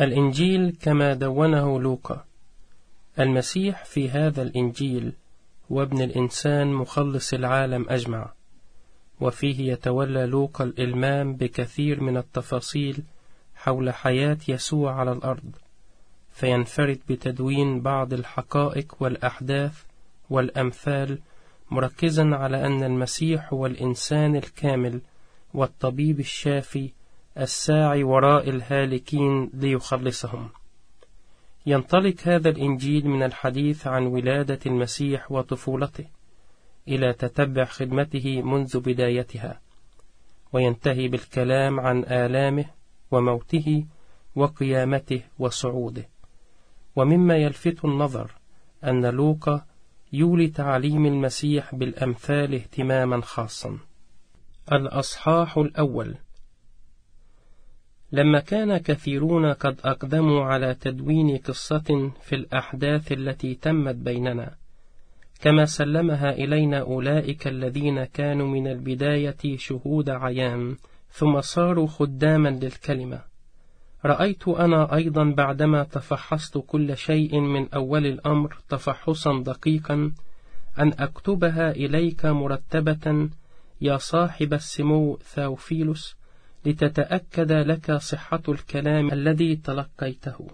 الإنجيل كما دونه لوقا المسيح في هذا الإنجيل وابن الإنسان مخلص العالم أجمع وفيه يتولى لوقا الإلمام بكثير من التفاصيل حول حياة يسوع على الأرض فينفرد بتدوين بعض الحقائق والأحداث والأمثال مركزا على أن المسيح هو الإنسان الكامل والطبيب الشافي الساعي وراء الهالكين ليخلصهم ينطلق هذا الإنجيل من الحديث عن ولادة المسيح وطفولته إلى تتبع خدمته منذ بدايتها وينتهي بالكلام عن آلامه وموته وقيامته وصعوده ومما يلفت النظر أن لوقا يولي تعليم المسيح بالأمثال اهتماما خاصا الأصحاح الأول لما كان كثيرون قد أقدموا على تدوين قصة في الأحداث التي تمت بيننا كما سلمها إلينا أولئك الذين كانوا من البداية شهود عيان ثم صاروا خداما للكلمة رأيت أنا أيضا بعدما تفحصت كل شيء من أول الأمر تفحصا دقيقا أن أكتبها إليك مرتبة يا صاحب السمو ثاوفيلوس لتتأكد لك صحة الكلام الذي تلقيته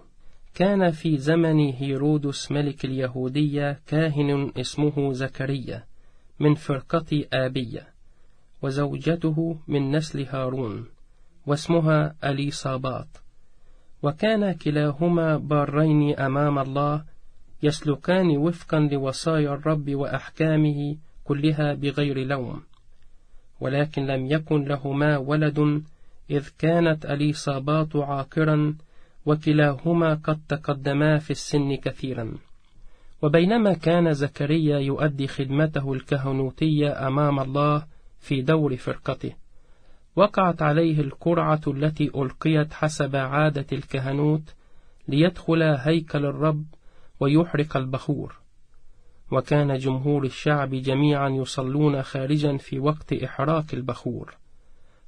كان في زمن هيرودس ملك اليهودية كاهن اسمه زكريا من فرقة آبية وزوجته من نسل هارون واسمها أليصابات وكان كلاهما بارين أمام الله يسلكان وفقا لوصايا الرب وأحكامه كلها بغير لوم ولكن لم يكن لهما ولد إذ كانت أليصابات عاقرا وكلاهما قد تقدما في السن كثيرا وبينما كان زكريا يؤدي خدمته الكهنوتية أمام الله في دور فرقته وقعت عليه القرعة التي ألقيت حسب عادة الكهنوت ليدخل هيكل الرب ويحرق البخور وكان جمهور الشعب جميعا يصلون خارجا في وقت إحراق البخور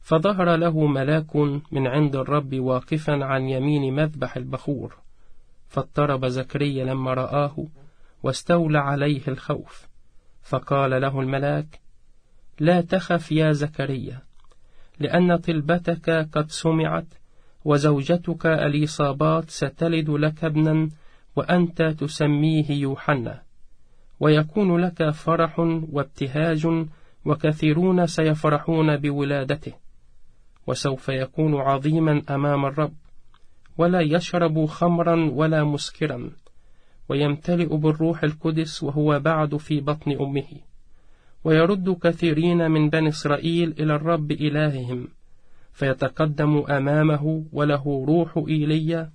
فظهر له ملاك من عند الرب واقفا عن يمين مذبح البخور فاضطرب زكريا لما رآه واستولى عليه الخوف فقال له الملاك لا تخف يا زكريا لأن طلبتك قد سمعت وزوجتك أليصابات ستلد لك ابنا وأنت تسميه يوحنا ويكون لك فرح وابتهاج وكثيرون سيفرحون بولادته وسوف يكون عظيما أمام الرب ولا يشرب خمرا ولا مسكرا ويمتلئ بالروح القدس وهو بعد في بطن أمه ويرد كثيرين من بني إسرائيل إلى الرب إلههم فيتقدم أمامه وله روح إيليا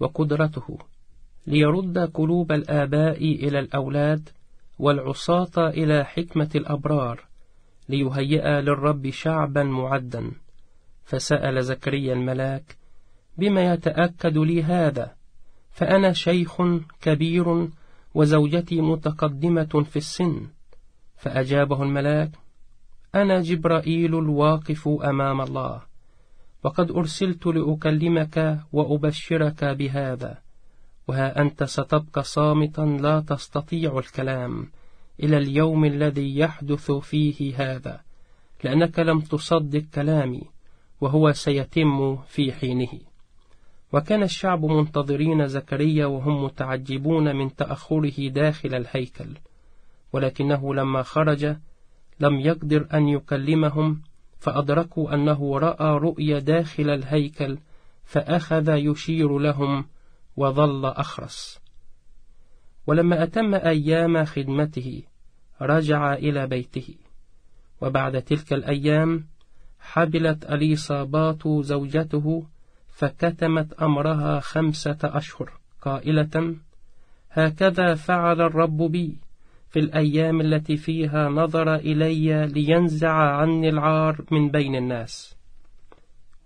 وقدرته ليرد قلوب الآباء إلى الأولاد والعصاة إلى حكمة الأبرار ليهيئ للرب شعبا معدا فسأل زكريا الملاك بما يتأكد لي هذا فأنا شيخ كبير وزوجتي متقدمة في السن فأجابه الملاك أنا جبرائيل الواقف أمام الله وقد أرسلت لأكلمك وأبشرك بهذا وها أنت ستبقى صامتا لا تستطيع الكلام إلى اليوم الذي يحدث فيه هذا لأنك لم تصدق كلامي وهو سيتم في حينه وكان الشعب منتظرين زكريا وهم متعجبون من تأخره داخل الهيكل ولكنه لما خرج لم يقدر أن يكلمهم فأدركوا أنه رأى رؤيا داخل الهيكل فأخذ يشير لهم وظل أخرس ولما أتم أيام خدمته رجع إلى بيته وبعد تلك الأيام حبلت أليصابات زوجته فكتمت أمرها خمسة أشهر قائلة هكذا فعل الرب بي في الأيام التي فيها نظر إلي لينزع عني العار من بين الناس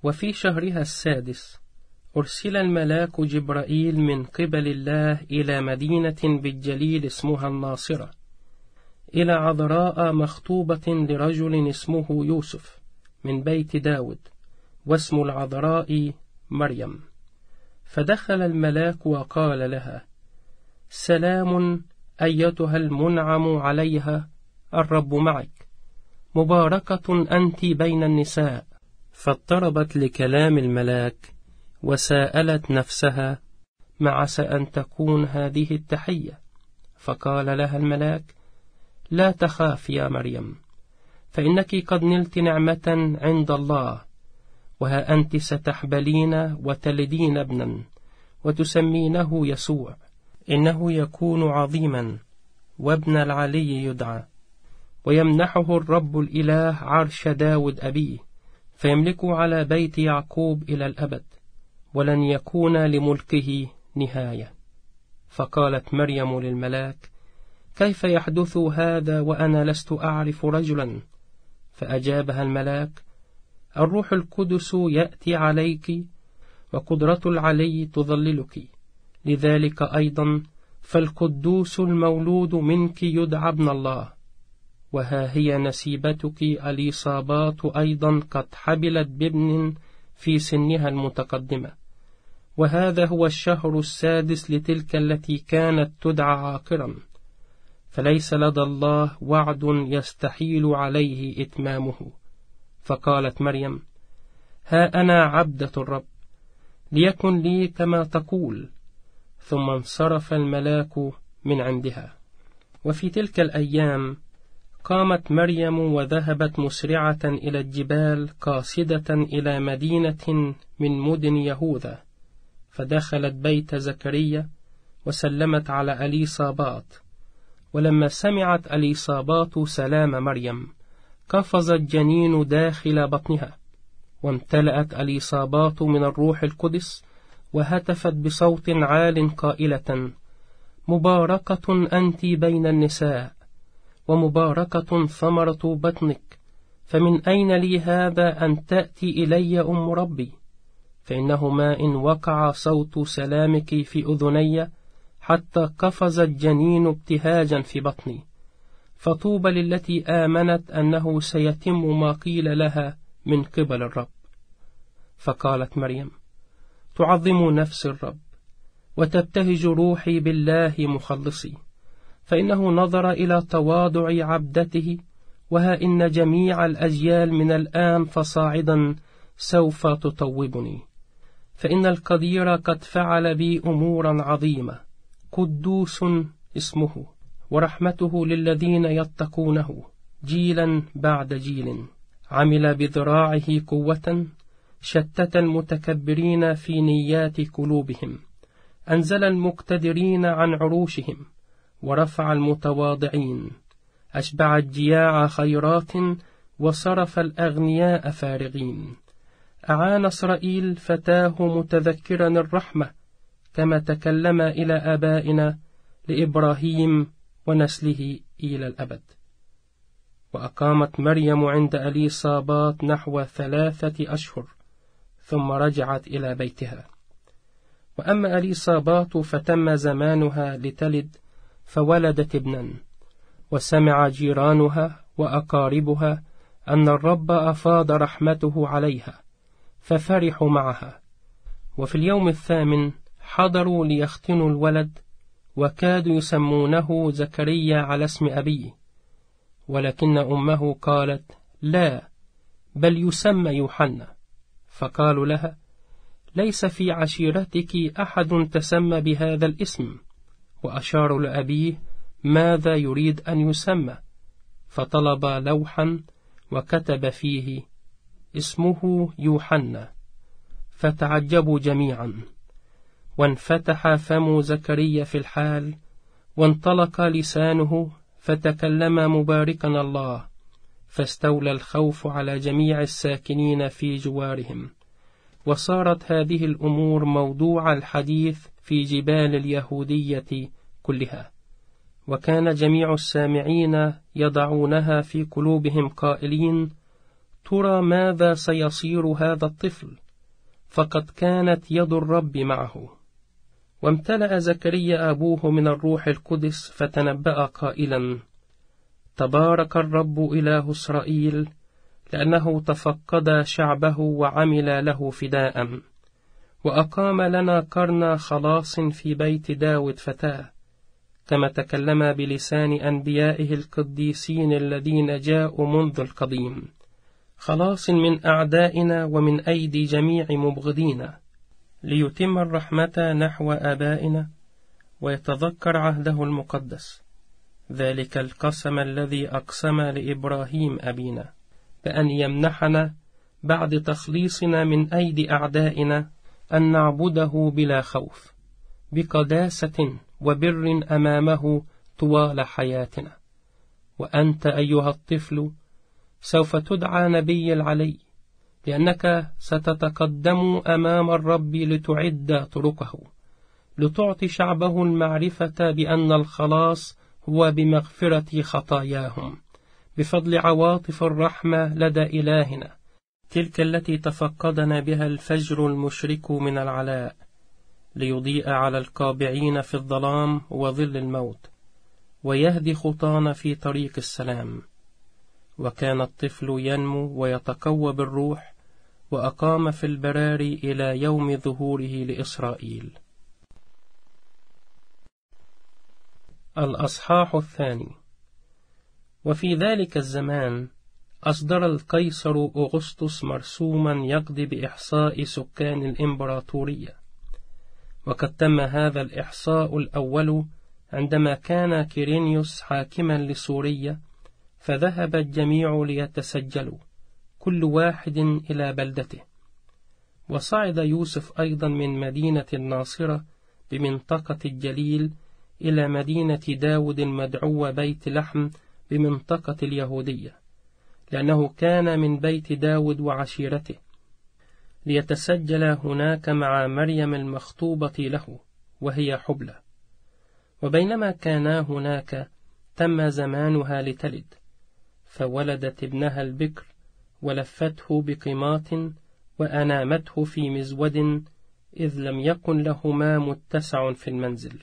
وفي شهرها السادس أرسل الملاك جبرائيل من قبل الله إلى مدينة بالجليل اسمها الناصرة إلى عذراء مخطوبة لرجل اسمه يوسف من بيت داود واسم العذراء مريم فدخل الملاك وقال لها سلام أيتها المنعم عليها الرب معك مباركة أنت بين النساء فاضطربت لكلام الملاك وسألت نفسها مع أن تكون هذه التحية فقال لها الملاك لا تخاف يا مريم فإنك قد نلت نعمة عند الله وها أنت ستحبلين وتلدين ابنا وتسمينه يسوع إنه يكون عظيما وابن العلي يدعى ويمنحه الرب الإله عرش داود أبيه فيملك على بيت يعقوب إلى الأبد ولن يكون لملكه نهاية فقالت مريم للملاك كيف يحدث هذا وأنا لست أعرف رجلا فأجابها الملاك الروح القدس يأتي عليك وقدرة العلي تظللك لذلك أيضا فالقدوس المولود منك يدعى ابن الله وها هي نسيبتك الإصابات أيضا قد حبلت بابن في سنها المتقدمة وهذا هو الشهر السادس لتلك التي كانت تدعى عاقرا فليس لدى الله وعد يستحيل عليه إتمامه فقالت مريم ها أنا عبدة الرب ليكن لي كما تقول ثم انصرف الملاك من عندها وفي تلك الأيام قامت مريم وذهبت مسرعة إلى الجبال قاصدة إلى مدينة من مدن يهوذا فدخلت بيت زكريا وسلمت على أليصابات ولما سمعت الإصابات سلام مريم قفزت جنين داخل بطنها وامتلأت الإصابات من الروح القدس وهتفت بصوت عال قائلة مباركة أنت بين النساء ومباركة ثمرة بطنك فمن أين لي هذا أن تأتي إلي أم ربي فإنه ما إن وقع صوت سلامك في أذني حتى قفز الجنين ابتهاجا في بطني فطوبى للتي آمنت أنه سيتم ما قيل لها من قبل الرب فقالت مريم تعظم نفس الرب وتبتهج روحي بالله مخلصي فإنه نظر إلى تواضع عبدته وها إن جميع الأجيال من الآن فصاعدا سوف تطوبني فإن القدير قد فعل بي أمورا عظيمة قدوس اسمه ورحمته للذين يتقونه جيلا بعد جيل عمل بذراعه قوة شتت المتكبرين في نيات قلوبهم أنزل المقتدرين عن عروشهم ورفع المتواضعين أشبع الجياع خيرات وصرف الأغنياء فارغين أعان إسرائيل فتاه متذكرا الرحمة كما تكلم إلى آبائنا لإبراهيم ونسله إلى الأبد وأقامت مريم عند أليصابات نحو ثلاثة أشهر ثم رجعت إلى بيتها وأما أليصابات فتم زمانها لتلد فولدت ابنا وسمع جيرانها وأقاربها أن الرب أفاض رحمته عليها ففرحوا معها وفي اليوم الثامن حضروا ليختنوا الولد وكادوا يسمونه زكريا على اسم أبيه ولكن أمه قالت لا بل يسمى يوحنا فقالوا لها ليس في عشيرتك أحد تسمى بهذا الاسم وأشاروا لأبيه ماذا يريد أن يسمى فطلب لوحا وكتب فيه اسمه يوحنا فتعجبوا جميعا وانفتح فم زكريا في الحال وانطلق لسانه فتكلم مباركا الله فاستولى الخوف على جميع الساكنين في جوارهم وصارت هذه الأمور موضوع الحديث في جبال اليهودية كلها وكان جميع السامعين يضعونها في قلوبهم قائلين ترى ماذا سيصير هذا الطفل فقد كانت يد الرب معه وامتلأ زكريا أبوه من الروح القدس فتنبأ قائلا تبارك الرب إله إسرائيل لأنه تفقد شعبه وعمل له فداء وأقام لنا قرن خلاص في بيت داود فتاه كما تكلم بلسان أنبيائه القديسين الذين جاءوا منذ القديم خلاص من أعدائنا ومن أيدي جميع مبغضينا ليتم الرحمة نحو آبائنا ويتذكر عهده المقدس ذلك القسم الذي أقسم لإبراهيم أبينا بأن يمنحنا بعد تخليصنا من أيدي أعدائنا أن نعبده بلا خوف بقداسة وبر أمامه طوال حياتنا وأنت أيها الطفل سوف تدعى نبي العلي لأنك ستتقدم أمام الرب لتعد طرقه لتعطي شعبه المعرفة بأن الخلاص هو بمغفرة خطاياهم بفضل عواطف الرحمة لدى إلهنا تلك التي تفقدنا بها الفجر المشرك من العلاء ليضيء على القابعين في الظلام وظل الموت ويهدي خطانا في طريق السلام وكان الطفل ينمو ويتقوى بالروح وأقام في البراري إلى يوم ظهوره لإسرائيل الأصحاح الثاني وفي ذلك الزمان أصدر القيصر أغسطس مرسوما يقضي بإحصاء سكان الإمبراطورية وقد تم هذا الإحصاء الأول عندما كان كيرينيوس حاكما لسوريا فذهب الجميع ليتسجلوا كل واحد إلى بلدته وصعد يوسف أيضا من مدينة الناصرة بمنطقة الجليل إلى مدينة داود المدعوة بيت لحم بمنطقة اليهودية لأنه كان من بيت داود وعشيرته ليتسجل هناك مع مريم المخطوبة له وهي حبلى وبينما كانا هناك تم زمانها لتلد فولدت ابنها البكر ولفته بقماط وأنامته في مزود إذ لم يكن لهما متسع في المنزل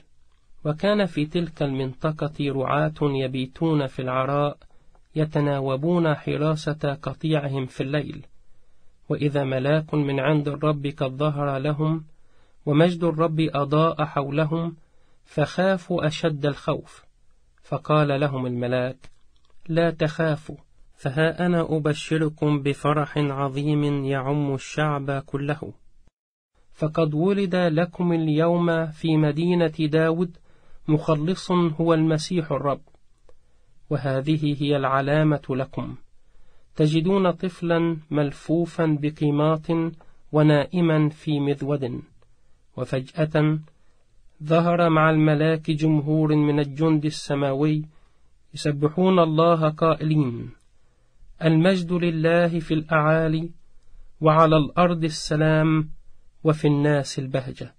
وكان في تلك المنطقة رعاة يبيتون في العراء يتناوبون حراسة قطيعهم في الليل وإذا ملاك من عند الرب قد ظهر لهم ومجد الرب أضاء حولهم فخافوا أشد الخوف فقال لهم الملاك لا تخافوا فها أنا أبشركم بفرح عظيم يعم الشعب كله فقد ولد لكم اليوم في مدينة داود مخلص هو المسيح الرب وهذه هي العلامة لكم تجدون طفلا ملفوفا بقماط ونائما في مذود وفجأة ظهر مع الملاك جمهور من الجند السماوي يسبحون الله قائلين المجد لله في الأعالي وعلى الأرض السلام وفي الناس البهجة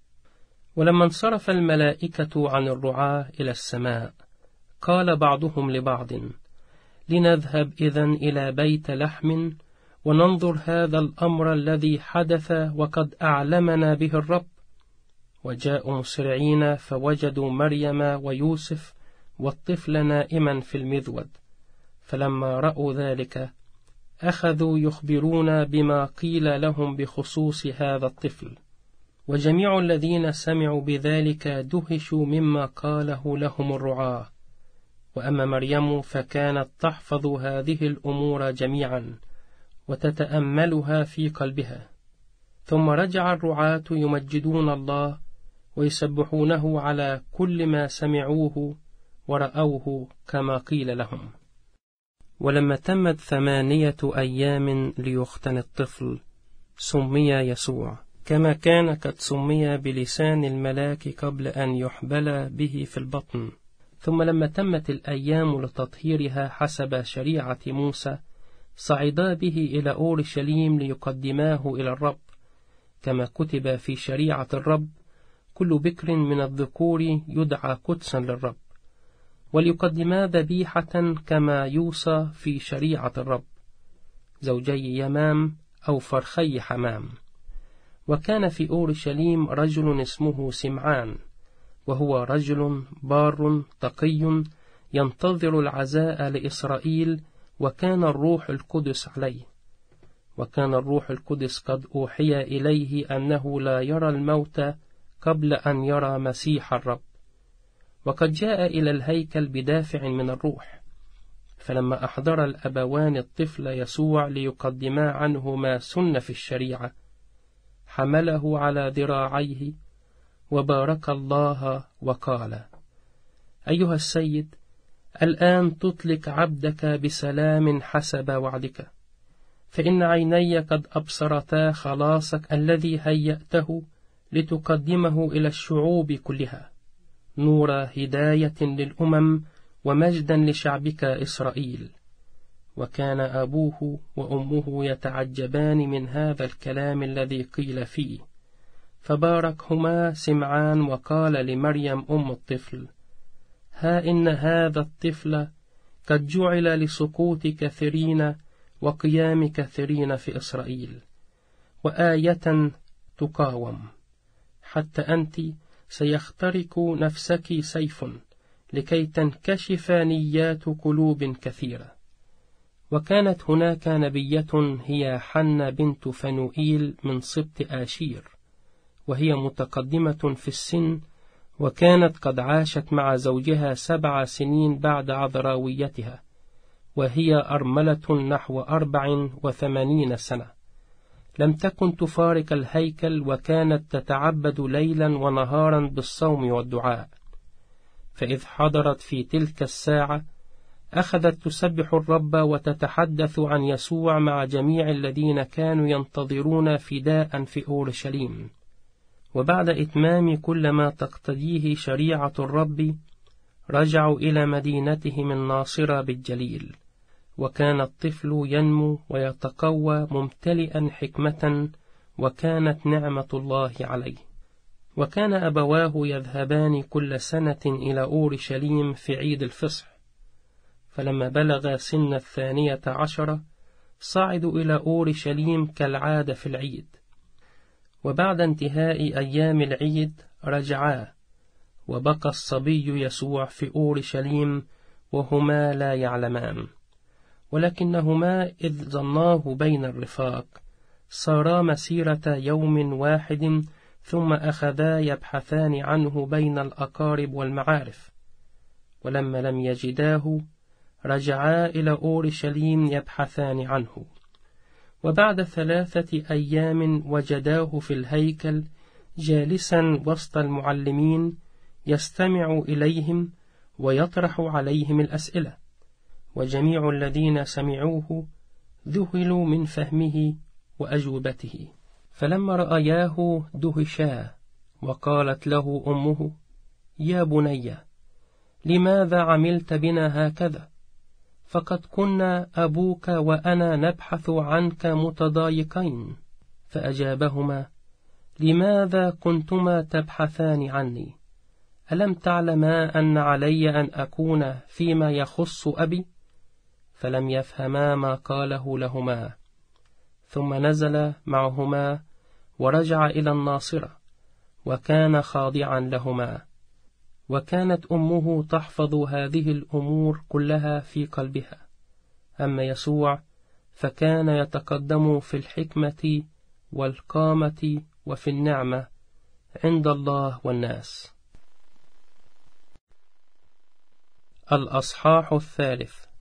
ولما انصرف الملائكة عن الرعاة إلى السماء قال بعضهم لبعض لنذهب إذا إلى بيت لحم وننظر هذا الأمر الذي حدث وقد أعلمنا به الرب وجاءوا مسرعين فوجدوا مريم ويوسف والطفل نائما في المذود فلما رأوا ذلك أخذوا يخبرون بما قيل لهم بخصوص هذا الطفل وجميع الذين سمعوا بذلك دهشوا مما قاله لهم الرعاة وأما مريم فكانت تحفظ هذه الأمور جميعا وتتأملها في قلبها ثم رجع الرعاة يمجدون الله ويسبحونه على كل ما سمعوه ورأوه كما قيل لهم ولما تمت ثمانية أيام ليختن الطفل سمي يسوع كما كان قد سمي بلسان الملاك قبل أن يحبل به في البطن ثم لما تمت الأيام لتطهيرها حسب شريعة موسى صعدا به إلى أورشليم ليقدماه إلى الرب كما كتب في شريعة الرب كل بكر من الذكور يدعى قدسا للرب وليقدما ذبيحة كما يوصى في شريعة الرب زوجي يمام أو فرخي حمام وكان في أورشليم رجل اسمه سمعان وهو رجل بار تقي ينتظر العزاء لإسرائيل وكان الروح القدس عليه وكان الروح القدس قد أوحي إليه أنه لا يرى الموت قبل أن يرى مسيح الرب وقد جاء إلى الهيكل بدافع من الروح فلما أحضر الأبوان الطفل يسوع ليقدما عنه ما سن في الشريعة حمله على ذراعيه وبارك الله وقال أيها السيد الآن تطلق عبدك بسلام حسب وعدك فإن عيني قد أبصرتا خلاصك الذي هيأته لتقدمه إلى الشعوب كلها نور هداية للأمم ومجدا لشعبك إسرائيل وكان أبوه وأمه يتعجبان من هذا الكلام الذي قيل فيه فباركهما سمعان وقال لمريم أم الطفل ها إن هذا الطفل قد جعل لسقوط كثيرين وقيام كثيرين في إسرائيل وآية تقاوم حتى أنت سيخترق نفسك سيف لكي تنكشف نيات قلوب كثيرة وكانت هناك نبية هي حنة بنت فنوئيل من سبط آشير وهي متقدمة في السن وكانت قد عاشت مع زوجها سبع سنين بعد عذراويتها وهي أرملة نحو أربع وثمانين سنة لم تكن تفارق الهيكل وكانت تتعبد ليلا ونهارا بالصوم والدعاء فإذ حضرت في تلك الساعة أخذت تسبح الرب وتتحدث عن يسوع مع جميع الذين كانوا ينتظرون فداء في أورشليم وبعد إتمام كل ما تقتضيه شريعة الرب رجعوا إلى مدينتهم الناصرة بالجليل وكان الطفل ينمو ويتقوى ممتلئا حكمة وكانت نعمة الله عليه وكان أبواه يذهبان كل سنة إلى أورشليم في عيد الفصح فلما بلغ سن الثانية عشرة صعدوا إلى أورشليم كالعادة في العيد وبعد انتهاء أيام العيد رجعا وبقى الصبي يسوع في أورشليم وهما لا يعلمان ولكنهما إذ ظناه بين الرفاق سارا مسيرة يوم واحد ثم أخذا يبحثان عنه بين الأقارب والمعارف ولما لم يجداه رجعا إلى أورشليم يبحثان عنه وبعد ثلاثة أيام وجداه في الهيكل جالسا وسط المعلمين يستمع إليهم ويطرح عليهم الأسئلة وجميع الذين سمعوه ذهلوا من فهمه وأجوبته فلما رأياه دهشا وقالت له أمه يا بني لماذا عملت بنا هكذا فقد كنا أبوك وأنا نبحث عنك متضايقين فأجابهما لماذا كنتما تبحثان عني ألم تعلما أن علي أن أكون فيما يخص أبي فلم يفهما ما قاله لهما ثم نزل معهما ورجع إلى الناصرة وكان خاضعا لهما وكانت أمه تحفظ هذه الأمور كلها في قلبها أما يسوع فكان يتقدم في الحكمة والقامة وفي النعمة عند الله والناس الأصحاح الثالث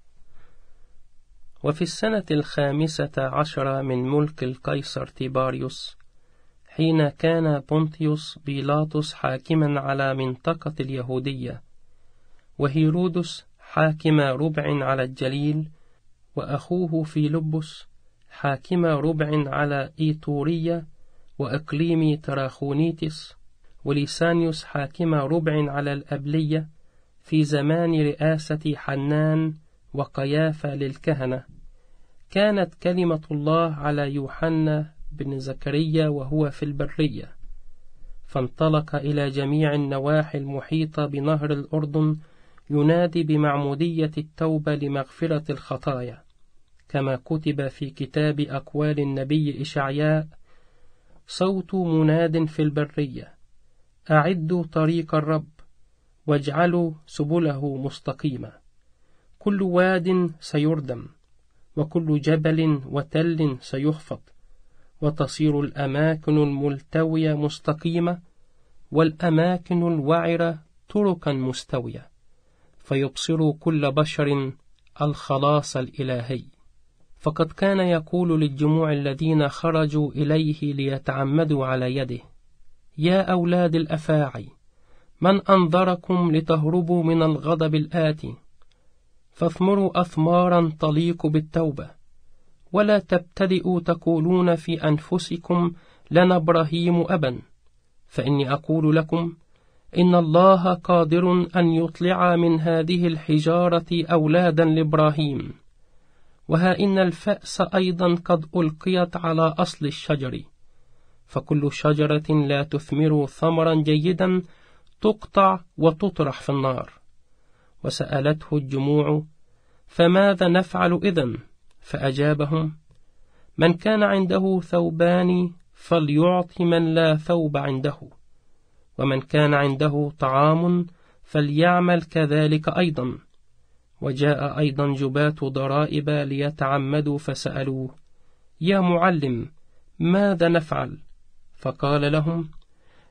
وفي السنة الخامسة عشرة من ملك القيصر تيباريوس حين كان بونتيوس بيلاطس حاكما على منطقة اليهودية وهيرودس حاكم ربع على الجليل وأخوه فيلبس حاكم ربع على إيطورية وإقليم تراخونيتس وليسانيوس حاكم ربع على الأبلية في زمان رئاسة حنان وقيافة للكهنة كانت كلمة الله على يوحنا بن زكريا وهو في البرية فانطلق إلى جميع النواحي المحيطة بنهر الأردن ينادي بمعمودية التوبة لمغفرة الخطايا كما كتب في كتاب أقوال النبي إشعياء صوت مناد في البرية أعدوا طريق الرب واجعلوا سبله مستقيمة كل واد سيردم وكل جبل وتل سيخفض وتصير الأماكن الملتوية مستقيمة والأماكن الوعرة طرقا مستوية فيبصر كل بشر الخلاص الإلهي فقد كان يقول للجموع الذين خرجوا إليه ليتعمدوا على يده يا أولاد الأفاعي من أنظركم لتهربوا من الغضب الآتي فاثمروا أثمارا تليق بالتوبة ولا تبتدئوا تقولون في أنفسكم لنا إبراهيم أبا فإني أقول لكم إن الله قادر أن يطلع من هذه الحجارة أولادا لإبراهيم وها إن الفأس أيضا قد ألقيت على أصل الشجر فكل شجرة لا تثمر ثمرا جيدا تقطع وتطرح في النار وسألته الجموع فماذا نفعل إذن فأجابهم من كان عنده ثوبان فليعطي من لا ثوب عنده ومن كان عنده طعام فليعمل كذلك أيضا وجاء أيضا جباة ضرائب ليتعمدوا فسألوه يا معلم ماذا نفعل فقال لهم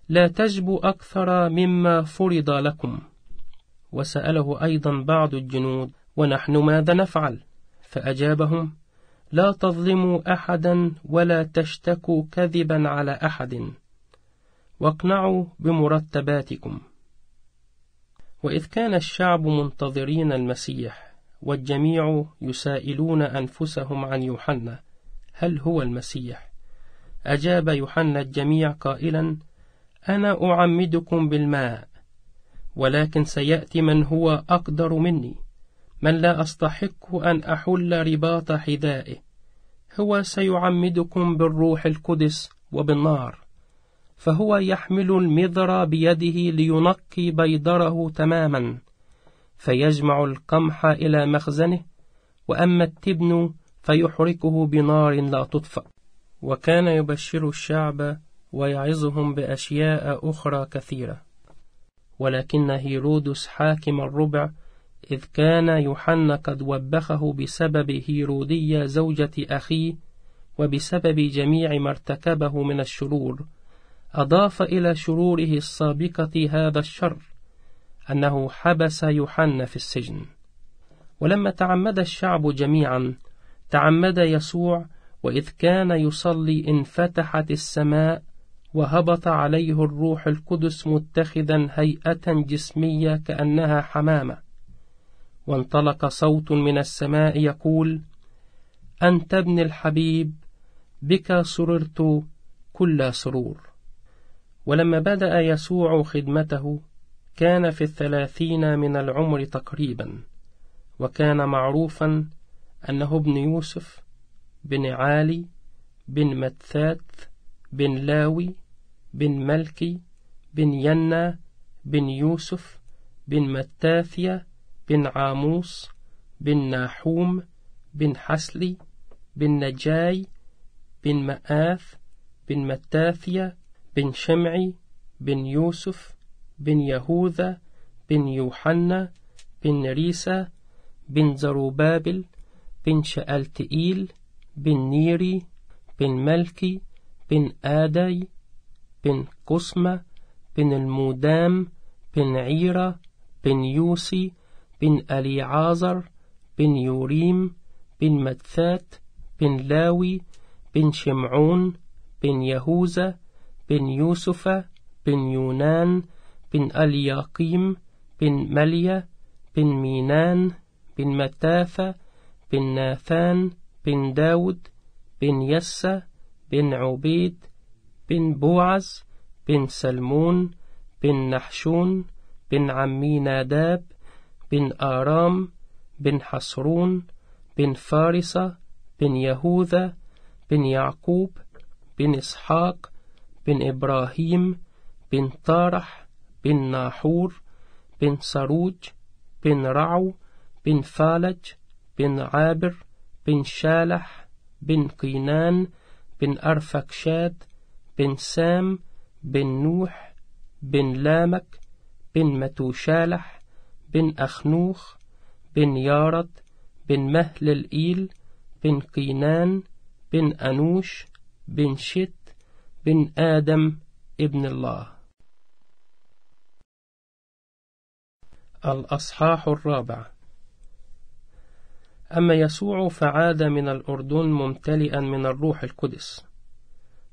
لا تجبوا أكثر مما فرض لكم وسأله أيضا بعض الجنود ونحن ماذا نفعل فأجابهم لا تظلموا أحدا ولا تشتكوا كذبا على أحد واقنعوا بمرتباتكم وإذ كان الشعب منتظرين المسيح والجميع يسائلون أنفسهم عن يوحنا هل هو المسيح أجاب يوحنا الجميع قائلا أنا أعمدكم بالماء ولكن سيأتي من هو أقدر مني من لا أستحق أن أحل رباط حذائه هو سيعمدكم بالروح القدس وبالنار فهو يحمل المذرة بيده لينقي بيضره تماما فيجمع القمح إلى مخزنه وأما التبن فيحرقه بنار لا تطفأ وكان يبشر الشعب ويعظهم بأشياء أخرى كثيرة ولكن هيرودس حاكم الربع إذ كان يوحنا قد وبخه بسبب هيرودية زوجة أخيه وبسبب جميع ما ارتكبه من الشرور أضاف إلى شروره السابقة هذا الشر أنه حبس يوحنا في السجن ولما تعمد الشعب جميعا تعمد يسوع وإذ كان يصلي انفتحت السماء وهبط عليه الروح القدس متخذا هيئة جسمية كأنها حمامة وانطلق صوت من السماء يقول أنت ابن الحبيب بك سررت كل سرور ولما بدأ يسوع خدمته كان في الثلاثين من العمر تقريبا وكان معروفا أنه ابن يوسف بن عالي بن متثاث بن لاوي بن ملكي بن ينا بن يوسف بن متاثية بن عاموس بن ناحوم بن حسلي بن نجاي بن مآث بن متاثية بن شمعي بن يوسف بن يهوذا بن يوحنا بن ريسى بن زروبابل بن شألتئيل بن نيري بن ملكي بن آدي بن قسمة بن المودام بن عيرة بن يوسي بن عازر بن يوريم بن مدثات بن لاوي بن شمعون بن يهوذا بن يوسف بن يونان بن الياقيم بن مليا بن مينان بن متافة بن ناثان بن داود بن يسّة بن عبيد بن بوعز بن سلمون بن نحشون بن عمي ناداب بن آرام بن حسرون بن فارسة بن يهوذا بن يعقوب بن إسحاق بن إبراهيم بن طارح بن ناحور بن سروج بن رعو بن فالج بن عابر بن شالح بن قينان بن أرفكشاد بن سام بن نوح بن لامك بن متوشالح بن أخنوخ بن يارد بن مهل الإيل بن قينان بن أنوش بن شت بن آدم ابن الله الأصحاح الرابع أما يسوع فعاد من الأردن ممتلئا من الروح القدس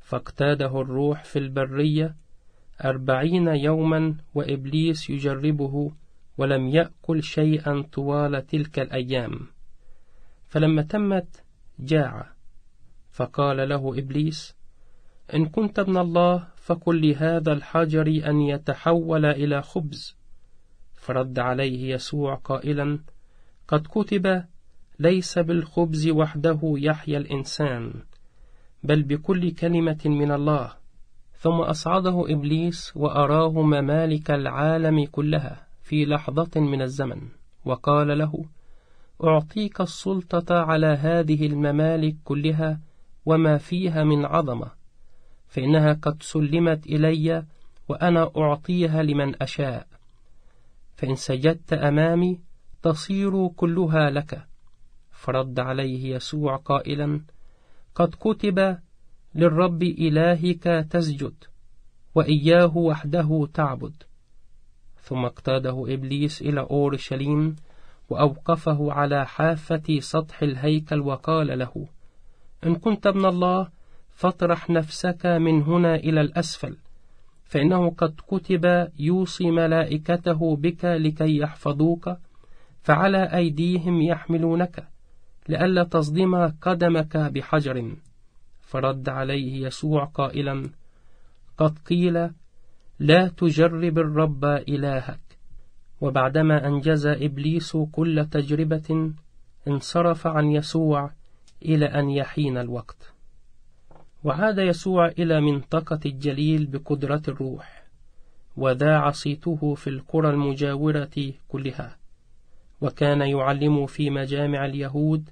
فاقتاده الروح في البرية أربعين يوما وإبليس يجربه ولم يأكل شيئا طوال تلك الأيام فلما تمت جاع فقال له إبليس إن كنت ابن الله فقل لهذا الحجر أن يتحول إلى خبز فرد عليه يسوع قائلا قد كتب ليس بالخبز وحده يحيا الإنسان بل بكل كلمة من الله ثم أصعده إبليس وأراه ممالك العالم كلها في لحظة من الزمن وقال له أعطيك السلطة على هذه الممالك كلها وما فيها من عظمة فإنها قد سلمت إلي وأنا أعطيها لمن أشاء فإن سجدت أمامي تصير كلها لك فرد عليه يسوع قائلا قد كتب للرب إلهك تسجد وإياه وحده تعبد ثم اقتاده إبليس إلى أورشليم وأوقفه على حافة سطح الهيكل وقال له إن كنت ابن الله فاطرح نفسك من هنا إلى الأسفل فإنه قد كتب يوصي ملائكته بك لكي يحفظوك فعلى أيديهم يحملونك لئلا تصدم قدمك بحجر فرد عليه يسوع قائلا قد قيل لا تجرب الرب إلهك وبعدما أنجز إبليس كل تجربة انصرف عن يسوع إلى أن يحين الوقت وعاد يسوع إلى منطقة الجليل بقدرة الروح وذاع صيته في القرى المجاورة كلها وكان يعلم في مجامع اليهود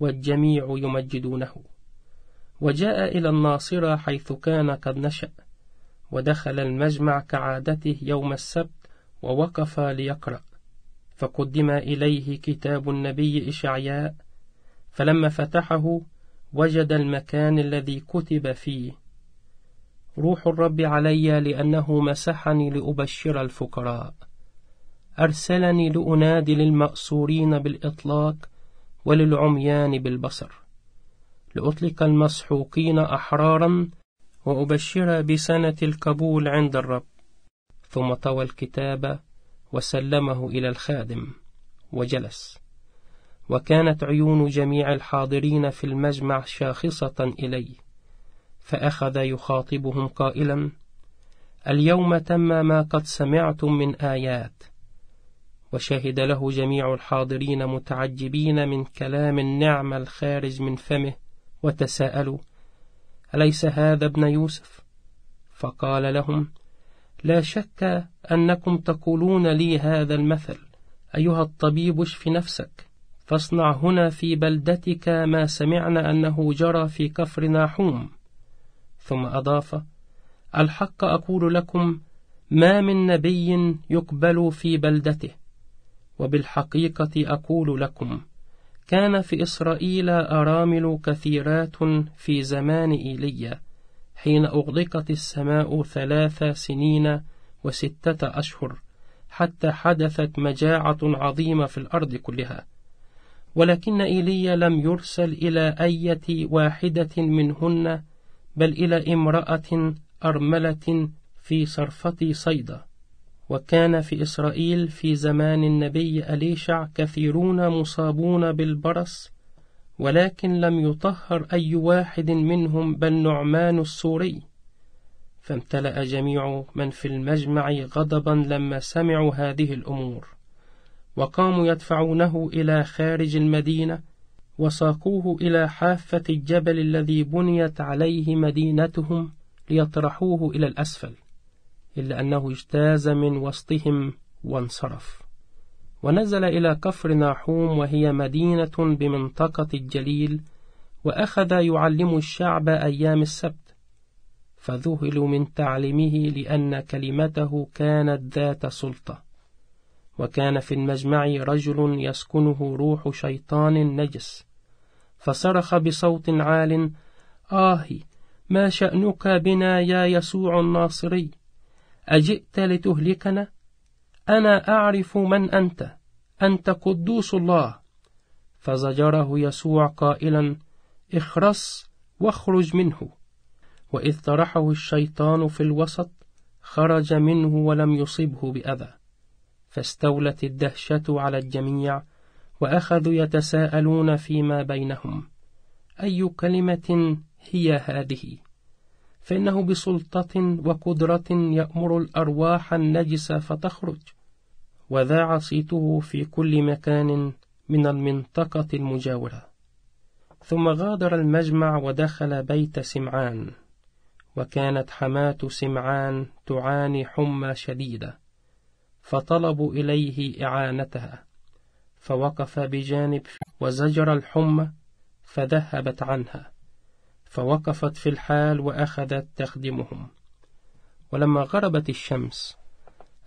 والجميع يمجدونه وجاء إلى الناصرة حيث كان قد نشأ ودخل المجمع كعادته يوم السبت ووقف ليقرأ فقدم إليه كتاب النبي إشعياء فلما فتحه وجد المكان الذي كتب فيه روح الرب علي لأنه مسحني لأبشر الفقراء أرسلني لأنادي للمأسورين بالإطلاق وللعميان بالبصر لأطلق المسحوقين أحرارا وأبشر بسنة القبول عند الرب ثم طوى الكتاب وسلمه إلى الخادم وجلس وكانت عيون جميع الحاضرين في المجمع شاخصة إليه فأخذ يخاطبهم قائلا اليوم تم ما قد سمعتم من آيات وشهد له جميع الحاضرين متعجبين من كلام النعمة الخارج من فمه وتساءلوا أليس هذا ابن يوسف؟ فقال لهم لا شك أنكم تقولون لي هذا المثل أيها الطبيب اشف نفسك فاصنع هنا في بلدتك ما سمعنا أنه جرى في كفر ناحوم ثم أضاف الحق أقول لكم ما من نبي يقبل في بلدته وبالحقيقة أقول لكم كان في إسرائيل أرامل كثيرات في زمان إيليا حين أغلقت السماء ثلاث سنين وستة أشهر حتى حدثت مجاعة عظيمة في الأرض كلها ولكن إيليا لم يرسل إلى أية واحدة منهن بل إلى امرأة أرملة في صرفة صيدا وكان في إسرائيل في زمان النبي أليشع كثيرون مصابون بالبرص ولكن لم يطهر أي واحد منهم بل نعمان السوري فامتلأ جميع من في المجمع غضبا لما سمعوا هذه الأمور وقاموا يدفعونه إلى خارج المدينة وساقوه إلى حافة الجبل الذي بنيت عليه مدينتهم ليطرحوه إلى الأسفل إلا أنه اجتاز من وسطهم وانصرف ونزل إلى كفر ناحوم وهي مدينة بمنطقة الجليل وأخذ يعلم الشعب أيام السبت فذهلوا من تعليمه لأن كلمته كانت ذات سلطة وكان في المجمع رجل يسكنه روح شيطان نجس فصرخ بصوت عال آه ما شأنك بنا يا يسوع الناصري أجئت لتهلكنا أنا أعرف من أنت أنت قدوس الله فزجره يسوع قائلا اخرس واخرج منه وإذ طرحه الشيطان في الوسط خرج منه ولم يصبه بأذى فاستولت الدهشة على الجميع وأخذوا يتساءلون فيما بينهم أي كلمة هي هذه؟ فإنه بسلطة وقدرة يأمر الأرواح النجسة فتخرج وذاع صيته في كل مكان من المنطقة المجاورة ثم غادر المجمع ودخل بيت سمعان وكانت حماة سمعان تعاني حمى شديدة فطلبوا إليه إعانتها فوقف بجانب وزجر الحمى فذهبت عنها فوقفت في الحال وأخذت تخدمهم ولما غربت الشمس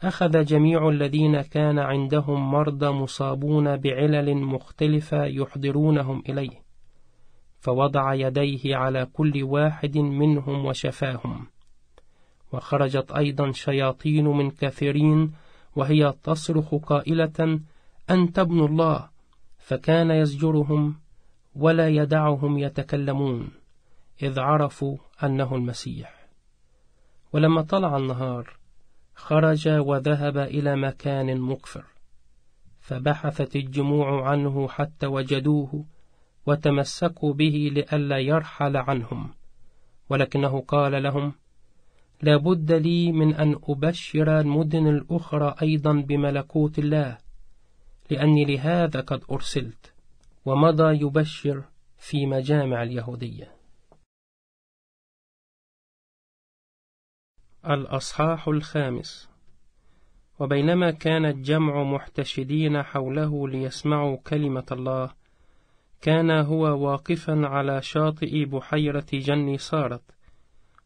أخذ جميع الذين كان عندهم مرضى مصابون بعلل مختلفة يحضرونهم إليه فوضع يديه على كل واحد منهم وشفاهم وخرجت أيضا شياطين من كثيرين وهي تصرخ قائلة أنت ابن الله فكان يزجرهم ولا يدعهم يتكلمون إذ عرفوا أنه المسيح ولما طلع النهار خرج وذهب إلى مكان مقفر فبحثت الجموع عنه حتى وجدوه وتمسكوا به لئلا يرحل عنهم ولكنه قال لهم لا بد لي من أن أبشر المدن الأخرى أيضا بملكوت الله لأني لهذا قد أرسلت ومضى يبشر في مجامع اليهوديه الأصحاح الخامس وبينما كان الجمع محتشدين حوله ليسمعوا كلمة الله كان هو واقفا على شاطئ بحيرة جن صارت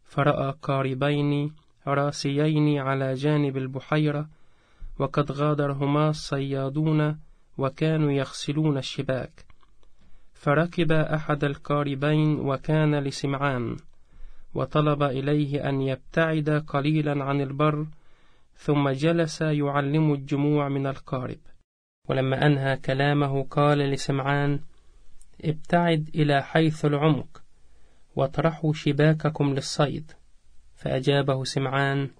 فرأى قاربين راسيين على جانب البحيرة وقد غادرهما الصيادون وكانوا يغسلون الشباك فركب أحد القاربين وكان لسمعان وطلب إليه أن يبتعد قليلا عن البر ثم جلس يعلم الجموع من القارب ولما أنهى كلامه قال لسمعان ابتعد إلى حيث العمق واطرحوا شباككم للصيد فأجابه سمعان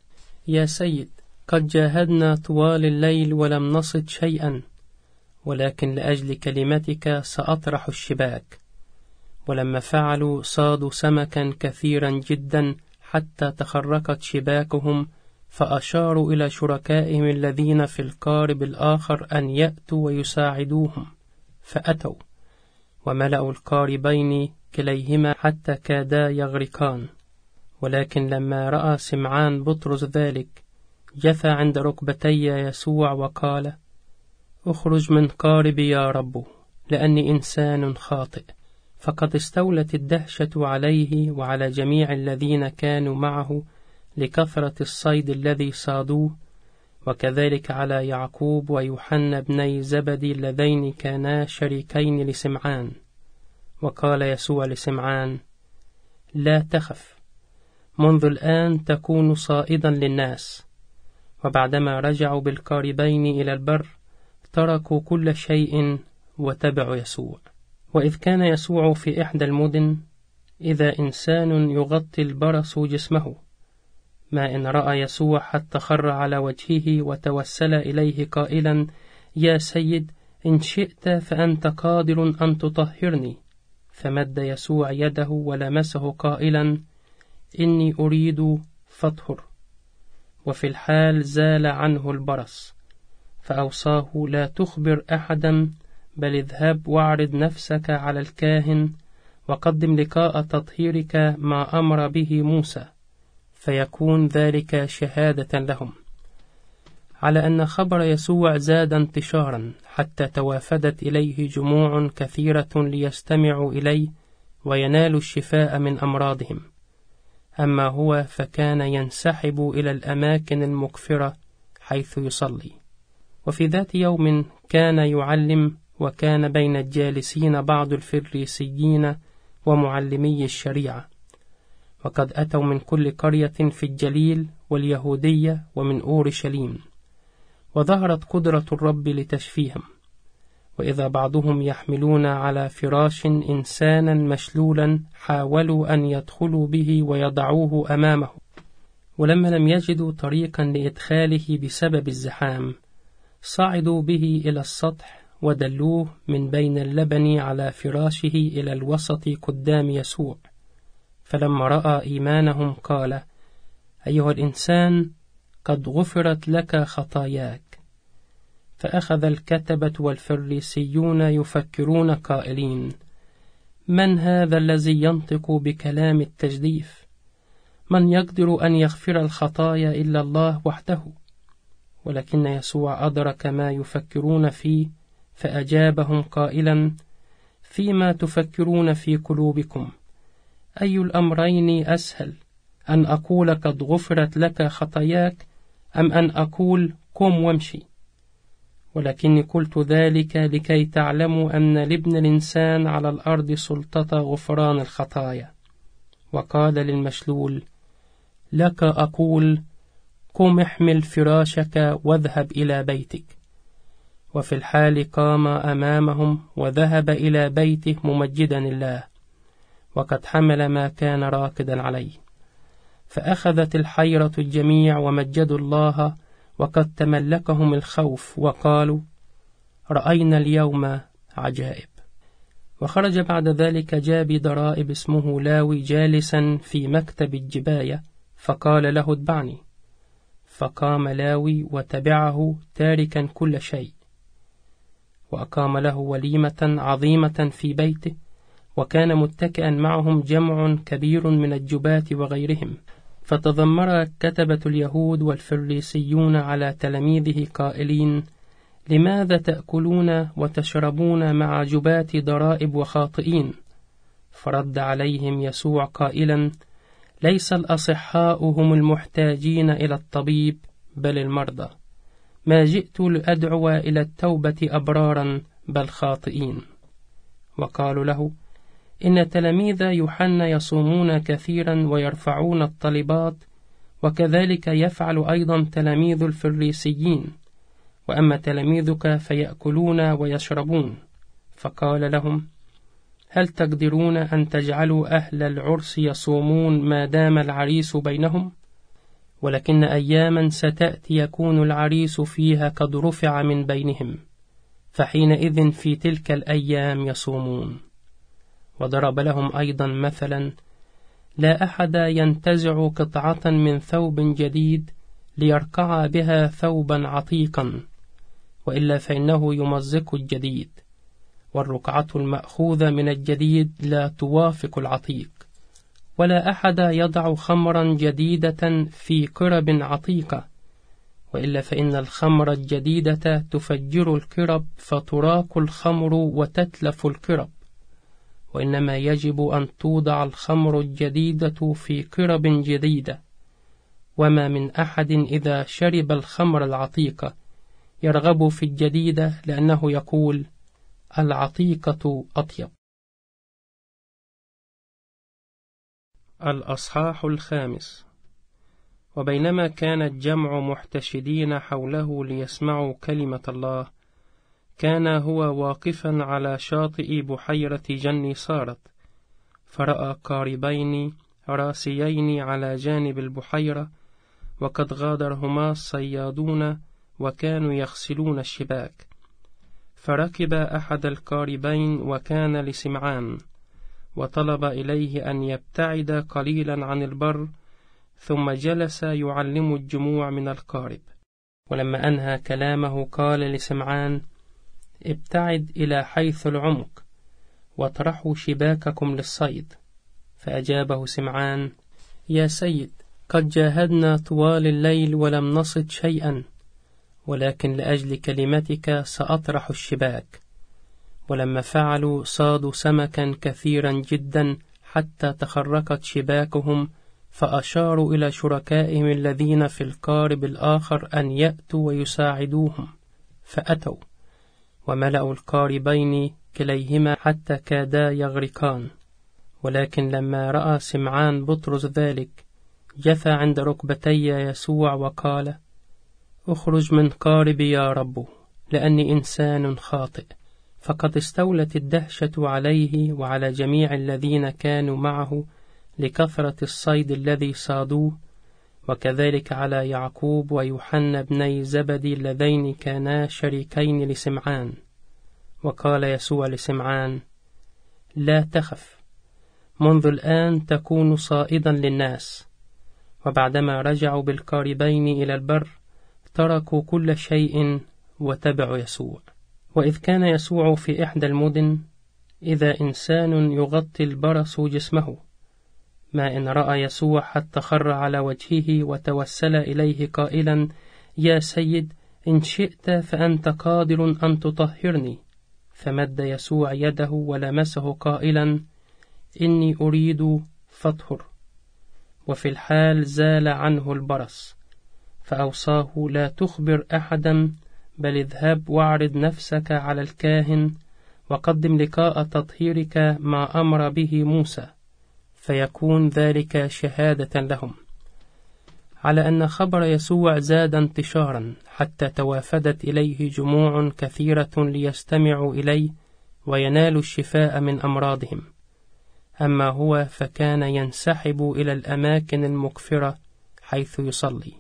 يا سيد قد جاهدنا طوال الليل ولم نصد شيئا ولكن لأجل كلمتك سأطرح الشباك ولما فعلوا صادوا سمكا كثيرا جدا حتى تخرقت شباكهم فأشاروا إلى شركائهم الذين في القارب الآخر أن يأتوا ويساعدوهم فأتوا وملأوا القاربين كليهما حتى كادا يغرقان ولكن لما رأى سمعان بطرس ذلك جثى عند ركبتي يسوع وقال اخرج من قاربي يا رب لأني إنسان خاطئ فقد استولت الدهشة عليه وعلى جميع الذين كانوا معه لكثرة الصيد الذي صادوه وكذلك على يعقوب ويوحنا بني زبدي اللذين كانا شريكين لسمعان وقال يسوع لسمعان لا تخف منذ الآن تكون صائدا للناس وبعدما رجعوا بالقاربين إلى البر تركوا كل شيء وتبعوا يسوع وإذ كان يسوع في إحدى المدن إذا إنسان يغطي البرص جسمه ما إن رأى يسوع حتى خر على وجهه وتوسل إليه قائلا يا سيد إن شئت فأنت قادر أن تطهرني فمد يسوع يده ولمسه قائلا إني أريد فاطهر وفي الحال زال عنه البرص فأوصاه لا تخبر أحدا بل اذهب واعرض نفسك على الكاهن وقدم لقاء تطهيرك ما أمر به موسى فيكون ذلك شهادة لهم على أن خبر يسوع زاد انتشارا حتى توافدت إليه جموع كثيرة ليستمعوا إليه وينالوا الشفاء من أمراضهم أما هو فكان ينسحب إلى الأماكن المكفرة حيث يصلي وفي ذات يوم كان يعلم وكان بين الجالسين بعض الفريسيين ومعلمي الشريعة وقد أتوا من كل قرية في الجليل واليهودية ومن أورشليم وظهرت قدرة الرب لتشفيهم وإذا بعضهم يحملون على فراش إنسانا مشلولا حاولوا أن يدخلوا به ويضعوه أمامه ولما لم يجدوا طريقا لإدخاله بسبب الزحام صعدوا به إلى السطح ودلوه من بين اللبن على فراشه إلى الوسط قدام يسوع فلما رأى إيمانهم قال أيها الإنسان قد غفرت لك خطاياك فأخذ الكتبة والفريسيون يفكرون قائلين من هذا الذي ينطق بكلام التجديف من يقدر أن يغفر الخطايا إلا الله وحده ولكن يسوع أدرك ما يفكرون فيه فأجابهم قائلا فيما تفكرون في قلوبكم أي الأمرين أسهل أن أقول قد غفرت لك خطاياك أم أن أقول قم وامشي ولكني قلت ذلك لكي تعلموا أن لابن الإنسان على الأرض سلطة غفران الخطايا وقال للمشلول لك أقول قم احمل فراشك واذهب إلى بيتك وفي الحال قام أمامهم وذهب إلى بيته ممجدا الله وقد حمل ما كان راكدا عليه فأخذت الحيرة الجميع ومجدوا الله وقد تملكهم الخوف وقالوا رأينا اليوم عجائب وخرج بعد ذلك جابي ضرائب اسمه لاوي جالسا في مكتب الجباية فقال له اتبعني فقام لاوي وتبعه تاركا كل شيء وأقام له وليمة عظيمة في بيته وكان متكئا معهم جمع كبير من الجباة وغيرهم فتذمر كتبة اليهود والفريسيون على تلاميذه قائلين لماذا تأكلون وتشربون مع جباة ضرائب وخاطئين فرد عليهم يسوع قائلا ليس الأصحاء هم المحتاجين إلى الطبيب بل المرضى ما جئت لأدعو إلى التوبة أبرارا بل خاطئين وقالوا له إن تلاميذ يوحنا يصومون كثيرا ويرفعون الطلبات وكذلك يفعل أيضا تلاميذ الفريسيين وأما تلاميذك فيأكلون ويشربون فقال لهم هل تقدرون أن تجعلوا أهل العرس يصومون ما دام العريس بينهم؟ ولكن أياما ستأتي يكون العريس فيها قد رفع من بينهم فحينئذ في تلك الأيام يصومون وضرب لهم أيضا مثلا لا أحد ينتزع قطعة من ثوب جديد ليرقع بها ثوبا عتيقا وإلا فإنه يمزق الجديد والرقعة المأخوذة من الجديد لا توافق العتيق ولا أحد يضع خمرا جديدة في كرب عتيقة وإلا فإن الخمر الجديدة تفجر الكرب فتراك الخمر وتتلف الكرب وإنما يجب أن توضع الخمر الجديدة في كرب جديدة وما من أحد إذا شرب الخمر العتيقة يرغب في الجديدة لأنه يقول العتيقة أطيب الأصحاح الخامس وبينما كان الجمع محتشدين حوله ليسمعوا كلمة الله كان هو واقفا على شاطئ بحيرة جن صارت فرأى قاربين راسيين على جانب البحيرة وقد غادرهما الصيادون وكانوا يغسلون الشباك فركب أحد القاربين وكان لسمعان وطلب إليه أن يبتعد قليلا عن البر ثم جلس يعلم الجموع من القارب ولما أنهى كلامه قال لسمعان ابتعد إلى حيث العمق واطرحوا شباككم للصيد فأجابه سمعان يا سيد قد جاهدنا طوال الليل ولم نصد شيئا ولكن لأجل كلمتك سأطرح الشباك ولما فعلوا صادوا سمكا كثيرا جدا حتى تخرقت شباكهم فأشاروا إلى شركائهم الذين في القارب الآخر أن يأتوا ويساعدوهم فأتوا وملأوا القاربين كليهما حتى كادا يغرقان ولكن لما رأى سمعان بطرس ذلك جثى عند ركبتي يسوع وقال اخرج من قاربي يا رب لأني إنسان خاطئ فقد استولت الدهشة عليه وعلى جميع الذين كانوا معه لكثرة الصيد الذي صادوه وكذلك على يعقوب ويوحنا بني زبدي اللذين كانا شريكين لسمعان وقال يسوع لسمعان لا تخف منذ الآن تكون صائدا للناس وبعدما رجعوا بالقاربين إلى البر تركوا كل شيء وتبعوا يسوع وإذ كان يسوع في إحدى المدن إذا إنسان يغطي البرص جسمه ما إن رأى يسوع حتى خر على وجهه وتوسل إليه قائلا يا سيد إن شئت فأنت قادر أن تطهرني فمد يسوع يده ولمسه قائلا إني أريد فاطهر وفي الحال زال عنه البرص فأوصاه لا تخبر أحدا بل اذهب واعرض نفسك على الكاهن وقدم لقاء تطهيرك ما أمر به موسى فيكون ذلك شهادة لهم على أن خبر يسوع زاد انتشارا حتى توافدت إليه جموع كثيرة ليستمعوا إليه وينالوا الشفاء من أمراضهم أما هو فكان ينسحب إلى الأماكن المكفرة حيث يصلي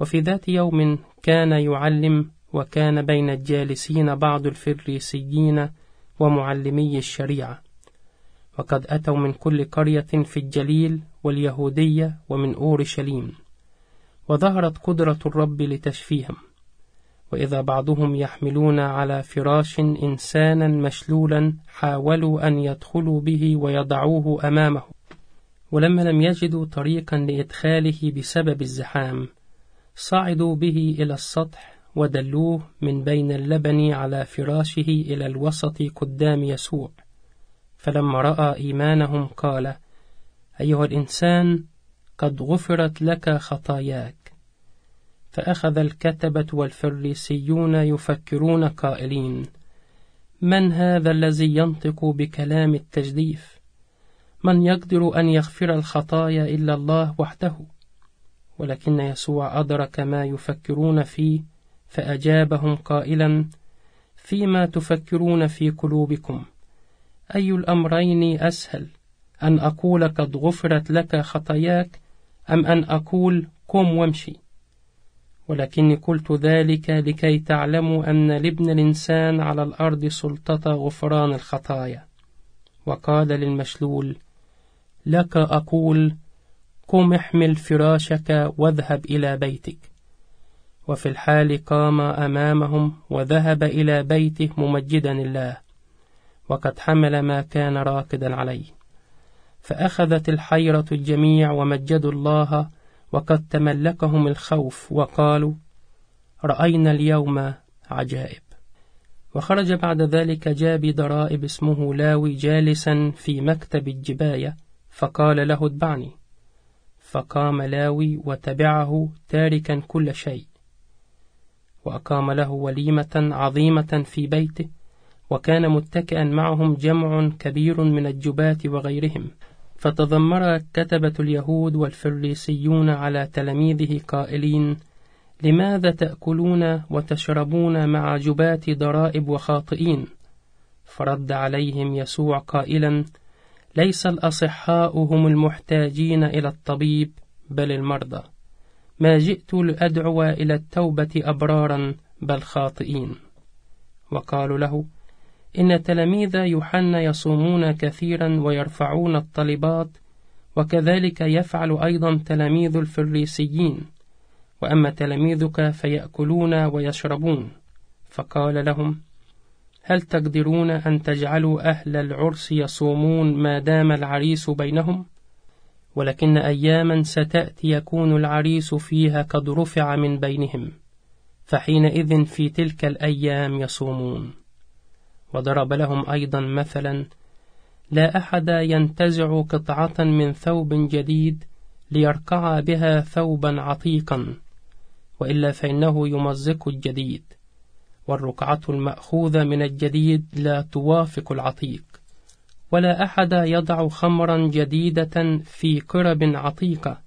وفي ذات يوم كان يعلم وكان بين الجالسين بعض الفريسيين ومعلمي الشريعة وقد أتوا من كل قرية في الجليل واليهودية ومن أورشليم وظهرت قدرة الرب لتشفيهم وإذا بعضهم يحملون على فراش إنسانا مشلولا حاولوا أن يدخلوا به ويضعوه أمامه ولما لم يجدوا طريقا لإدخاله بسبب الزحام صعدوا به إلى السطح ودلوه من بين اللبن على فراشه إلى الوسط قدام يسوع فلما رأى إيمانهم قال أيها الإنسان قد غفرت لك خطاياك فأخذ الكتبة والفريسيون يفكرون قائلين من هذا الذي ينطق بكلام التجديف من يقدر أن يغفر الخطايا إلا الله وحده ولكن يسوع أدرك ما يفكرون فيه فأجابهم قائلا فيما تفكرون في قلوبكم أي الأمرين أسهل أن أقول قد غفرت لك خطاياك أم أن أقول قم وامشي ولكني قلت ذلك لكي تعلموا أن لابن الإنسان على الأرض سلطة غفران الخطايا وقال للمشلول لك أقول قم احمل فراشك واذهب إلى بيتك وفي الحال قام أمامهم وذهب إلى بيته ممجدا الله وقد حمل ما كان راكدا عليه فأخذت الحيرة الجميع ومجدوا الله وقد تملكهم الخوف وقالوا رأينا اليوم عجائب وخرج بعد ذلك جابي ضرائب اسمه لاوي جالسا في مكتب الجباية فقال له اتبعني فقام لاوي وتبعه تاركا كل شيء وأقام له وليمة عظيمة في بيته وكان متكئا معهم جمع كبير من الجباة وغيرهم فتذمر كتبة اليهود والفريسيون على تلاميذه قائلين لماذا تأكلون وتشربون مع جباة ضرائب وخاطئين فرد عليهم يسوع قائلا ليس الأصحاء هم المحتاجين إلى الطبيب بل المرضى ما جئت لأدعو إلى التوبة أبرارا بل خاطئين وقالوا له إن تلاميذ يوحنا يصومون كثيرا ويرفعون الطلبات وكذلك يفعل أيضا تلاميذ الفريسيين وأما تلاميذك فيأكلون ويشربون فقال لهم هل تقدرون أن تجعلوا أهل العرس يصومون ما دام العريس بينهم؟ ولكن أياما ستأتي يكون العريس فيها قد رفع من بينهم فحينئذ في تلك الأيام يصومون وضرب لهم أيضا مثلا لا أحد ينتزع قطعة من ثوب جديد ليرقع بها ثوبا عتيقا وإلا فإنه يمزق الجديد والرقعة المأخوذة من الجديد لا توافق العتيق ولا أحد يضع خمرا جديدة في كرب عتيقة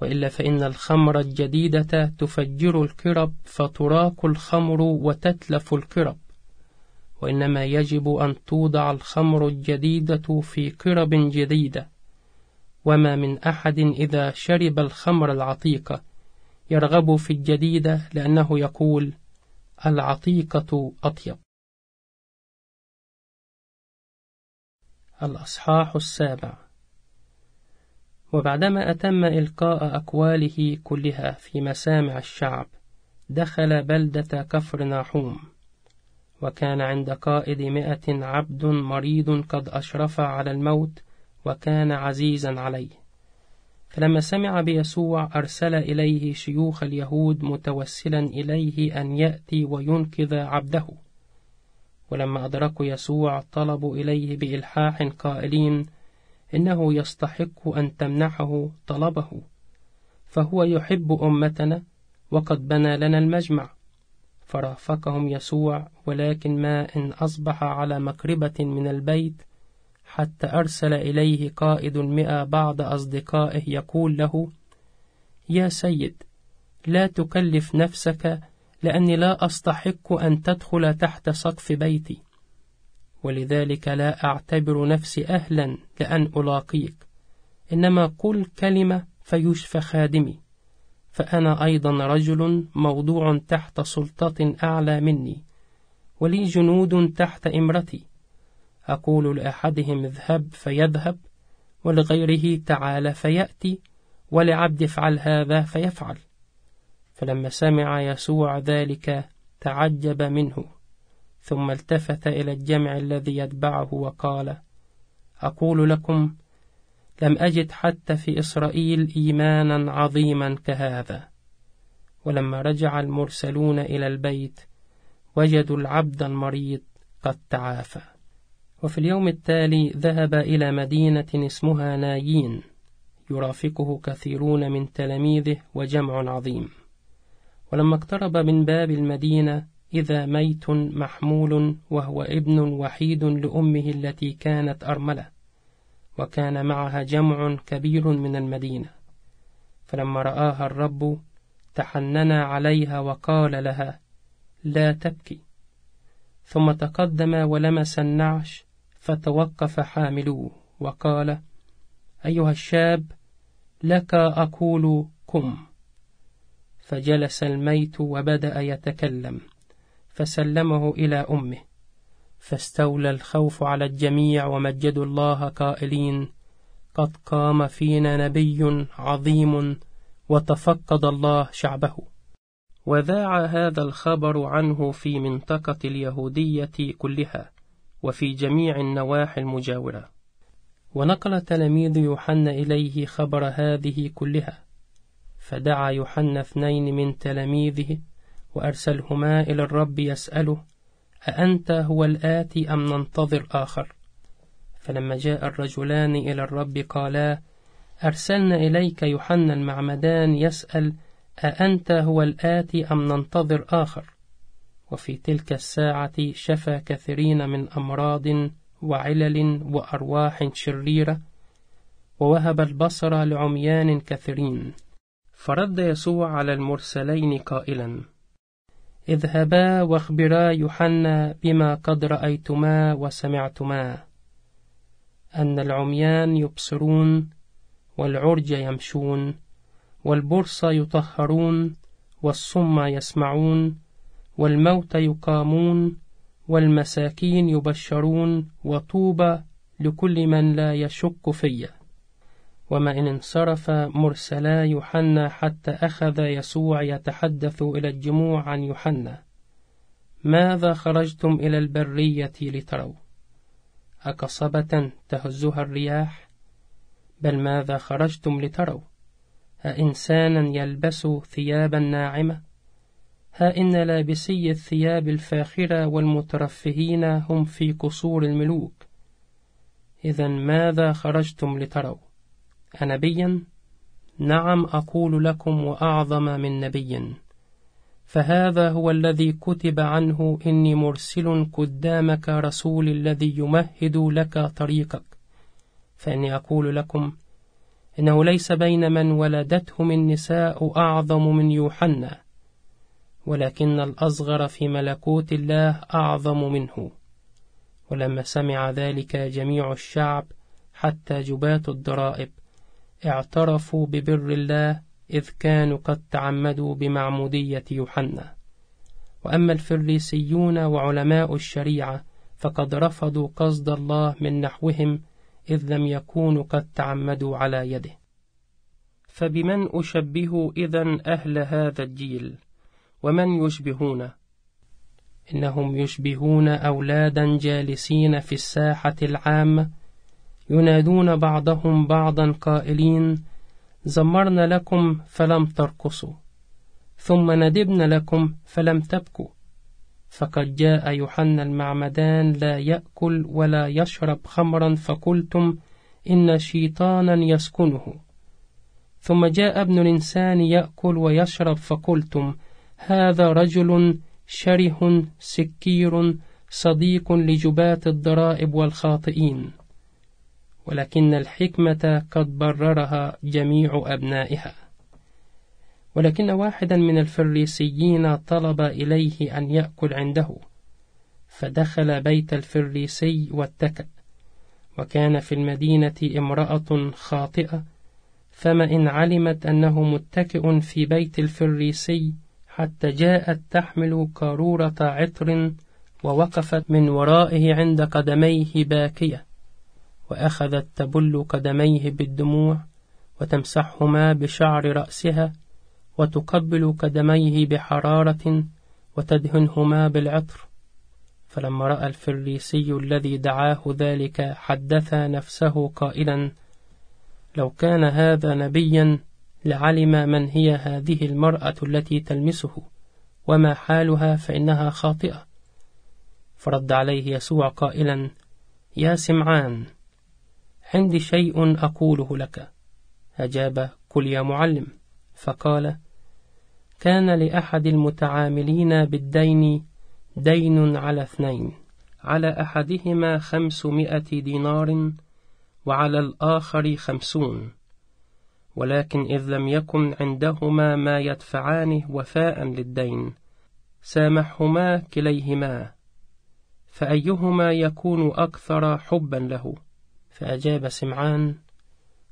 وإلا فإن الخمر الجديدة تفجر الكرب فتراك الخمر وتتلف الكرب وإنما يجب أن توضع الخمر الجديدة في كرب جديدة وما من أحد إذا شرب الخمر العتيقة يرغب في الجديدة لأنه يقول العتيقة أطيب الأصحاح السابع وبعدما أتم إلقاء أقواله كلها في مسامع الشعب دخل بلدة كفر ناحوم وكان عند قائد مئة عبد مريض قد أشرف على الموت وكان عزيزا عليه فلما سمع بيسوع أرسل إليه شيوخ اليهود متوسلا إليه أن يأتي وينقذ عبده ولما أدركوا يسوع طلبوا إليه بإلحاح قائلين إنه يستحق أن تمنحه طلبه فهو يحب أمتنا وقد بنى لنا المجمع فرافقهم يسوع ولكن ما إن أصبح على مقربة من البيت حتى أرسل إليه قائد المئة بعض أصدقائه يقول له يا سيد لا تكلف نفسك لأني لا أستحق أن تدخل تحت سقف بيتي ولذلك لا أعتبر نفسي أهلا لأن ألاقيك إنما قل كلمة فيشفى خادمي فأنا أيضا رجل موضوع تحت سلطة أعلى مني ولي جنود تحت إمرتي أقول لأحدهم اذهب فيذهب ولغيره تعال فيأتي ولعبد افعل هذا فيفعل فلما سمع يسوع ذلك تعجب منه ثم التفت إلى الجمع الذي يتبعه وقال أقول لكم لم أجد حتى في إسرائيل إيمانا عظيما كهذا ولما رجع المرسلون إلى البيت وجدوا العبد المريض قد تعافى وفي اليوم التالي ذهب إلى مدينة اسمها نايين يرافقه كثيرون من تلاميذه وجمع عظيم ولما اقترب من باب المدينة إذا ميت محمول وهو ابن وحيد لأمه التي كانت أرملة وكان معها جمع كبير من المدينة فلما رآها الرب تحننا عليها وقال لها لا تبكي ثم تقدم ولمس النعش فتوقف حاملوه وقال أيها الشاب لك أقول قم فجلس الميت وبدأ يتكلم فسلمه إلى أمه فاستولى الخوف على الجميع ومجدوا الله قائلين قد قام فينا نبي عظيم وتفقد الله شعبه وذاع هذا الخبر عنه في منطقة اليهودية كلها وفي جميع النواحي المجاورة ونقل تلاميذ يوحنا إليه خبر هذه كلها فدعا يوحنا اثنين من تلاميذه وأرسلهما إلى الرب يسأله أأنت هو الآتي أم ننتظر آخر فلما جاء الرجلان إلى الرب قالا أرسلنا إليك يوحنا المعمدان يسأل أأنت هو الآتي أم ننتظر آخر وفي تلك الساعة شفى كثيرين من أمراض وعلل وأرواح شريرة ووهب البصر لعميان كثيرين فرد يسوع على المرسلين قائلا اذهبا واخبرا يوحنا بما قد رأيتما وسمعتما أن العميان يبصرون والعرج يمشون والبرص يطهرون والصم يسمعون والموت يقامون والمساكين يبشرون وطوبى لكل من لا يشك فيه وما إن انصرف مرسلا يوحنا حتى أخذ يسوع يتحدث إلى الجموع عن يوحنا ماذا خرجتم إلى البرية لتروا أقصبة تهزها الرياح بل ماذا خرجتم لتروا أإنسانا يلبس ثيابا ناعمة ها إن لابسي الثياب الفاخرة والمترفهين هم في قصور الملوك إذا ماذا خرجتم لتروا أنبيا؟ نعم أقول لكم وأعظم من نبي فهذا هو الذي كتب عنه إني مرسل قدامك رسول الذي يمهد لك طريقك فإني أقول لكم إنه ليس بين من ولدته من نساء أعظم من يوحنا ولكن الأصغر في ملكوت الله أعظم منه ولما سمع ذلك جميع الشعب حتى جباة الضرائب اعترفوا ببر الله إذ كانوا قد تعمدوا بمعمودية يوحنا وأما الفريسيون وعلماء الشريعة فقد رفضوا قصد الله من نحوهم إذ لم يكونوا قد تعمدوا على يده فبمن أشبه إذا أهل هذا الجيل ومن يشبهون إنهم يشبهون أولادا جالسين في الساحة العامة ينادون بعضهم بعضا قائلين زمرنا لكم فلم ترقصوا ثم ندبنا لكم فلم تبكوا فقد جاء يوحنا المعمدان لا يأكل ولا يشرب خمرا فقلتم إن شيطانا يسكنه ثم جاء ابن الإنسان يأكل ويشرب فقلتم هذا رجل شره سكير صديق لجباة الضرائب والخاطئين ولكن الحكمة قد بررها جميع أبنائها ولكن واحدا من الفريسيين طلب إليه أن يأكل عنده فدخل بيت الفريسي واتكأ وكان في المدينة امرأة خاطئة فما إن علمت أنه متكئ في بيت الفريسي حتى جاءت تحمل قارورة عطر ووقفت من ورائه عند قدميه باكية وأخذت تبل قدميه بالدموع وتمسحهما بشعر رأسها وتقبل قدميه بحرارة وتدهنهما بالعطر فلما رأى الفريسي الذي دعاه ذلك حدث نفسه قائلا لو كان هذا نبيا لعلم من هي هذه المرأة التي تلمسه وما حالها فإنها خاطئة فرد عليه يسوع قائلا يا سمعان عندي شيء أقوله لك أجاب كل يا معلم فقال كان لأحد المتعاملين بالدين دين على اثنين على أحدهما خمسمائة دينار وعلى الآخر خمسون ولكن إذ لم يكن عندهما ما يدفعانه وفاء للدين سامحهما كليهما فأيهما يكون أكثر حبا له؟ فأجاب سمعان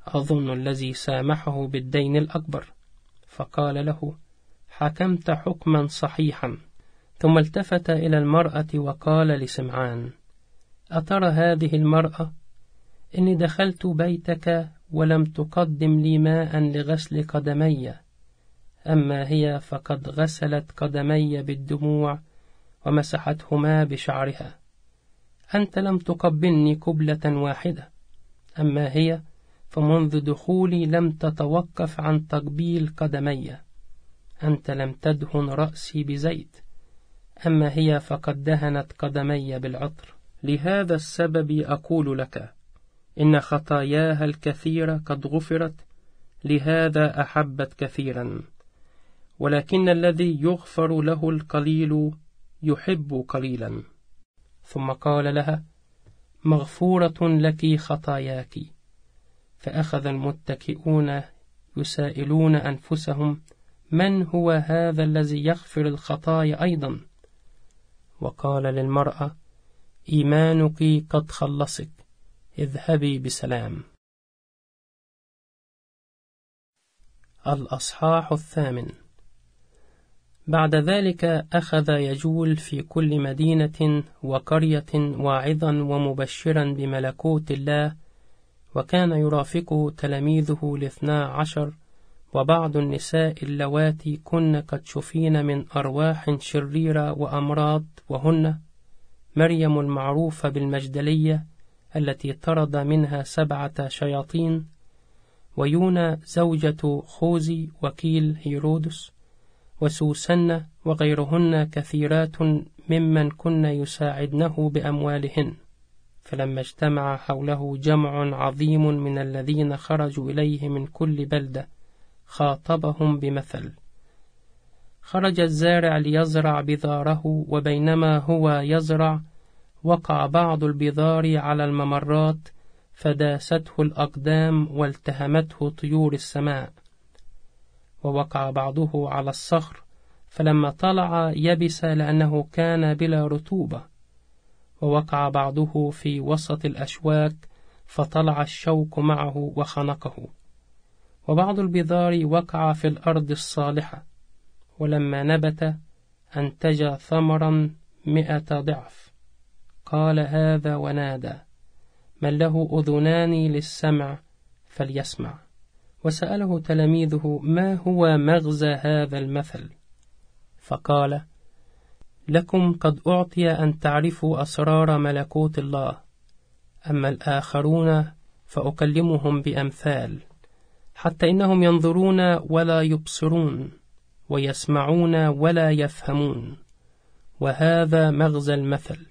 أظن الذي سامحه بالدين الأكبر فقال له حكمت حكما صحيحا ثم التفت إلى المرأة وقال لسمعان أترى هذه المرأة إني دخلت بيتك ولم تقدم لي ماء لغسل قدمي أما هي فقد غسلت قدمي بالدموع ومسحتهما بشعرها أنت لم تقبلني قبلة واحدة أما هي فمنذ دخولي لم تتوقف عن تقبيل قدمي أنت لم تدهن رأسي بزيت أما هي فقد دهنت قدمي بالعطر لهذا السبب أقول لك إن خطاياها الكثيرة قد غفرت لهذا أحبت كثيرا ولكن الذي يغفر له القليل يحب قليلا ثم قال لها مغفورة لك خطاياك فأخذ المتكئون يسائلون أنفسهم من هو هذا الذي يغفر الخطايا أيضا وقال للمرأة إيمانك قد خلصك اذهبي بسلام الأصحاح الثامن بعد ذلك أخذ يجول في كل مدينة وقرية واعظا ومبشرا بملكوت الله وكان يرافقه تلاميذه الاثنا عشر وبعض النساء اللواتي كن قد شفين من أرواح شريرة وأمراض وهن مريم المعروفة بالمجدلية التي طرد منها سبعة شياطين ويونا زوجة خوزي وكيل هيرودس وسوسن وغيرهن كثيرات ممن كن يساعدنه بأموالهن فلما اجتمع حوله جمع عظيم من الذين خرجوا إليه من كل بلدة خاطبهم بمثل خرج الزارع ليزرع بذاره وبينما هو يزرع وقع بعض البذار على الممرات فداسته الأقدام والتهمته طيور السماء ووقع بعضه على الصخر فلما طلع يبس لأنه كان بلا رطوبة ووقع بعضه في وسط الأشواك فطلع الشوك معه وخنقه وبعض البذار وقع في الأرض الصالحة ولما نبت أنتج ثمرا مئة ضعف قال هذا ونادى من له أذنان للسمع فليسمع وسأله تلاميذه ما هو مغزى هذا المثل فقال لكم قد أعطي أن تعرفوا أسرار ملكوت الله أما الآخرون فأكلمهم بأمثال حتى إنهم ينظرون ولا يبصرون ويسمعون ولا يفهمون وهذا مغزى المثل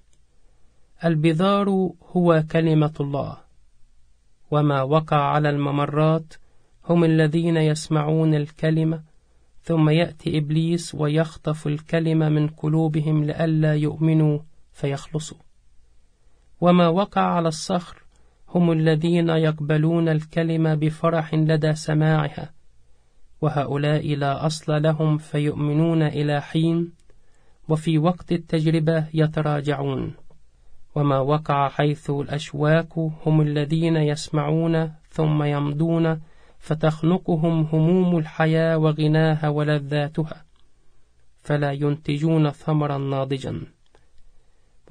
البذار هو كلمة الله وما وقع على الممرات هم الذين يسمعون الكلمة ثم يأتي إبليس ويخطف الكلمة من قلوبهم لئلا يؤمنوا فيخلصوا وما وقع على الصخر هم الذين يقبلون الكلمة بفرح لدى سماعها وهؤلاء لا أصل لهم فيؤمنون إلى حين وفي وقت التجربة يتراجعون وما وقع حيث الأشواك هم الذين يسمعون ثم يمضون فتخنقهم هموم الحياة وغناها ولذاتها فلا ينتجون ثمرا ناضجا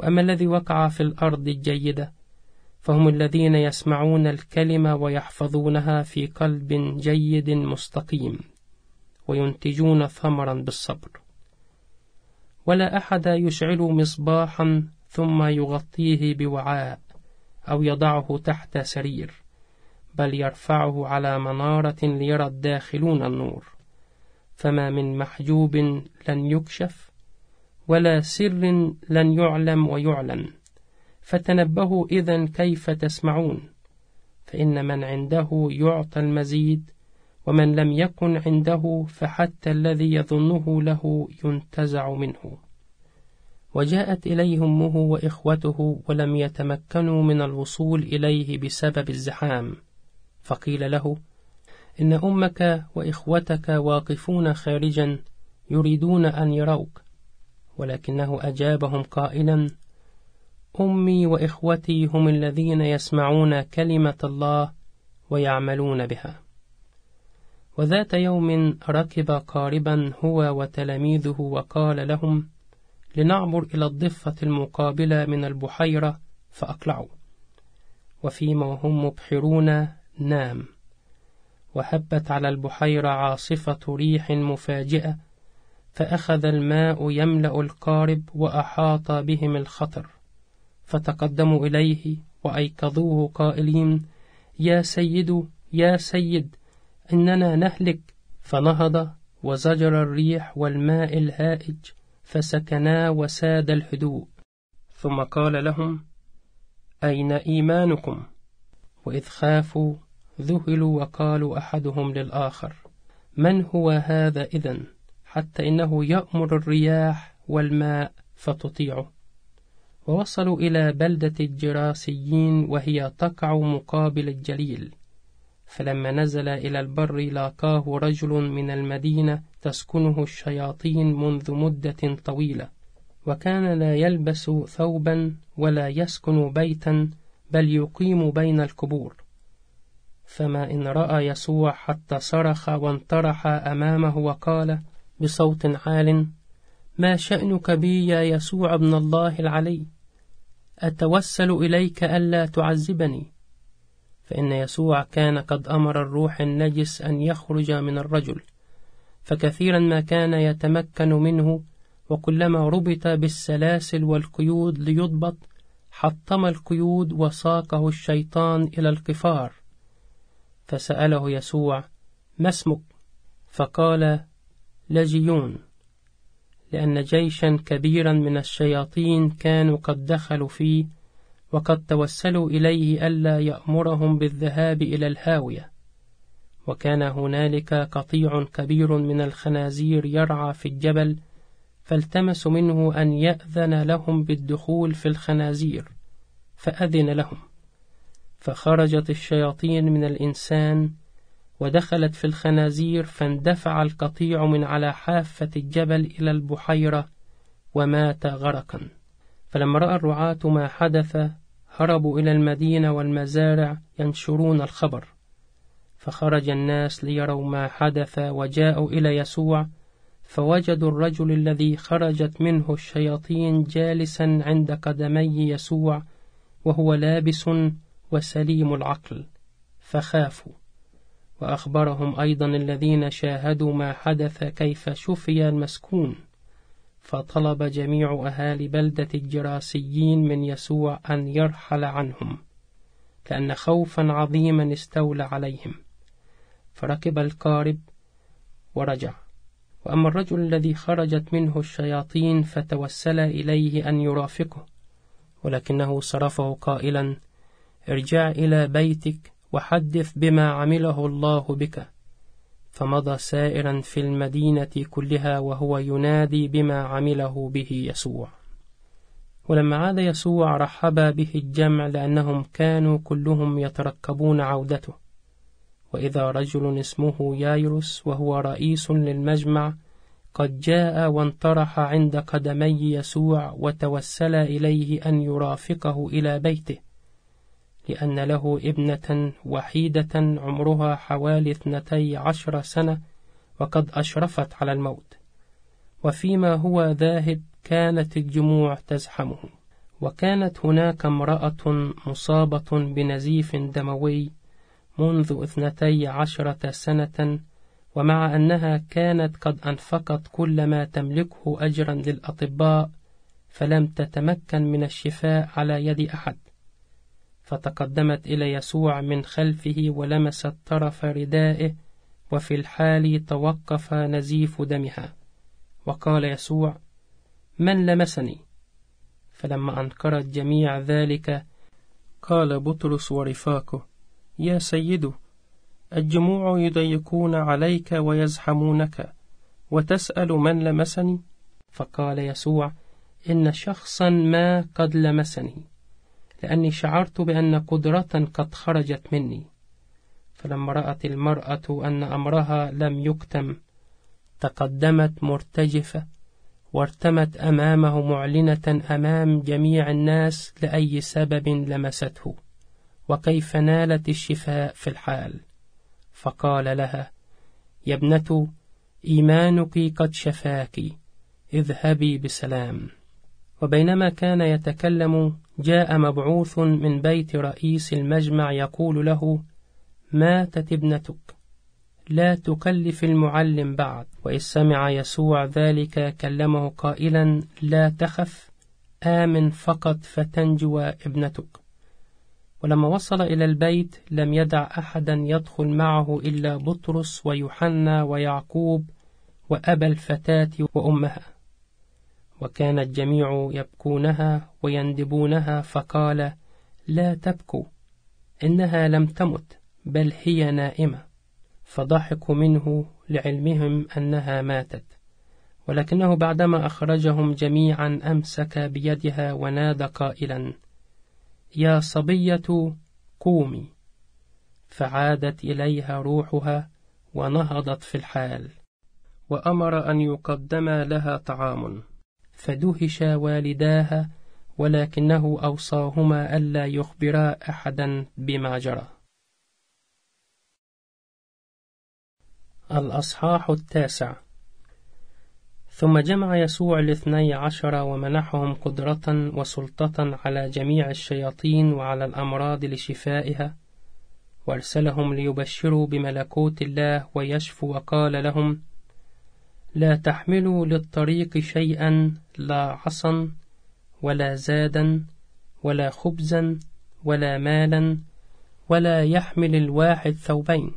وأما الذي وقع في الأرض الجيدة فهم الذين يسمعون الكلمة ويحفظونها في قلب جيد مستقيم وينتجون ثمرا بالصبر ولا أحد يشعل مصباحا ثم يغطيه بوعاء أو يضعه تحت سرير بل يرفعه على منارة ليرى الداخلون النور فما من محجوب لن يكشف ولا سر لن يعلم ويعلن فتنبهوا إذا كيف تسمعون فإن من عنده يعطى المزيد ومن لم يكن عنده فحتى الذي يظنه له ينتزع منه وجاءت إليه أمه وإخوته ولم يتمكنوا من الوصول إليه بسبب الزحام فقيل له إن أمك وإخوتك واقفون خارجا يريدون أن يروك ولكنه أجابهم قائلا أمي وإخوتي هم الذين يسمعون كلمة الله ويعملون بها وذات يوم ركب قاربا هو وتلاميذه وقال لهم لنعبر إلى الضفة المقابلة من البحيرة فأقلعوا وفيما هم مبحرون نام وهبت على البحيرة عاصفة ريح مفاجئة فأخذ الماء يملأ القارب وأحاط بهم الخطر فتقدموا إليه وأيقظوه قائلين يا سيد يا سيد إننا نهلك فنهض وزجر الريح والماء الهائج فسكنا وساد الهدوء ثم قال لهم أين إيمانكم وإذ خافوا ذهلوا وقالوا أحدهم للآخر من هو هذا إذن حتى إنه يأمر الرياح والماء فتطيعه ووصلوا إلى بلدة الجراسيين وهي تقع مقابل الجليل فلما نزل إلى البر لاقاه رجل من المدينة تسكنه الشياطين منذ مدة طويلة وكان لا يلبس ثوبا ولا يسكن بيتا بل يقيم بين القبور فما إن رأى يسوع حتى صرخ وانطرح أمامه وقال بصوت عال ما شأنك بي يا يسوع ابن الله العلي أتوسل إليك ألا تعذبني فإن يسوع كان قد أمر الروح النجس أن يخرج من الرجل فكثيرا ما كان يتمكن منه وكلما ربط بالسلاسل والقيود ليضبط حطم القيود وساقه الشيطان إلى القفار فسأله يسوع ما اسمك فقال لجيون لأن جيشا كبيرا من الشياطين كانوا قد دخلوا فيه وقد توسلوا إليه ألا يأمرهم بالذهاب إلى الهاوية وكان هنالك قطيع كبير من الخنازير يرعى في الجبل فالتمسوا منه أن يأذن لهم بالدخول في الخنازير فأذن لهم فخرجت الشياطين من الإنسان ودخلت في الخنازير فاندفع القطيع من على حافة الجبل إلى البحيرة ومات غرقا فلما رأى الرعاة ما حدث هربوا إلى المدينة والمزارع ينشرون الخبر فخرج الناس ليروا ما حدث وجاءوا إلى يسوع فوجدوا الرجل الذي خرجت منه الشياطين جالسا عند قدمي يسوع وهو لابس وسليم العقل فخافوا وأخبرهم أيضا الذين شاهدوا ما حدث كيف شفي المسكون فطلب جميع أهالي بلدة الجراسيين من يسوع أن يرحل عنهم لأن خوفا عظيما استولى عليهم فركب القارب ورجع وأما الرجل الذي خرجت منه الشياطين فتوسل إليه أن يرافقه ولكنه صرفه قائلا ارجع إلى بيتك وحدث بما عمله الله بك فمضى سائرا في المدينة كلها وهو ينادي بما عمله به يسوع ولما عاد يسوع رحب به الجمع لأنهم كانوا كلهم يترقبون عودته وإذا رجل اسمه يايروس وهو رئيس للمجمع قد جاء وانطرح عند قدمي يسوع وتوسل إليه أن يرافقه إلى بيته لأن له ابنة وحيدة عمرها حوالي اثنتي عشر سنة وقد أشرفت على الموت وفيما هو ذاهب كانت الجموع تزحمه وكانت هناك امرأة مصابة بنزيف دموي منذ اثنتي عشرة سنة ومع أنها كانت قد أنفقت كل ما تملكه أجرا للأطباء فلم تتمكن من الشفاء على يد أحد فتقدمت إلى يسوع من خلفه ولمست طرف ردائه وفي الحال توقف نزيف دمها وقال يسوع من لمسني فلما أنكرت جميع ذلك قال بطرس ورفاقه يا سيد الجموع يضيقون عليك ويزحمونك وتسأل من لمسني فقال يسوع إن شخصا ما قد لمسني لأني شعرت بأن قدرة قد خرجت مني فلما رأت المرأة أن أمرها لم يكتم تقدمت مرتجفة وارتمت أمامه معلنة أمام جميع الناس لأي سبب لمسته وكيف نالت الشفاء في الحال فقال لها يا ابنة إيمانك قد شفاك اذهبي بسلام وبينما كان يتكلم جاء مبعوث من بيت رئيس المجمع يقول له ماتت ابنتك لا تكلف المعلم بعد وإذ سمع يسوع ذلك كلمه قائلا لا تخف آمن فقط فتنجو ابنتك ولما وصل إلى البيت لم يدع أحدا يدخل معه إلا بطرس ويوحنا ويعقوب وأبا الفتاة وأمها وكان الجميع يبكونها ويندبونها فقال لا تبكوا إنها لم تمت بل هي نائمة فضحكوا منه لعلمهم أنها ماتت ولكنه بعدما أخرجهم جميعا أمسك بيدها ونادى قائلا يا صبية قومي فعادت إليها روحها ونهضت في الحال وأمر أن يقدم لها طعام فدهش والداها ولكنه أوصاهما ألا يخبرا أحدا بما جرى الأصحاح التاسع ثم جمع يسوع الاثني عشر ومنحهم قدرة وسلطة على جميع الشياطين وعلى الأمراض لشفائها وأرسلهم ليبشروا بملكوت الله ويشفوا وقال لهم لا تحملوا للطريق شيئا لا عصا ولا زادا ولا خبزا ولا مالا ولا يحمل الواحد ثوبين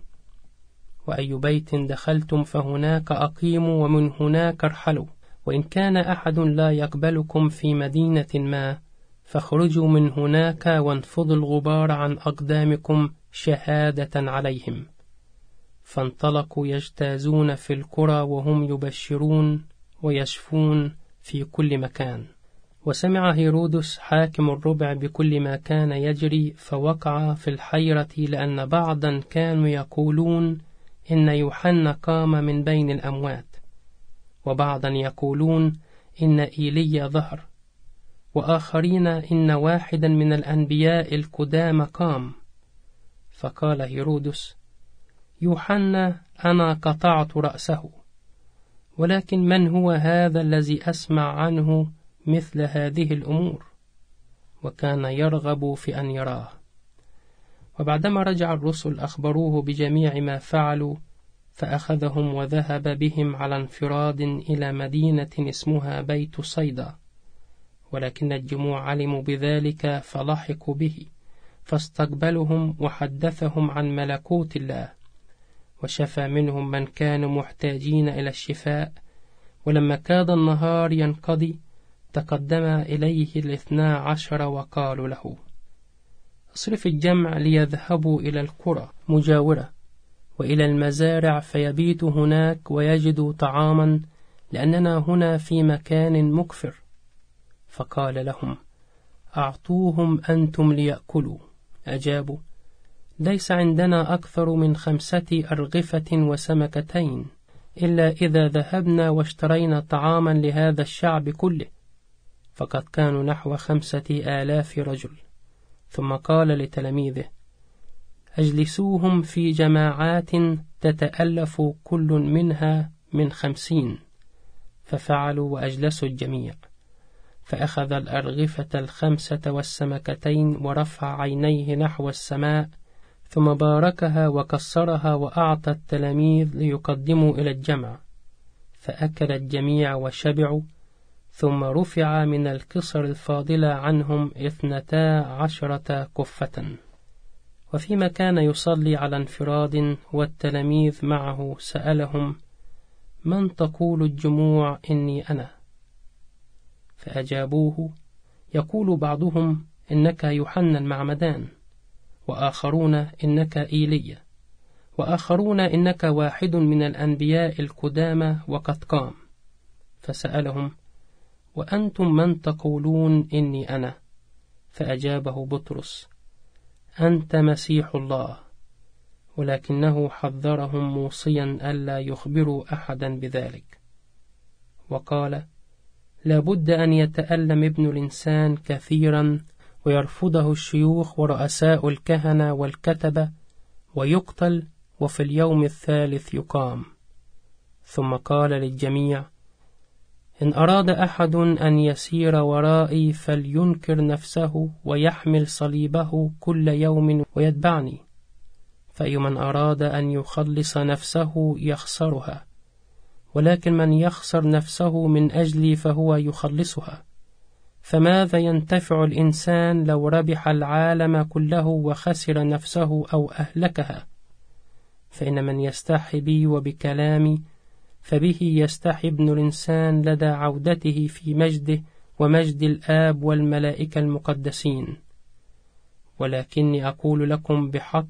وأي بيت دخلتم فهناك أقيموا ومن هناك ارحلوا وإن كان أحد لا يقبلكم في مدينة ما فاخرجوا من هناك وانفضوا الغبار عن أقدامكم شهادة عليهم فانطلقوا يجتازون في القرى وهم يبشرون ويشفون في كل مكان وسمع هيرودس حاكم الربع بكل ما كان يجري فوقع في الحيرة لأن بعضا كانوا يقولون إن يوحنا قام من بين الأموات وبعضا يقولون إن إيليا ظهر وآخرين إن واحدا من الأنبياء القدامى قام فقال هيرودس يوحنا أنا قطعت رأسه ولكن من هو هذا الذي أسمع عنه مثل هذه الأمور وكان يرغب في أن يراه وبعدما رجع الرسل أخبروه بجميع ما فعلوا فأخذهم وذهب بهم على انفراد إلى مدينة اسمها بيت صيدا ولكن الجموع علموا بذلك فلحقوا به فاستقبلهم وحدثهم عن ملكوت الله وشفى منهم من كانوا محتاجين إلى الشفاء ولما كاد النهار ينقضي تقدم إليه الاثنا عشر وقالوا له اصرف الجمع ليذهبوا إلى القرى مجاورة وإلى المزارع فيبيتوا هناك ويجدوا طعاما لأننا هنا في مكان مكفر فقال لهم أعطوهم أنتم ليأكلوا أجابوا ليس عندنا أكثر من خمسة أرغفة وسمكتين إلا إذا ذهبنا واشترينا طعاما لهذا الشعب كله فقد كانوا نحو خمسة آلاف رجل ثم قال لتلاميذه أجلسوهم في جماعات تتألف كل منها من خمسين ففعلوا وأجلسوا الجميع فأخذ الأرغفة الخمسة والسمكتين ورفع عينيه نحو السماء ثم باركها وكسرها وأعطى التلاميذ ليقدموا إلى الجمع فأكل الجميع وشبعوا ثم رفع من الكسر الفاضلة عنهم اثنتا عشرة كفة وفيما كان يصلي على انفراد والتلاميذ معه سألهم من تقول الجموع إني أنا فأجابوه يقول بعضهم إنك يوحنا المعمدان وآخرون إنك إيليا وآخرون إنك واحد من الأنبياء القدامى وقد قام فسألهم وأنتم من تقولون إني أنا فأجابه بطرس أنت مسيح الله ولكنه حذرهم موصيا ألا يخبروا أحدا بذلك وقال لابد أن يتألم ابن الإنسان كثيرا ويرفضه الشيوخ ورؤساء الكهنة والكتبة ويقتل وفي اليوم الثالث يقام ثم قال للجميع إن أراد أحد أن يسير ورائي فلينكر نفسه ويحمل صليبه كل يوم ويتبعني فأي من أراد أن يخلص نفسه يخسرها ولكن من يخسر نفسه من أجلي فهو يخلصها فماذا ينتفع الإنسان لو ربح العالم كله وخسر نفسه أو أهلكها فإن من يستحي بي وبكلامي فبه يستحي ابن الإنسان لدى عودته في مجده ومجد الآب والملائكة المقدسين ولكني أقول لكم بحق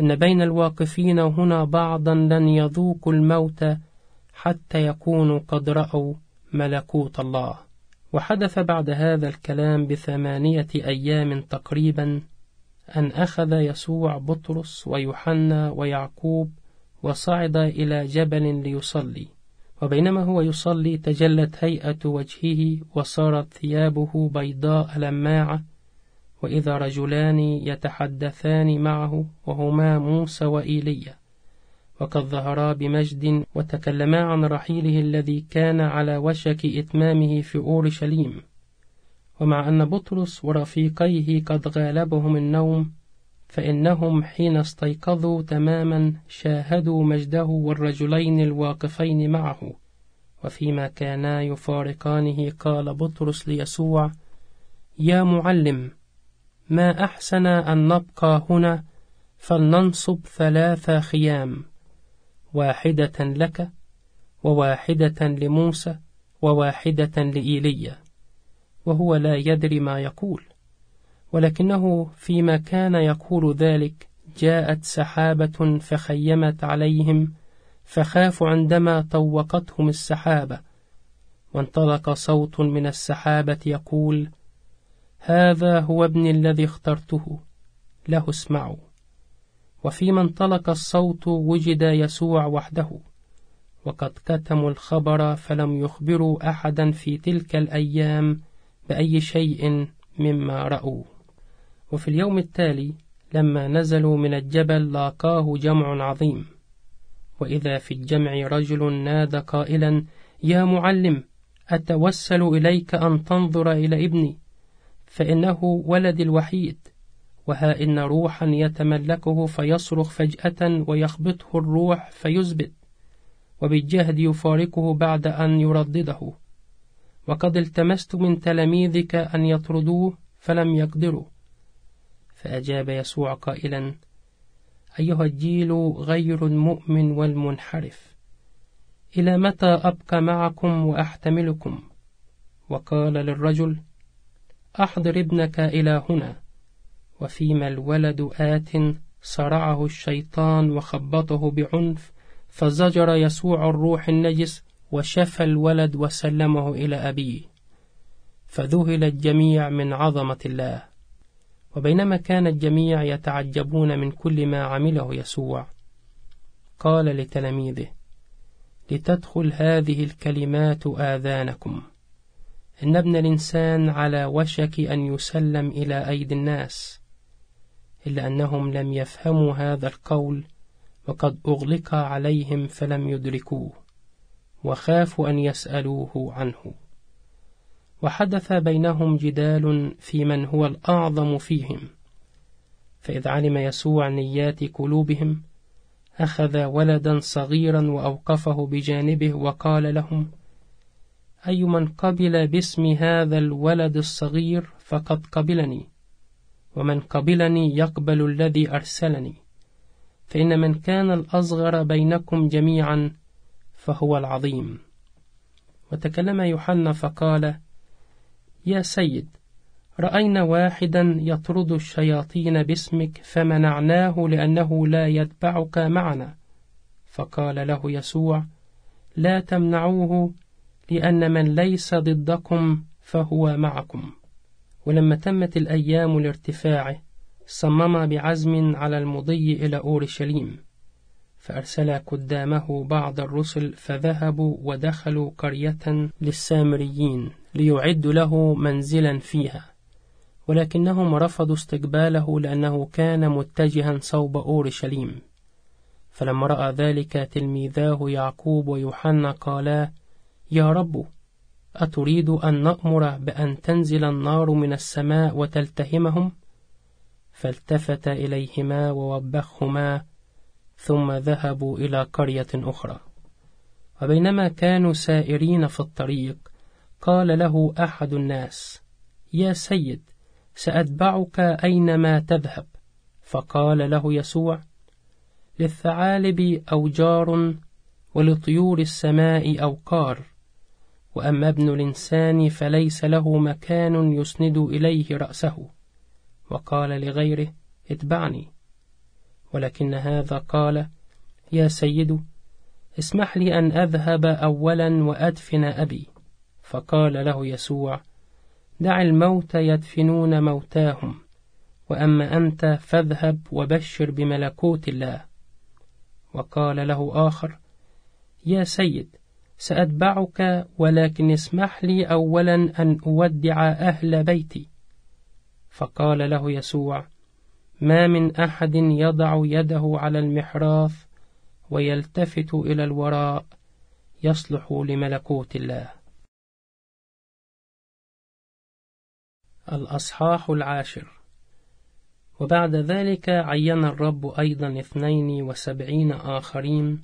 أن بين الواقفين هنا بعضا لن يذوقوا الموت حتى يكونوا قد رأوا ملكوت الله وحدث بعد هذا الكلام بثمانية أيام تقريبا أن أخذ يسوع بطرس ويوحنا ويعقوب وصعد إلى جبل ليصلي وبينما هو يصلي تجلت هيئة وجهه وصارت ثيابه بيضاء لماعة وإذا رجلان يتحدثان معه وهما موسى وإيليا وقد ظهرا بمجد وتكلما عن رحيله الذي كان على وشك إتمامه في أورشليم ومع أن بطرس ورفيقيه قد غالبهم النوم فإنهم حين استيقظوا تماما شاهدوا مجده والرجلين الواقفين معه وفيما كانا يفارقانه قال بطرس ليسوع يا معلم ما أحسن أن نبقى هنا فلننصب ثلاث خيام واحدة لك وواحدة لموسى وواحدة لإيليا وهو لا يدري ما يقول ولكنه فيما كان يقول ذلك جاءت سحابة فخيمت عليهم فخافوا عندما طوقتهم السحابة وانطلق صوت من السحابة يقول هذا هو ابن الذي اخترته له اسمعوا وفيما انطلق الصوت وجد يسوع وحده وقد كتموا الخبر فلم يخبروا أحدا في تلك الأيام بأي شيء مما رأوا وفي اليوم التالي لما نزلوا من الجبل لاقاه جمع عظيم وإذا في الجمع رجل نادى قائلا يا معلم أتوسل إليك أن تنظر إلى ابني فإنه ولدي الوحيد وها إن روحا يتملكه فيصرخ فجأة ويخبطه الروح فيزبد وبالجهد يفارقه بعد أن يردده وقد التمست من تلاميذك أن يطردوه فلم يقدروا فأجاب يسوع قائلا أيها الجيل غير المؤمن والمنحرف إلى متى أبقى معكم وأحتملكم وقال للرجل أحضر ابنك إلى هنا وفيما الولد آت صرعه الشيطان وخبطه بعنف فزجر يسوع الروح النجس وشفى الولد وسلمه إلى أبيه فذهل الجميع من عظمة الله وبينما كان الجميع يتعجبون من كل ما عمله يسوع قال لتلاميذه لتدخل هذه الكلمات آذانكم إن ابن الإنسان على وشك أن يسلم إلى أيدي الناس إلا أنهم لم يفهموا هذا القول وقد أغلق عليهم فلم يدركوه وخافوا أن يسألوه عنه وحدث بينهم جدال في من هو الأعظم فيهم فإذ علم يسوع نيات قلوبهم أخذ ولدا صغيرا وأوقفه بجانبه وقال لهم أي من قبل باسم هذا الولد الصغير فقد قبلني ومن قبلني يقبل الذي أرسلني فإن من كان الأصغر بينكم جميعا فهو العظيم وتكلم يوحنا فقال يا سيد رأينا واحدا يطرد الشياطين باسمك فمنعناه لأنه لا يتبعك معنا فقال له يسوع لا تمنعوه لأن من ليس ضدكم فهو معكم ولما تمت الأيام لارتفاعه صمم بعزم على المضي إلى أورشليم فأرسل قدامه بعض الرسل فذهبوا ودخلوا قرية للسامريين ليعدوا له منزلا فيها ولكنهم رفضوا استقباله لأنه كان متجها صوب أورشليم فلما رأى ذلك تلميذاه يعقوب ويوحنا قالا يا رب أتريد أن نأمر بأن تنزل النار من السماء وتلتهمهم؟ فالتفت إليهما ووبخهما ثم ذهبوا إلى قرية أخرى وبينما كانوا سائرين في الطريق قال له أحد الناس يا سيد سأتبعك أينما تذهب فقال له يسوع للثعالب أوجار ولطيور السماء أوقار وأما ابن الإنسان فليس له مكان يسند إليه رأسه وقال لغيره اتبعني ولكن هذا قال يا سيد اسمح لي أن أذهب أولا وأدفن أبي فقال له يسوع دع الموت يدفنون موتاهم وأما أنت فاذهب وبشر بملكوت الله وقال له آخر يا سيد سأتبعك ولكن اسمح لي أولا أن أودع أهل بيتي فقال له يسوع ما من أحد يضع يده على المحراث ويلتفت إلى الوراء يصلح لملكوت الله الأصحاح العاشر وبعد ذلك عين الرب أيضا اثنين وسبعين آخرين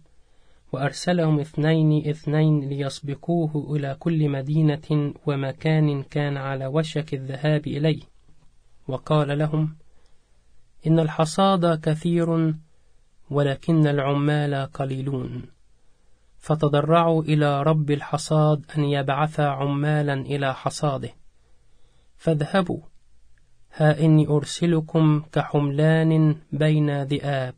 وأرسلهم اثنين اثنين ليسبقوه إلى كل مدينة ومكان كان على وشك الذهاب إليه وقال لهم إن الحصاد كثير ولكن العمال قليلون فتضرعوا إلى رب الحصاد أن يبعث عمالا إلى حصاده فاذهبوا ها إني أرسلكم كحملان بين ذئاب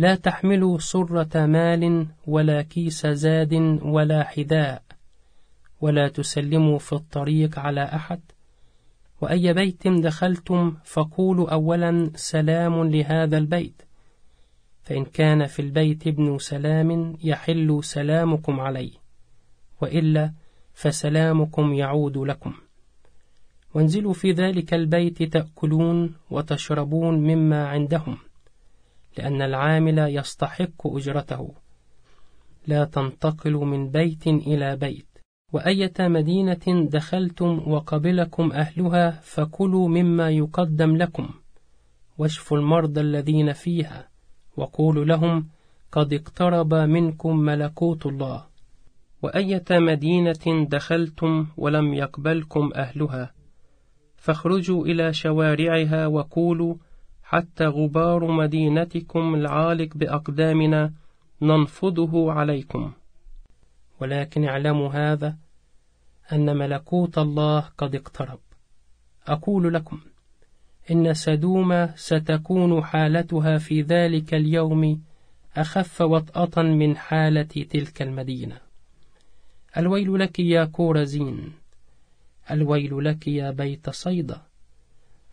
لا تحملوا صرة مال ولا كيس زاد ولا حذاء ولا تسلموا في الطريق على أحد وأي بيت دخلتم فقولوا أولا سلام لهذا البيت فإن كان في البيت ابن سلام يحل سلامكم عليه وإلا فسلامكم يعود لكم وانزلوا في ذلك البيت تأكلون وتشربون مما عندهم لأن العامل يستحق أجرته لا تنتقل من بيت إلى بيت وأية مدينة دخلتم وقبلكم أهلها فكلوا مما يقدم لكم واشفوا المرضى الذين فيها وقولوا لهم قد اقترب منكم ملكوت الله وأية مدينة دخلتم ولم يقبلكم أهلها فاخرجوا إلى شوارعها وقولوا حتى غبار مدينتكم العالق بأقدامنا ننفضه عليكم ولكن اعلموا هذا أن ملكوت الله قد اقترب أقول لكم إن سدوم ستكون حالتها في ذلك اليوم أخف وطأة من حالة تلك المدينة الويل لك يا كورزين الويل لك يا بيت صيدا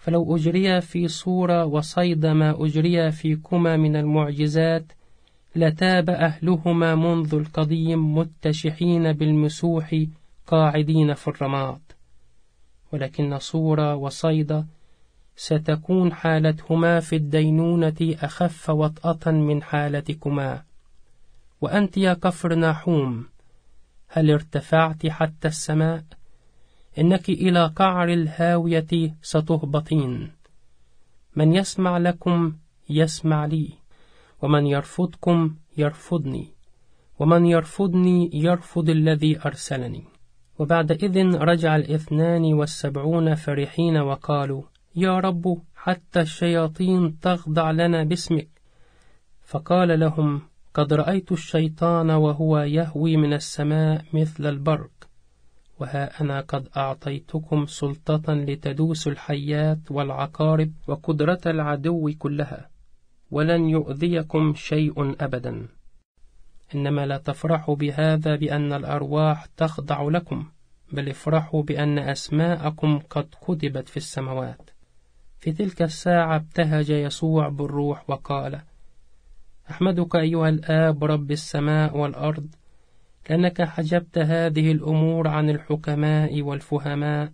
فلو أجري في صورة وصيد ما أجري فيكما من المعجزات لتاب أهلهما منذ القديم متشحين بالمسوح قاعدين في الرماد ولكن صورة وصيد ستكون حالتهما في الدينونة أخف وطأة من حالتكما وأنت يا كفر ناحوم هل ارتفعت حتى السماء؟ إنك إلى قعر الهاوية ستهبطين من يسمع لكم يسمع لي ومن يرفضكم يرفضني ومن يرفضني يرفض الذي أرسلني وبعد إذن رجع الاثنان والسبعون فرحين وقالوا يا رب حتى الشياطين تخضع لنا باسمك فقال لهم قد رأيت الشيطان وهو يهوي من السماء مثل البرق وها أنا قد أعطيتكم سلطة لتدوسوا الحيات والعقارب وقدرة العدو كلها ولن يؤذيكم شيء أبدا إنما لا تفرحوا بهذا بأن الأرواح تخضع لكم بل افرحوا بأن أسماءكم قد كتبت في السماوات في تلك الساعة ابتهج يسوع بالروح وقال أحمدك أيها الآب رب السماء والأرض لأنك حجبت هذه الأمور عن الحكماء والفهماء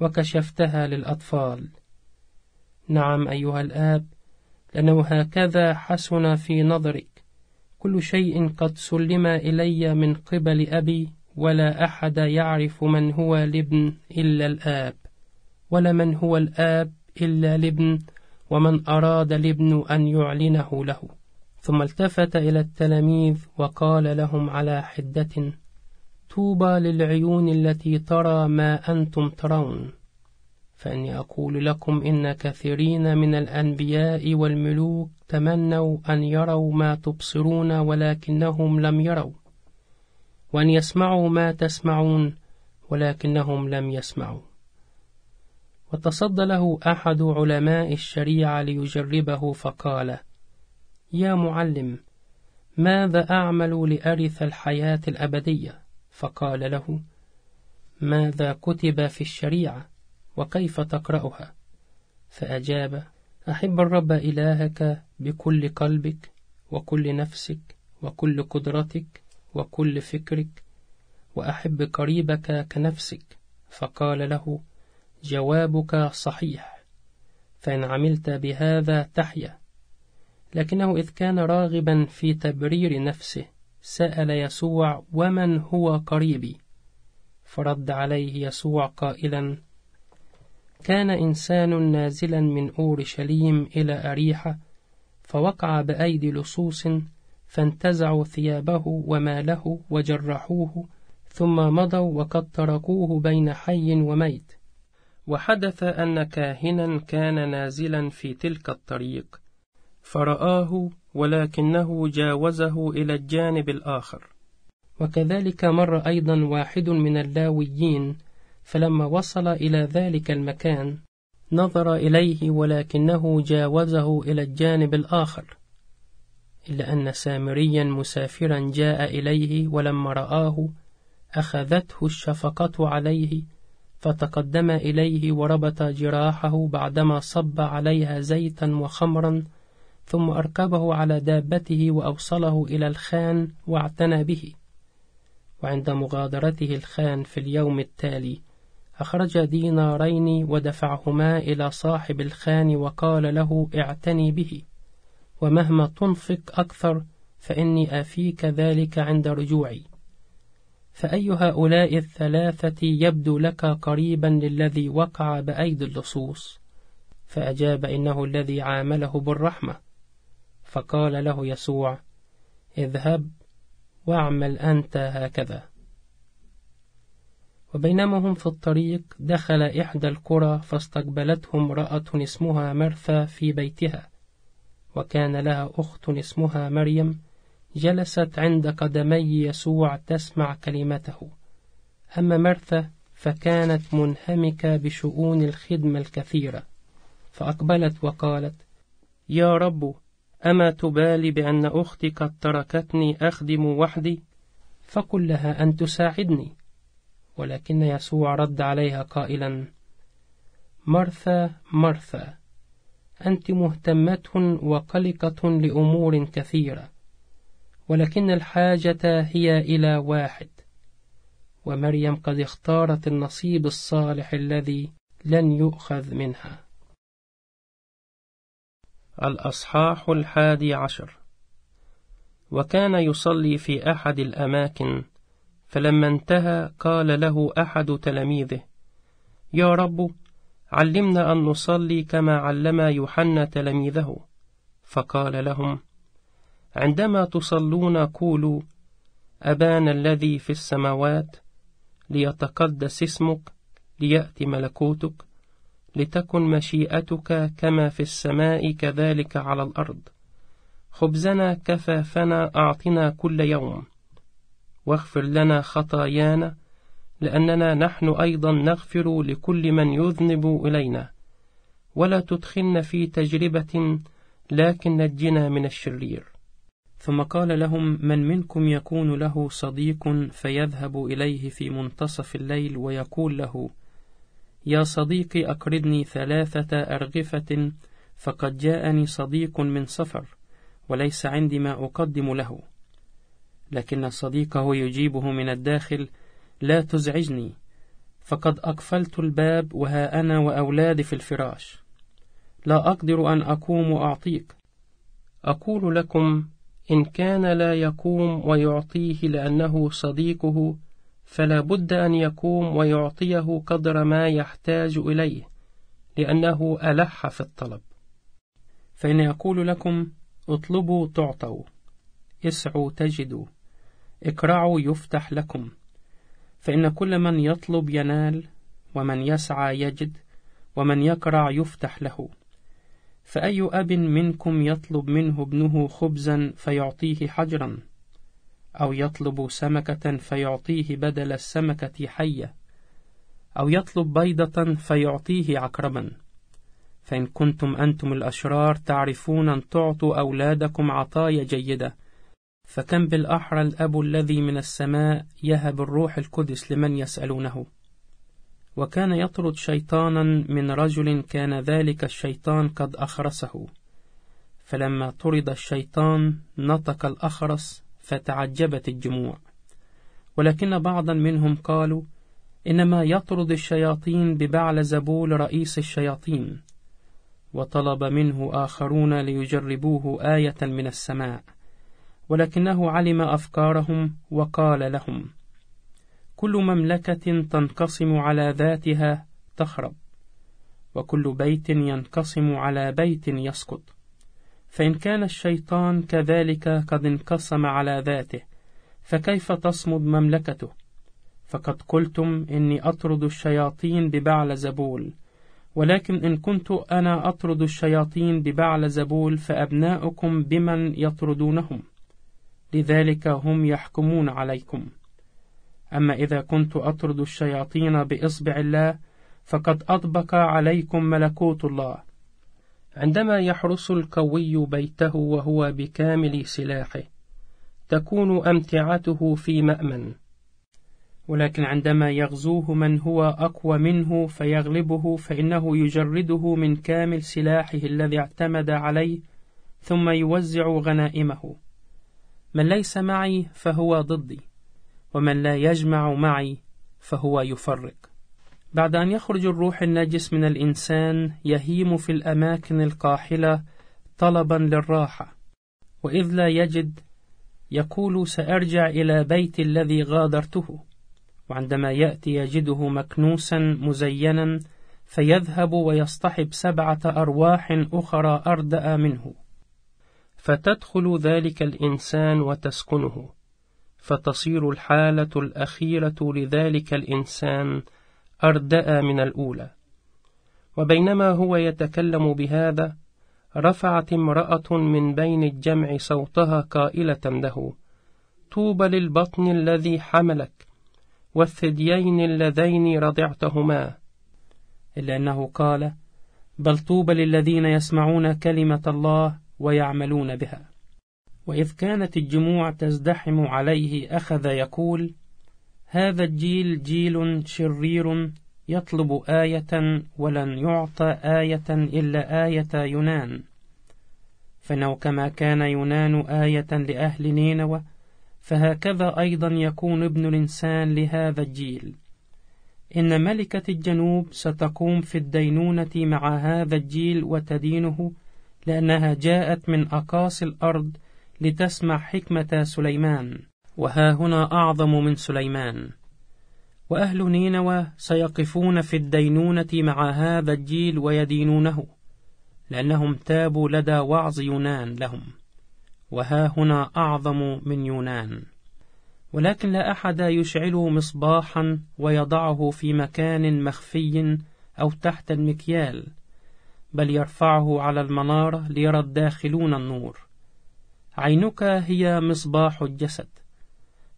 وكشفتها للأطفال نعم أيها الآب لأنه هكذا حسن في نظرك كل شيء قد سلم إلي من قبل أبي ولا أحد يعرف من هو الابن إلا الآب ولا من هو الآب إلا الابن ومن أراد الابن أن يعلنه له ثم التفت إلى التلاميذ وقال لهم على حدة طوبى للعيون التي ترى ما أنتم ترون فإني أقول لكم إن كثيرين من الأنبياء والملوك تمنوا أن يروا ما تبصرون ولكنهم لم يروا وأن يسمعوا ما تسمعون ولكنهم لم يسمعوا وتصدى له أحد علماء الشريعة ليجربه فقال يا معلم ماذا أعمل لأرث الحياة الأبدية؟ فقال له ماذا كتب في الشريعة وكيف تقرأها؟ فأجاب أحب الرب إلهك بكل قلبك وكل نفسك وكل قدرتك وكل فكرك وأحب قريبك كنفسك فقال له جوابك صحيح فإن عملت بهذا تحيا لكنه إذ كان راغبا في تبرير نفسه سأل يسوع ومن هو قريبي فرد عليه يسوع قائلا كان إنسان نازلا من أورشليم إلى أريحة فوقع بأيدي لصوص فانتزعوا ثيابه وماله وجرحوه ثم مضوا وقد تركوه بين حي وميت وحدث أن كاهنا كان نازلا في تلك الطريق فرآه ولكنه جاوزه إلى الجانب الآخر وكذلك مر أيضا واحد من اللاويين فلما وصل إلى ذلك المكان نظر إليه ولكنه جاوزه إلى الجانب الآخر إلا أن سامريا مسافرا جاء إليه ولما رآه أخذته الشفقة عليه فتقدم إليه وربط جراحه بعدما صب عليها زيتا وخمرا ثم أركبه على دابته وأوصله إلى الخان واعتنى به وعند مغادرته الخان في اليوم التالي أخرج دينارين ودفعهما إلى صاحب الخان وقال له اعتني به ومهما تنفق أكثر فإني آفيك ذلك عند رجوعي فأي هؤلاء الثلاثة يبدو لك قريبا للذي وقع بأيدي اللصوص فأجاب إنه الذي عامله بالرحمة فقال له يسوع اذهب واعمل أنت هكذا وبينما هم في الطريق دخل إحدى القرى فاستقبلته امرأة اسمها مرثى في بيتها وكان لها أخت اسمها مريم جلست عند قدمي يسوع تسمع كلمته أما مرثى فكانت منهمكة بشؤون الخدمة الكثيرة فأقبلت وقالت يا رب أما تبالي بأن أختي قد تركتني أخدم وحدي فقل لها أن تساعدني ولكن يسوع رد عليها قائلا مرثا مرثا أنت مهتمة وقلقة لأمور كثيرة ولكن الحاجة هي إلى واحد ومريم قد اختارت النصيب الصالح الذي لن يؤخذ منها الأصحاح الحادي عشر وكان يصلي في أحد الأماكن فلما انتهى قال له أحد تلاميذه يا رب علمنا أن نصلي كما علم يوحنا تلاميذه فقال لهم عندما تصلون قولوا أبانا الذي في السماوات ليتقدس اسمك ليأتي ملكوتك لتكن مشيئتك كما في السماء كذلك على الأرض خبزنا كفافنا أعطنا كل يوم واغفر لنا خطايانا لأننا نحن أيضا نغفر لكل من يذنب إلينا ولا تدخلنا في تجربة لكن نجنا من الشرير ثم قال لهم من منكم يكون له صديق فيذهب إليه في منتصف الليل ويقول له يا صديقي أقرضني ثلاثة أرغفة فقد جاءني صديق من سفر وليس عندي ما أقدم له لكن صديقه يجيبه من الداخل لا تزعجني فقد أقفلت الباب وها أنا وأولادي في الفراش لا أقدر أن أقوم وأعطيك أقول لكم إن كان لا يقوم ويعطيه لأنه صديقه فلا بد أن يقوم ويعطيه قدر ما يحتاج إليه لأنه ألح في الطلب فإن يقول لكم اطلبوا تعطوا اسعوا تجدوا اكرعوا يفتح لكم فإن كل من يطلب ينال ومن يسعى يجد ومن يكرع يفتح له فأي أب منكم يطلب منه ابنه خبزا فيعطيه حجرا أو يطلب سمكة فيعطيه بدل السمكة حية أو يطلب بيضة فيعطيه عقربا فإن كنتم أنتم الأشرار تعرفون أن تعطوا أولادكم عطايا جيدة فكم بالأحرى الأب الذي من السماء يهب الروح القدس لمن يسألونه وكان يطرد شيطانا من رجل كان ذلك الشيطان قد أخرسه فلما طرد الشيطان نطق الأخرس فتعجبت الجموع ولكن بعضا منهم قالوا إنما يطرد الشياطين ببعل زبول رئيس الشياطين وطلب منه آخرون ليجربوه آية من السماء ولكنه علم أفكارهم وقال لهم كل مملكة تنقسم على ذاتها تخرب وكل بيت ينقسم على بيت يسقط فإن كان الشيطان كذلك قد انقسم على ذاته فكيف تصمد مملكته فقد قلتم إني أطرد الشياطين ببعل زبول ولكن إن كنت أنا أطرد الشياطين ببعل زبول فأبناؤكم بمن يطردونهم لذلك هم يحكمون عليكم أما إذا كنت أطرد الشياطين بإصبع الله فقد أطبق عليكم ملكوت الله عندما يحرس القوي بيته وهو بكامل سلاحه تكون أمتعته في مأمن ولكن عندما يغزوه من هو أقوى منه فيغلبه فإنه يجرده من كامل سلاحه الذي اعتمد عليه ثم يوزع غنائمه من ليس معي فهو ضدي ومن لا يجمع معي فهو يفرق بعد أن يخرج الروح النجس من الإنسان يهيم في الأماكن القاحلة طلبا للراحة وإذ لا يجد يقول سأرجع إلى بيتي الذي غادرته وعندما يأتي يجده مكنوسا مزينا فيذهب ويصطحب سبعة أرواح أخرى أردأ منه فتدخل ذلك الإنسان وتسكنه فتصير الحالة الأخيرة لذلك الإنسان أردأ من الأولى وبينما هو يتكلم بهذا رفعت امرأة من بين الجمع صوتها قائلة له طوبى للبطن الذي حملك والثديين اللذين رضعتهما إلا أنه قال بل طوبى للذين يسمعون كلمة الله ويعملون بها وإذ كانت الجموع تزدحم عليه أخذ يقول هذا الجيل جيل شرير يطلب آية ولن يعطى آية إلا آية يونان فنو كما كان يونان آية لأهل نينوى فهكذا أيضا يكون ابن الإنسان لهذا الجيل إن ملكة الجنوب ستقوم في الدينونة مع هذا الجيل وتدينه لأنها جاءت من أقاصي الأرض لتسمع حكمة سليمان وها هنا أعظم من سليمان وأهل نينوى سيقفون في الدينونة مع هذا الجيل ويدينونه لأنهم تابوا لدى وعظ يونان لهم وها هنا أعظم من يونان ولكن لا أحد يشعل مصباحا ويضعه في مكان مخفي أو تحت المكيال بل يرفعه على المنارة ليرى الداخلون النور عينك هي مصباح الجسد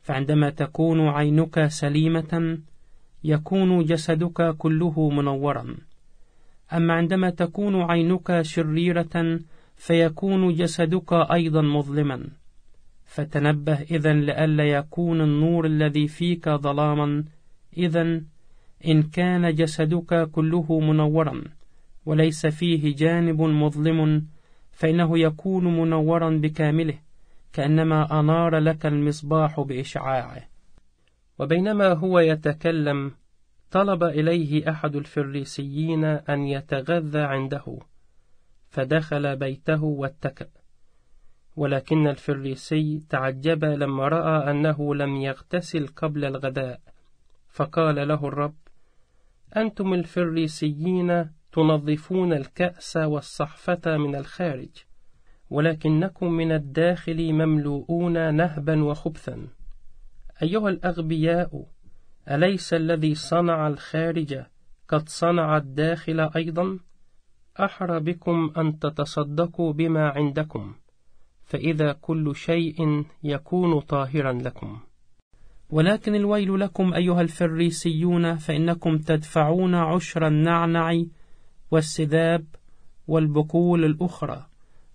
فعندما تكون عينك سليمة يكون جسدك كله منورا أما عندما تكون عينك شريرة فيكون جسدك أيضا مظلما فتنبه إذا لئلا يكون النور الذي فيك ظلاما إذا إن كان جسدك كله منورا وليس فيه جانب مظلم فإنه يكون منورا بكامله كأنما أنار لك المصباح بإشعاعه وبينما هو يتكلم طلب إليه أحد الفريسيين أن يتغذى عنده فدخل بيته واتكأ ولكن الفريسي تعجب لما رأى أنه لم يغتسل قبل الغداء فقال له الرب أنتم الفريسيين تنظفون الكأس والصحفة من الخارج ولكنكم من الداخل مملوءون نهبا وخبثا أيها الأغبياء أليس الذي صنع الخارج قد صنع الداخل أيضا أحرى بكم أن تتصدقوا بما عندكم فإذا كل شيء يكون طاهرا لكم ولكن الويل لكم أيها الفريسيون فإنكم تدفعون عشر النعنع والسذاب والبقول الأخرى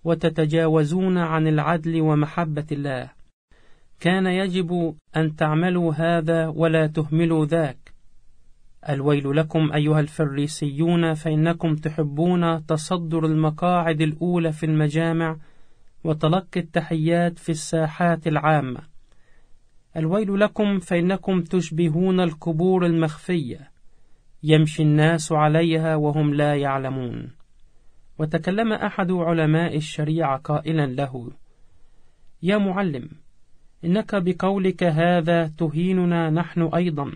وتتجاوزون عن العدل ومحبة الله كان يجب أن تعملوا هذا ولا تهملوا ذاك الويل لكم أيها الفريسيون فإنكم تحبون تصدر المقاعد الأولى في المجامع وتلقي التحيات في الساحات العامة الويل لكم فإنكم تشبهون القبور المخفية يمشي الناس عليها وهم لا يعلمون وتكلم أحد علماء الشريعة قائلا له يا معلم إنك بقولك هذا تهيننا نحن أيضا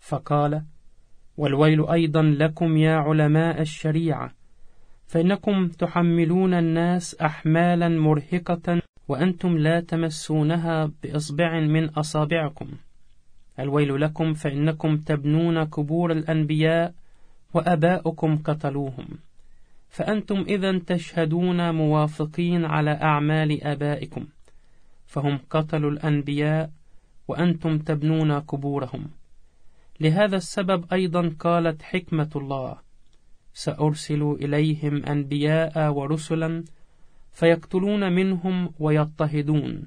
فقال والويل أيضا لكم يا علماء الشريعة فإنكم تحملون الناس أحمالا مرهقة وأنتم لا تمسونها بإصبع من أصابعكم الويل لكم فإنكم تبنون قبور الأنبياء وأباؤكم قتلوهم فأنتم إذا تشهدون موافقين على أعمال آبائكم فهم قتلوا الأنبياء وأنتم تبنون قبورهم لهذا السبب أيضا قالت حكمة الله سأرسل إليهم أنبياء ورسلا فيقتلون منهم ويضطهدون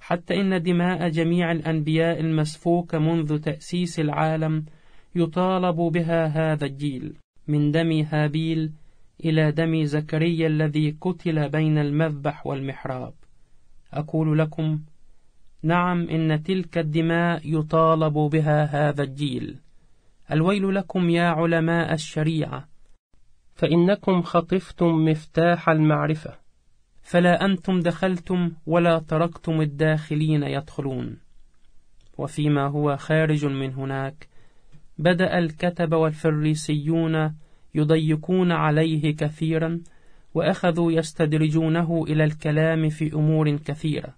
حتى إن دماء جميع الأنبياء المسفوكة منذ تأسيس العالم يطالب بها هذا الجيل من دم هابيل إلى دم زكريا الذي قتل بين المذبح والمحراب أقول لكم نعم إن تلك الدماء يطالب بها هذا الجيل الويل لكم يا علماء الشريعة فإنكم خطفتم مفتاح المعرفة فلا أنتم دخلتم ولا تركتم الداخلين يدخلون وفيما هو خارج من هناك بدأ الكتب والفريسيون يضيقون عليه كثيرا وأخذوا يستدرجونه إلى الكلام في أمور كثيرة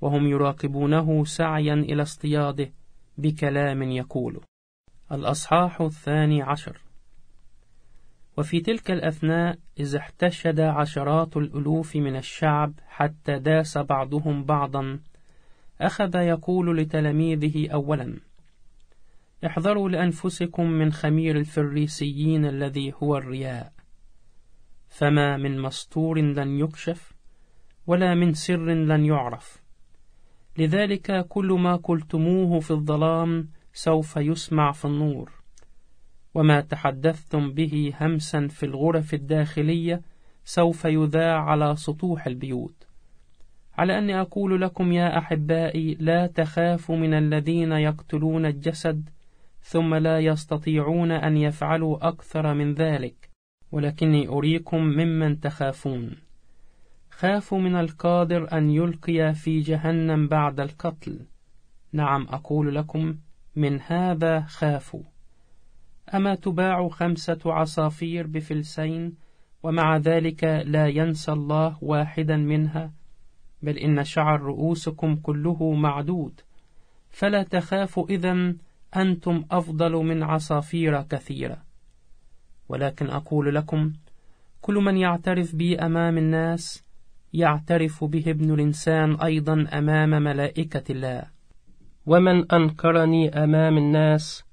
وهم يراقبونه سعيا إلى اصطياده بكلام يقول الأصحاح الثاني عشر وفي تلك الأثناء إذ احتشد عشرات الألوف من الشعب حتى داس بعضهم بعضا أخذ يقول لتلاميذه أولا احذروا لأنفسكم من خمير الفريسيين الذي هو الرياء فما من مستور لن يكشف ولا من سر لن يعرف لذلك كل ما قلتموه في الظلام سوف يسمع في النور وما تحدثتم به همسا في الغرف الداخلية سوف يذاع على سطوح البيوت على أني أقول لكم يا أحبائي لا تخافوا من الذين يقتلون الجسد ثم لا يستطيعون أن يفعلوا أكثر من ذلك ولكني أريكم ممن تخافون خافوا من القادر أن يلقي في جهنم بعد القتل نعم أقول لكم من هذا خافوا أما تباع خمسة عصافير بفلسين ومع ذلك لا ينسى الله واحدا منها بل إن شعر رؤوسكم كله معدود فلا تخافوا إذا أنتم أفضل من عصافير كثيرة ولكن أقول لكم كل من يعترف بي أمام الناس يعترف به ابن الإنسان أيضا أمام ملائكة الله ومن أنكرني أمام الناس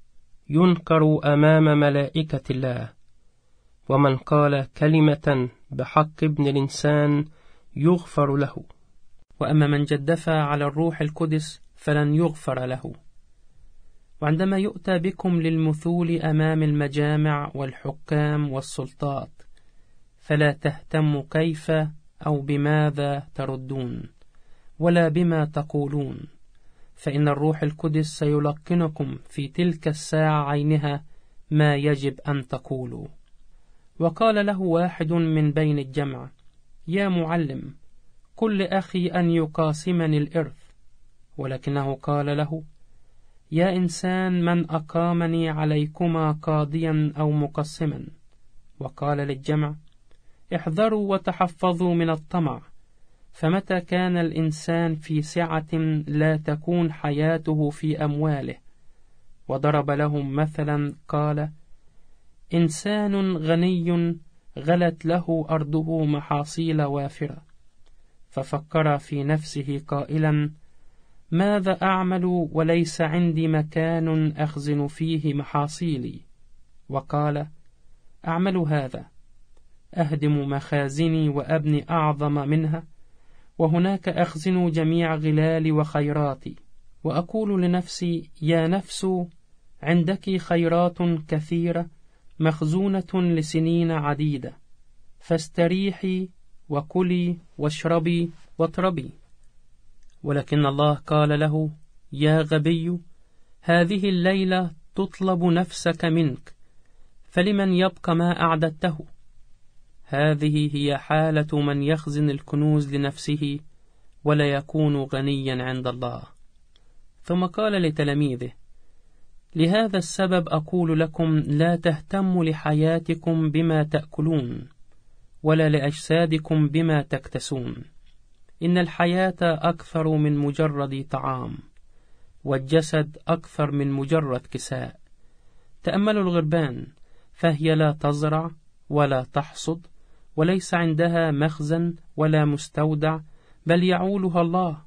ينكر أمام ملائكة الله ومن قال كلمة بحق ابن الإنسان يغفر له وأما من جدف على الروح القدس فلن يغفر له وعندما يؤتى بكم للمثول أمام المجامع والحكام والسلطات فلا تهتموا كيف أو بماذا تردون ولا بما تقولون فإن الروح القدس سيلقنكم في تلك الساعة عينها ما يجب أن تقولوا وقال له واحد من بين الجمع يا معلم قل لأخي أن يقاسمني الإرث ولكنه قال له يا إنسان من أقامني عليكما قاضيا أو مقسما وقال للجمع احذروا وتحفظوا من الطمع فمتى كان الإنسان في سعة لا تكون حياته في أمواله وضرب لهم مثلا قال إنسان غني غلت له أرضه محاصيل وافرة ففكر في نفسه قائلا ماذا أعمل وليس عندي مكان أخزن فيه محاصيلي وقال أعمل هذا أهدم مخازني وأبني أعظم منها وهناك أخزن جميع غلالي وخيراتي وأقول لنفسي يا نفس عندك خيرات كثيرة مخزونة لسنين عديدة فاستريحي وكلي واشربي واطربي ولكن الله قال له يا غبي هذه الليلة تطلب نفسك منك فلمن يبقى ما أعددته هذه هي حالة من يخزن الكنوز لنفسه ولا يكون غنيا عند الله ثم قال لتلاميذه لهذا السبب أقول لكم لا تهتموا لحياتكم بما تأكلون ولا لأجسادكم بما تكتسون إن الحياة أكثر من مجرد طعام والجسد أكثر من مجرد كساء تأملوا الغربان فهي لا تزرع ولا تحصد وليس عندها مخزن ولا مستودع بل يعولها الله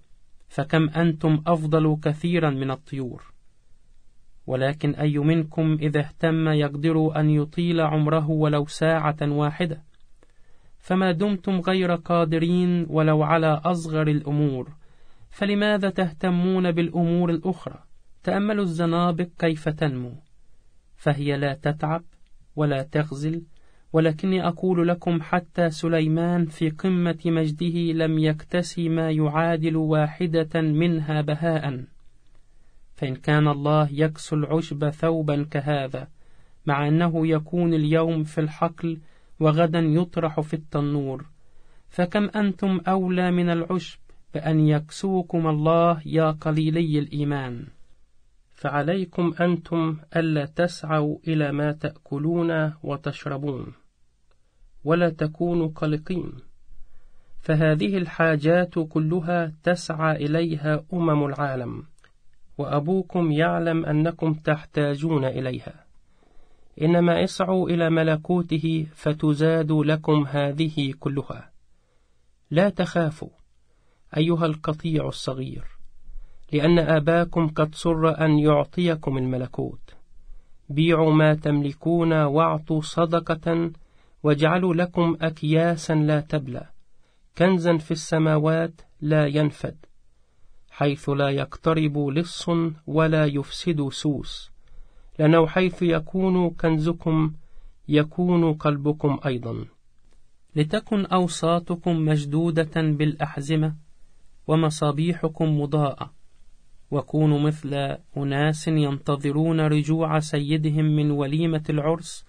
فكم أنتم أفضل كثيرا من الطيور ولكن أي منكم إذا اهتم يقدر أن يطيل عمره ولو ساعة واحدة فما دمتم غير قادرين ولو على أصغر الأمور فلماذا تهتمون بالأمور الأخرى تأملوا الزنابق كيف تنمو فهي لا تتعب ولا تغزل ولكني أقول لكم حتى سليمان في قمة مجده لم يكتسي ما يعادل واحدة منها بهاء فإن كان الله يكسو العشب ثوبا كهذا مع أنه يكون اليوم في الحقل وغدا يطرح في التنور فكم أنتم أولى من العشب بأن يكسوكم الله يا قليلي الإيمان فعليكم أنتم ألا تسعوا إلى ما تأكلون وتشربون ولا تكونوا قلقين فهذه الحاجات كلها تسعى إليها أمم العالم وأبوكم يعلم أنكم تحتاجون إليها إنما اسعوا إلى ملكوته فتزاد لكم هذه كلها لا تخافوا أيها القطيع الصغير لأن أباكم قد سر أن يعطيكم الملكوت بيعوا ما تملكون واعطوا صدقة واجعلوا لكم أكياسا لا تبلى كنزا في السماوات لا ينفد حيث لا يقترب لص ولا يفسد سوس لأنه حيث يكون كنزكم يكون قلبكم أيضا لتكن أوساطكم مشدودة بالأحزمة ومصابيحكم مضاءة وكونوا مثل أناس ينتظرون رجوع سيدهم من وليمة العرس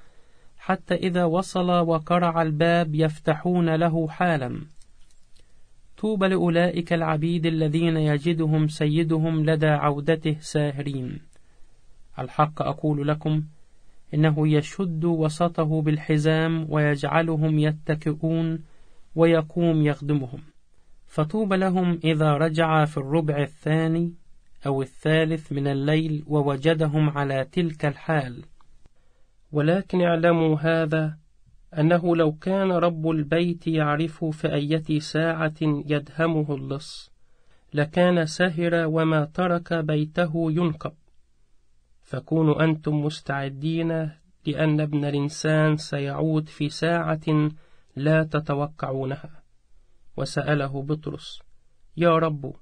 حتى إذا وصل وقرع الباب يفتحون له حالا طوبى لأولئك العبيد الذين يجدهم سيدهم لدى عودته ساهرين الحق أقول لكم إنه يشد وسطه بالحزام ويجعلهم يتكئون ويقوم يخدمهم فطوبى لهم إذا رجع في الربع الثاني أو الثالث من الليل ووجدهم على تلك الحال ولكن اعلموا هذا أنه لو كان رب البيت يعرف في أية ساعة يدهمه اللص لكان سهر وما ترك بيته ينقب فكونوا أنتم مستعدين لأن ابن الإنسان سيعود في ساعة لا تتوقعونها وسأله بطرس يا رب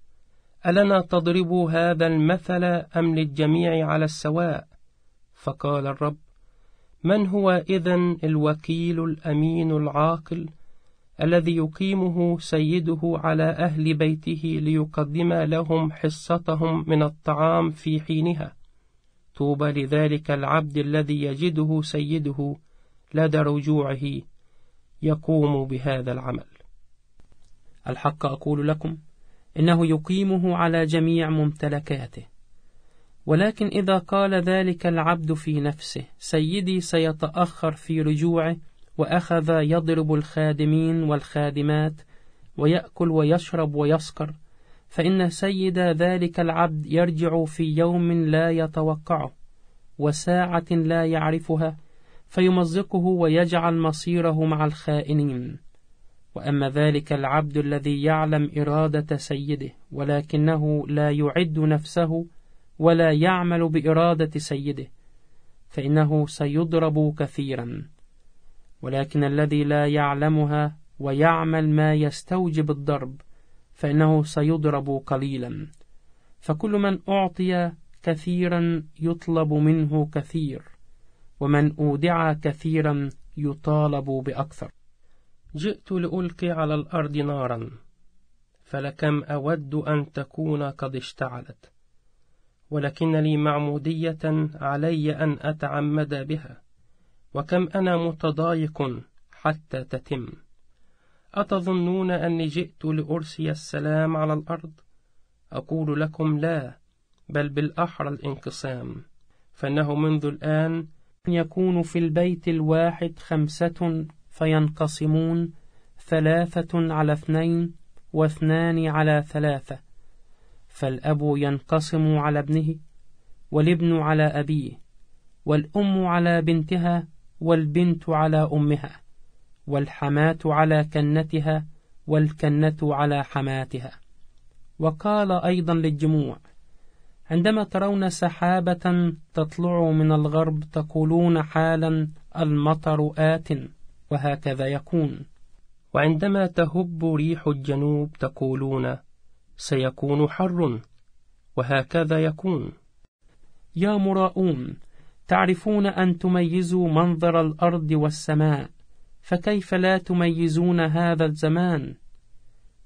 ألنا تضرب هذا المثل أم للجميع على السواء فقال الرب من هو إذن الوكيل الأمين العاقل الذي يقيمه سيده على أهل بيته ليقدم لهم حصتهم من الطعام في حينها طوبى لذلك العبد الذي يجده سيده لدى رجوعه يقوم بهذا العمل الحق أقول لكم إنه يقيمه على جميع ممتلكاته ولكن إذا قال ذلك العبد في نفسه سيدي سيتأخر في رجوعه وأخذ يضرب الخادمين والخادمات ويأكل ويشرب ويسكر فإن سيد ذلك العبد يرجع في يوم لا يتوقعه وساعة لا يعرفها فيمزقه ويجعل مصيره مع الخائنين وأما ذلك العبد الذي يعلم إرادة سيده ولكنه لا يعد نفسه ولا يعمل بإرادة سيده فإنه سيضرب كثيرا ولكن الذي لا يعلمها ويعمل ما يستوجب الضرب فإنه سيضرب قليلا فكل من أعطي كثيرا يطلب منه كثير ومن أودع كثيرا يطالب بأكثر جئت لألقي على الأرض نارا فلكم أود أن تكون قد اشتعلت ولكن لي معمودية علي أن أتعمد بها وكم أنا متضايق حتى تتم أتظنون أني جئت لأرسي السلام على الأرض؟ أقول لكم لا بل بالأحرى الانقسام فإنه منذ الآن يكون في البيت الواحد خمسة فينقسمون ثلاثة على اثنين واثنان على ثلاثة فالأب ينقسم على ابنه والابن على أبيه والأم على بنتها والبنت على أمها والحماة على كنتها والكنة على حماتها وقال أيضا للجموع عندما ترون سحابة تطلع من الغرب تقولون حالا المطر آت وهكذا يكون وعندما تهب ريح الجنوب تقولون سيكون حر وهكذا يكون يا مراؤون تعرفون أن تميزوا منظر الأرض والسماء فكيف لا تميزون هذا الزمان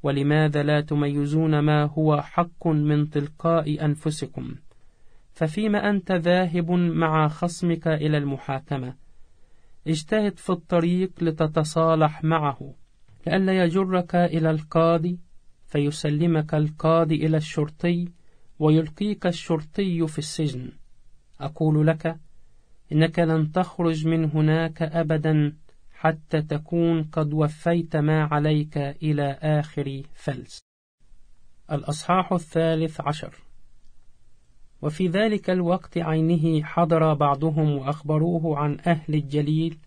ولماذا لا تميزون ما هو حق من تلقاء أنفسكم ففيما أنت ذاهب مع خصمك إلى المحاكمة اجتهد في الطريق لتتصالح معه لئلا يجرك إلى القاضي فيسلمك القاضي إلى الشرطي ويلقيك الشرطي في السجن أقول لك إنك لن تخرج من هناك أبدا حتى تكون قد وفيت ما عليك إلى آخر فلس الأصحاح الثالث عشر وفي ذلك الوقت عينه حضر بعضهم وأخبروه عن أهل الجليل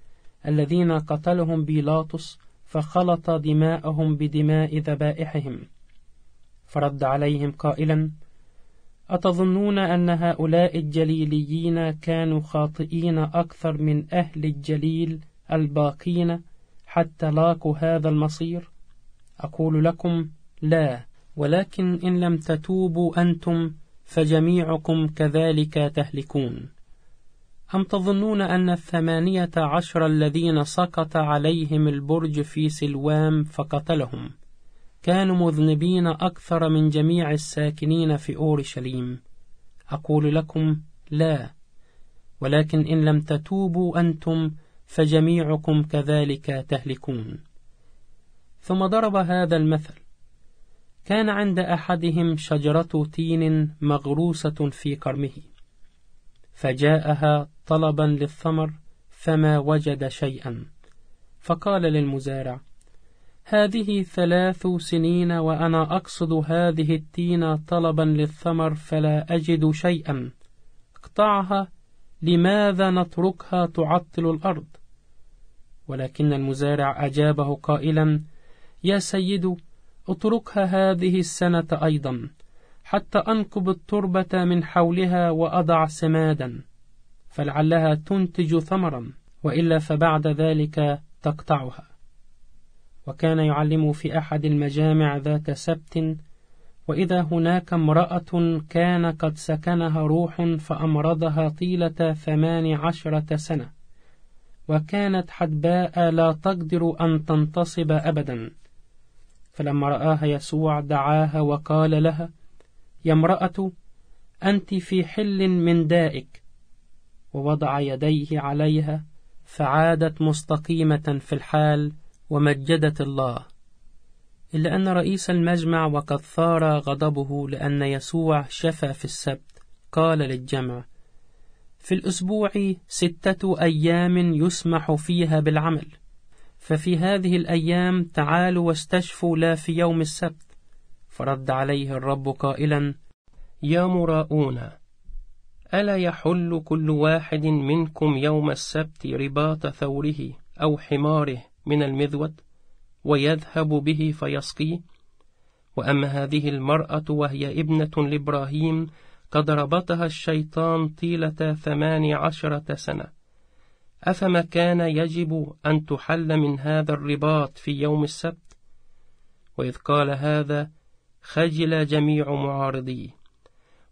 الذين قتلهم بيلاطس فخلط دماءهم بدماء ذبائحهم فرد عليهم قائلا أتظنون أن هؤلاء الجليليين كانوا خاطئين أكثر من أهل الجليل؟ الباقين حتى لاقوا هذا المصير أقول لكم لا ولكن إن لم تتوبوا أنتم فجميعكم كذلك تهلكون أم تظنون أن الثمانية عشر الذين سقط عليهم البرج في سلوام فقتلهم كانوا مذنبين أكثر من جميع الساكنين في أورشليم أقول لكم لا ولكن إن لم تتوبوا أنتم فجميعكم كذلك تهلكون ثم ضرب هذا المثل كان عند أحدهم شجرة تين مغروسة في كرمه فجاءها طلبا للثمر فما وجد شيئا فقال للمزارع هذه ثلاث سنين وأنا أقصد هذه التين طلبا للثمر فلا أجد شيئا اقطعها لماذا نتركها تعطل الأرض ولكن المزارع أجابه قائلا يا سيد اتركها هذه السنة أيضا حتى أنقب التربة من حولها وأضع سمادا فلعلها تنتج ثمرا وإلا فبعد ذلك تقطعها وكان يعلم في أحد المجامع ذات سبت وإذا هناك امرأة كان قد سكنها روح فأمرضها طيلة ثمان عشرة سنة وكانت حدباء لا تقدر أن تنتصب أبدا فلما رآها يسوع دعاها وقال لها يا امرأة أنت في حل من دائك ووضع يديه عليها فعادت مستقيمة في الحال ومجدت الله إلا أن رئيس المجمع وقد ثار غضبه لأن يسوع شفى في السبت قال للجمع في الأسبوع ستة أيام يسمح فيها بالعمل ففي هذه الأيام تعالوا واستشفوا لا في يوم السبت فرد عليه الرب قائلا يا مراؤون ألا يحل كل واحد منكم يوم السبت رباط ثوره أو حماره من المذود ويذهب به فيسقيه وأما هذه المرأة وهي ابنة لإبراهيم قد ربطها الشيطان طيلة ثمان عشرة سنة أفما كان يجب أن تحل من هذا الرباط في يوم السبت وإذ قال هذا خجل جميع معارضيه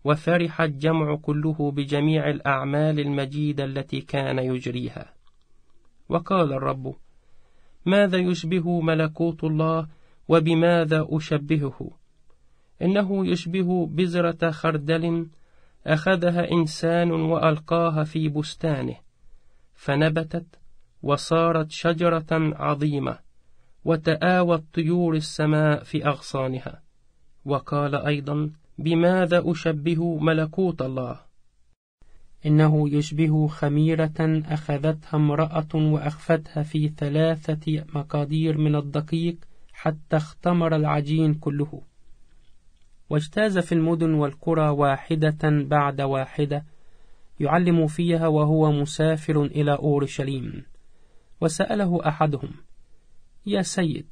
وفرح الجمع كله بجميع الأعمال المجيدة التي كان يجريها وقال الرب ماذا يشبه ملكوت الله وبماذا أشبهه إنه يشبه بذرة خردل أخذها إنسان وألقاها في بستانه فنبتت وصارت شجرة عظيمة وتآوت طيور السماء في أغصانها وقال أيضا بماذا أشبه ملكوت الله إنه يشبه خميرة أخذتها امرأة وأخفتها في ثلاثة مقادير من الدقيق حتى اختمر العجين كله واجتاز في المدن والقرى واحدة بعد واحدة يعلم فيها وهو مسافر إلى أورشليم وسأله أحدهم يا سيد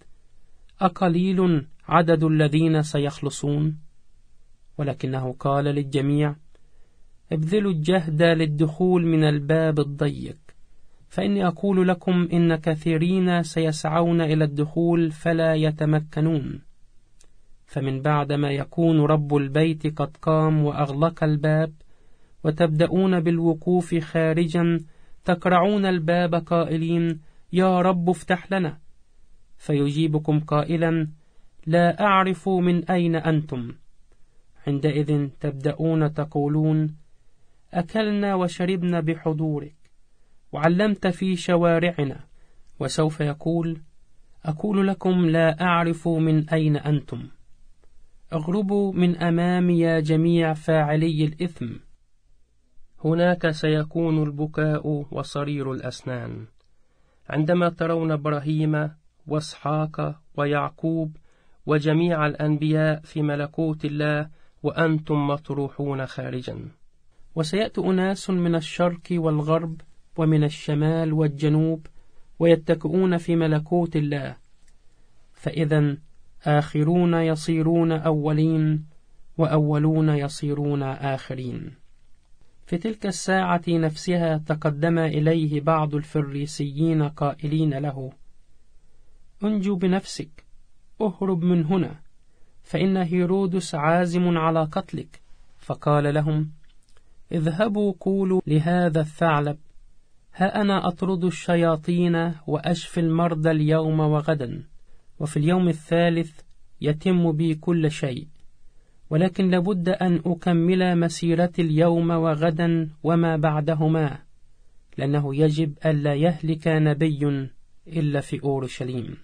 أقليل عدد الذين سيخلصون ولكنه قال للجميع ابذلوا الجهد للدخول من الباب الضيق فإني أقول لكم إن كثيرين سيسعون إلى الدخول فلا يتمكنون فمن بعد ما يكون رب البيت قد قام وأغلق الباب وتبدأون بالوقوف خارجا تقرعون الباب قائلين يا رب افتح لنا فيجيبكم قائلا لا أعرف من أين أنتم عندئذ تبدأون تقولون أكلنا وشربنا بحضورك وعلمت في شوارعنا وسوف يقول أقول لكم لا أعرف من أين أنتم اغربوا من أمامي جميع فاعلي الإثم هناك سيكون البكاء وصرير الأسنان عندما ترون إبراهيم وإسحاق ويعقوب وجميع الأنبياء في ملكوت الله وأنتم مطروحون خارجا وسيأتي أناس من الشرق والغرب ومن الشمال والجنوب ويتكئون في ملكوت الله فإذا آخرون يصيرون أولين وأولون يصيرون آخرين في تلك الساعة نفسها تقدم إليه بعض الفريسيين قائلين له انجو بنفسك اهرب من هنا فإن هيرودس عازم على قتلك فقال لهم اذهبوا قولوا لهذا الثعلب ها أنا أطرد الشياطين وأشفي المرضى اليوم وغدا وفي اليوم الثالث يتم بي كل شيء ولكن لابد أن أكمل مسيرتي اليوم وغدا وما بعدهما لأنه يجب ألا يهلك نبي إلا في أورشليم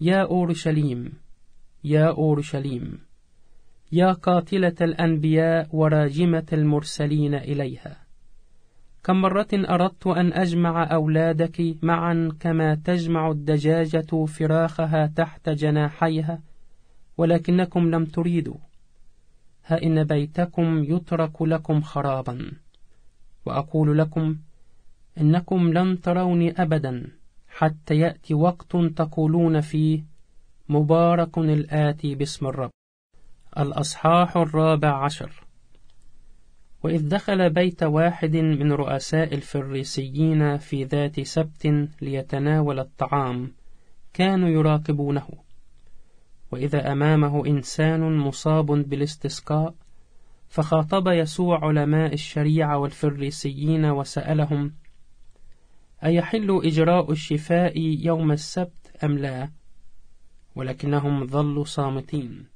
يا أورشليم يا أورشليم يا قاتلة الأنبياء وراجمة المرسلين إليها كم مرة أردت أن أجمع أولادك معا كما تجمع الدجاجة فراخها تحت جناحيها ولكنكم لم تريدوا ها إن بيتكم يترك لكم خرابا وأقول لكم إنكم لن تروني أبدا حتى يأتي وقت تقولون فيه مبارك الآتي باسم الرب الأصحاح الرابع عشر وإذ دخل بيت واحد من رؤساء الفريسيين في ذات سبت ليتناول الطعام كانوا يراقبونه وإذا أمامه إنسان مصاب بالاستسقاء فخاطب يسوع علماء الشريعة والفريسيين وسألهم أيحل إجراء الشفاء يوم السبت أم لا؟ ولكنهم ظلوا صامتين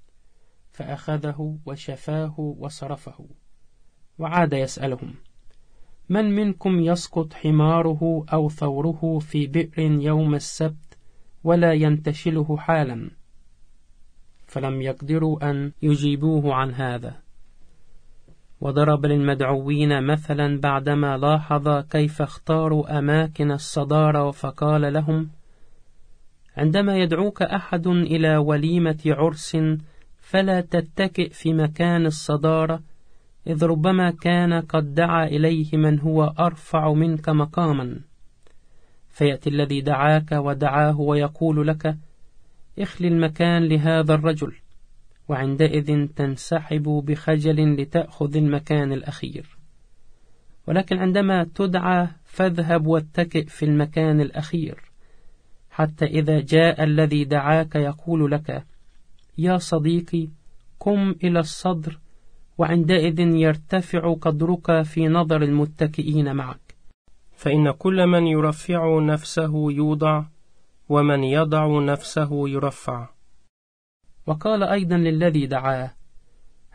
فأخذه وشفاه وصرفه وعاد يسألهم من منكم يسقط حماره أو ثوره في بئر يوم السبت ولا ينتشله حالا فلم يقدروا أن يجيبوه عن هذا وضرب للمدعوين مثلا بعدما لاحظ كيف اختاروا أماكن الصدارة فقال لهم عندما يدعوك أحد إلى وليمة عرس فلا تتكئ في مكان الصدارة إذ ربما كان قد دعا إليه من هو أرفع منك مقاما فيأتي الذي دعاك ودعاه ويقول لك اخلي المكان لهذا الرجل وعندئذ تنسحب بخجل لتأخذ المكان الأخير ولكن عندما تدعى فاذهب واتكئ في المكان الأخير حتى إذا جاء الذي دعاك يقول لك يا صديقي قم إلى الصدر وعندئذ يرتفع قدرك في نظر المتكئين معك فإن كل من يرفع نفسه يوضع ومن يضع نفسه يرفع وقال أيضا للذي دعاه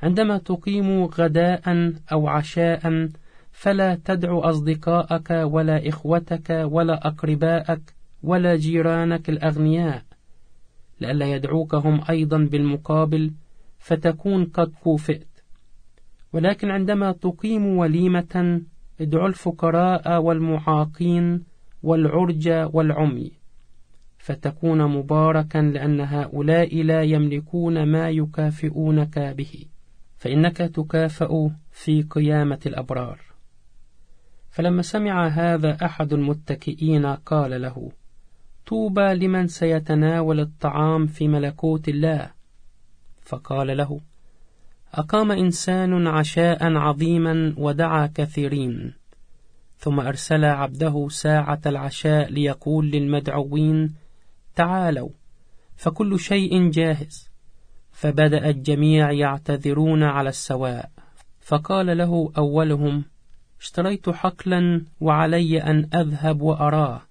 عندما تقيم غداء أو عشاء فلا تدع أصدقاءك ولا إخوتك ولا أقرباءك ولا جيرانك الأغنياء لئلا يدعوك هم أيضا بالمقابل فتكون قد كوفئت ولكن عندما تقيم وليمة ادعو الفقراء والمعاقين والعرج والعمي فتكون مباركا لأن هؤلاء لا يملكون ما يكافئونك به فإنك تكافأ في قيامة الأبرار فلما سمع هذا أحد المتكئين قال له طوبى لمن سيتناول الطعام في ملكوت الله فقال له أقام إنسان عشاء عظيما ودعا كثيرين ثم أرسل عبده ساعة العشاء ليقول للمدعوين تعالوا فكل شيء جاهز فبدأ الجميع يعتذرون على السواء فقال له أولهم اشتريت حقلا وعلي أن أذهب وأراه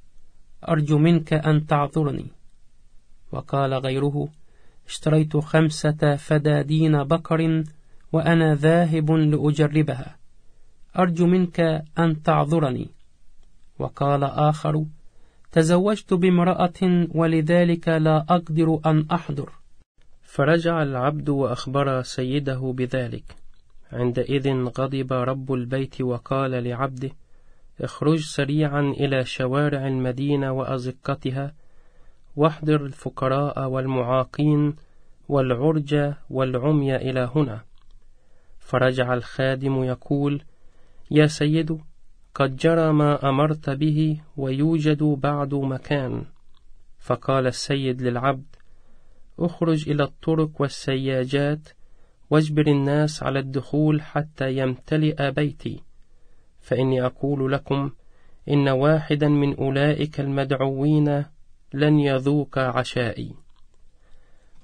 أرجو منك أن تعذرني وقال غيره اشتريت خمسة فدادين بقر وأنا ذاهب لأجربها أرجو منك أن تعذرني وقال آخر تزوجت بامرأة ولذلك لا أقدر أن أحضر فرجع العبد وأخبر سيده بذلك عندئذ غضب رب البيت وقال لعبده اخرج سريعا إلى شوارع المدينة وأزقتها واحضر الفقراء والمعاقين والعرج والعمي إلى هنا فرجع الخادم يقول يا سيد قد جرى ما أمرت به ويوجد بعد مكان فقال السيد للعبد اخرج إلى الطرق والسياجات واجبر الناس على الدخول حتى يمتلئ بيتي فإني أقول لكم إن واحدا من أولئك المدعوين لن يذوق عشائي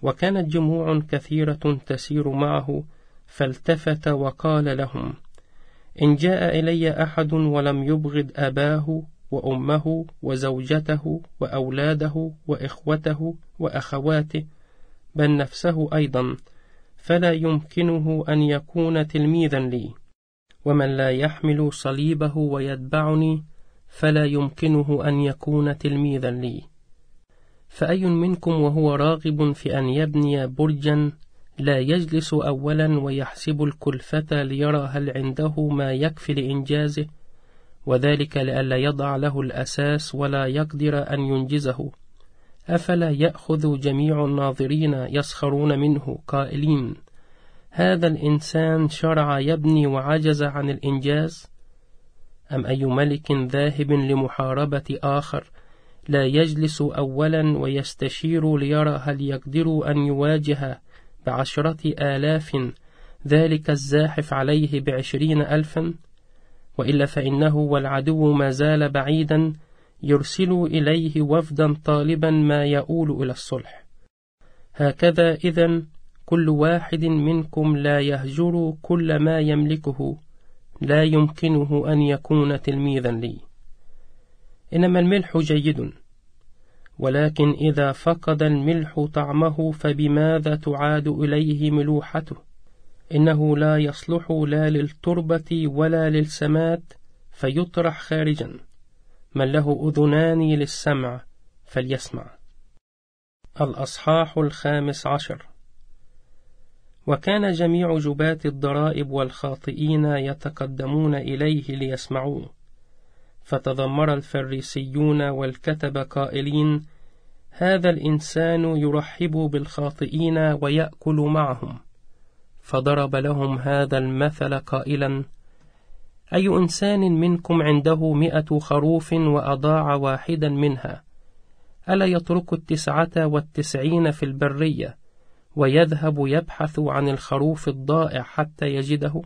وكانت جموع كثيرة تسير معه فالتفت وقال لهم إن جاء إلي أحد ولم يبغض أباه وأمه وزوجته وأولاده وإخوته وأخواته بل نفسه أيضا فلا يمكنه أن يكون تلميذا لي ومن لا يحمل صليبه ويتبعني فلا يمكنه أن يكون تلميذا لي فأي منكم وهو راغب في أن يبني برجا لا يجلس أولا ويحسب الكلفة ليرى هل عنده ما يكفي لإنجازه وذلك لئلا يضع له الأساس ولا يقدر أن ينجزه أفلا يأخذ جميع الناظرين يسخرون منه قائلين هذا الإنسان شرع يبني وعجز عن الإنجاز أم أي ملك ذاهب لمحاربة آخر لا يجلس أولا ويستشير ليرى هل يقدر أن يواجه بعشرة آلاف ذلك الزاحف عليه بعشرين ألفا وإلا فإنه والعدو ما زال بعيدا يرسل إليه وفدا طالبا ما يؤول إلى الصلح هكذا إذا كل واحد منكم لا يهجر كل ما يملكه لا يمكنه أن يكون تلميذا لي إنما الملح جيد ولكن إذا فقد الملح طعمه فبماذا تعاد إليه ملوحته إنه لا يصلح لا للتربة ولا للسمات فيطرح خارجا من له أذنان للسمع فليسمع الأصحاح الخامس عشر وكان جميع جباة الضرائب والخاطئين يتقدمون إليه ليسمعوه فتذمر الفريسيون والكتب قائلين هذا الإنسان يرحب بالخاطئين ويأكل معهم فضرب لهم هذا المثل قائلا أي إنسان منكم عنده مئة خروف وأضاع واحدا منها ألا يترك التسعة والتسعين في البرية ويذهب يبحث عن الخروف الضائع حتى يجده؟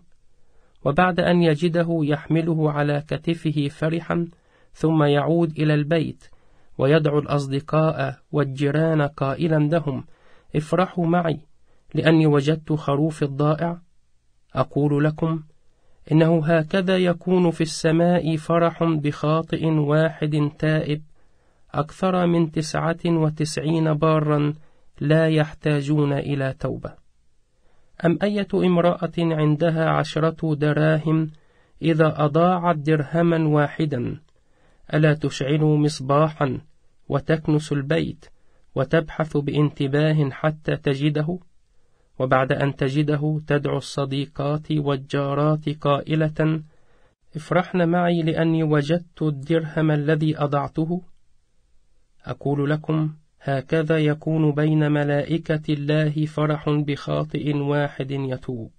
وبعد أن يجده يحمله على كتفه فرحا ثم يعود إلى البيت ويدعو الأصدقاء والجيران قائلا لهم افرحوا معي لأني وجدت خروفي الضائع أقول لكم إنه هكذا يكون في السماء فرح بخاطئ واحد تائب أكثر من تسعة وتسعين بارا لا يحتاجون إلى توبة أم أية امرأة عندها عشرة دراهم إذا أضاعت درهما واحدا ألا تشعل مصباحا وتكنس البيت وتبحث بانتباه حتى تجده وبعد أن تجده تدعو الصديقات والجارات قائلة افرحن معي لأني وجدت الدرهم الذي أضعته أقول لكم هكذا يكون بين ملائكة الله فرح بخاطئ واحد يتوب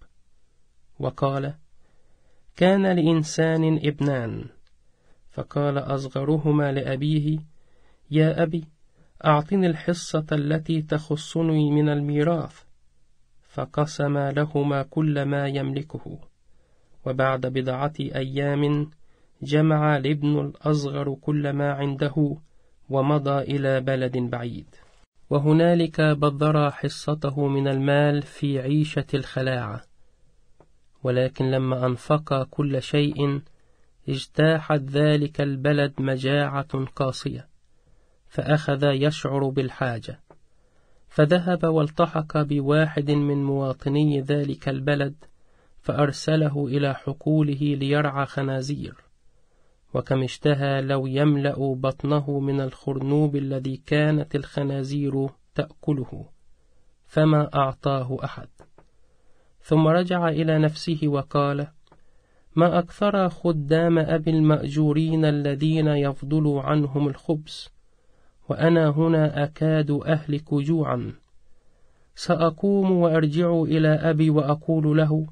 وقال كان لإنسان ابنان فقال أصغرهما لأبيه يا أبي أعطني الحصة التي تخصني من الميراث فقسما لهما كل ما يملكه وبعد بضعة أيام جمع الابن الأصغر كل ما عنده ومضى إلى بلد بعيد وهنالك بذر حصته من المال في عيشة الخلاعة ولكن لما أنفق كل شيء اجتاحت ذلك البلد مجاعة قاسية فأخذ يشعر بالحاجة فذهب والتحق بواحد من مواطني ذلك البلد فأرسله إلى حقوله ليرعى خنازير وكم اشتهى لو يملأ بطنه من الخرنوب الذي كانت الخنازير تأكله فما أعطاه أحد ثم رجع إلى نفسه وقال ما أكثر خدام أبي المأجورين الذين يفضل عنهم الخبز وأنا هنا أكاد أهلك جوعا سأقوم وأرجع إلى أبي وأقول له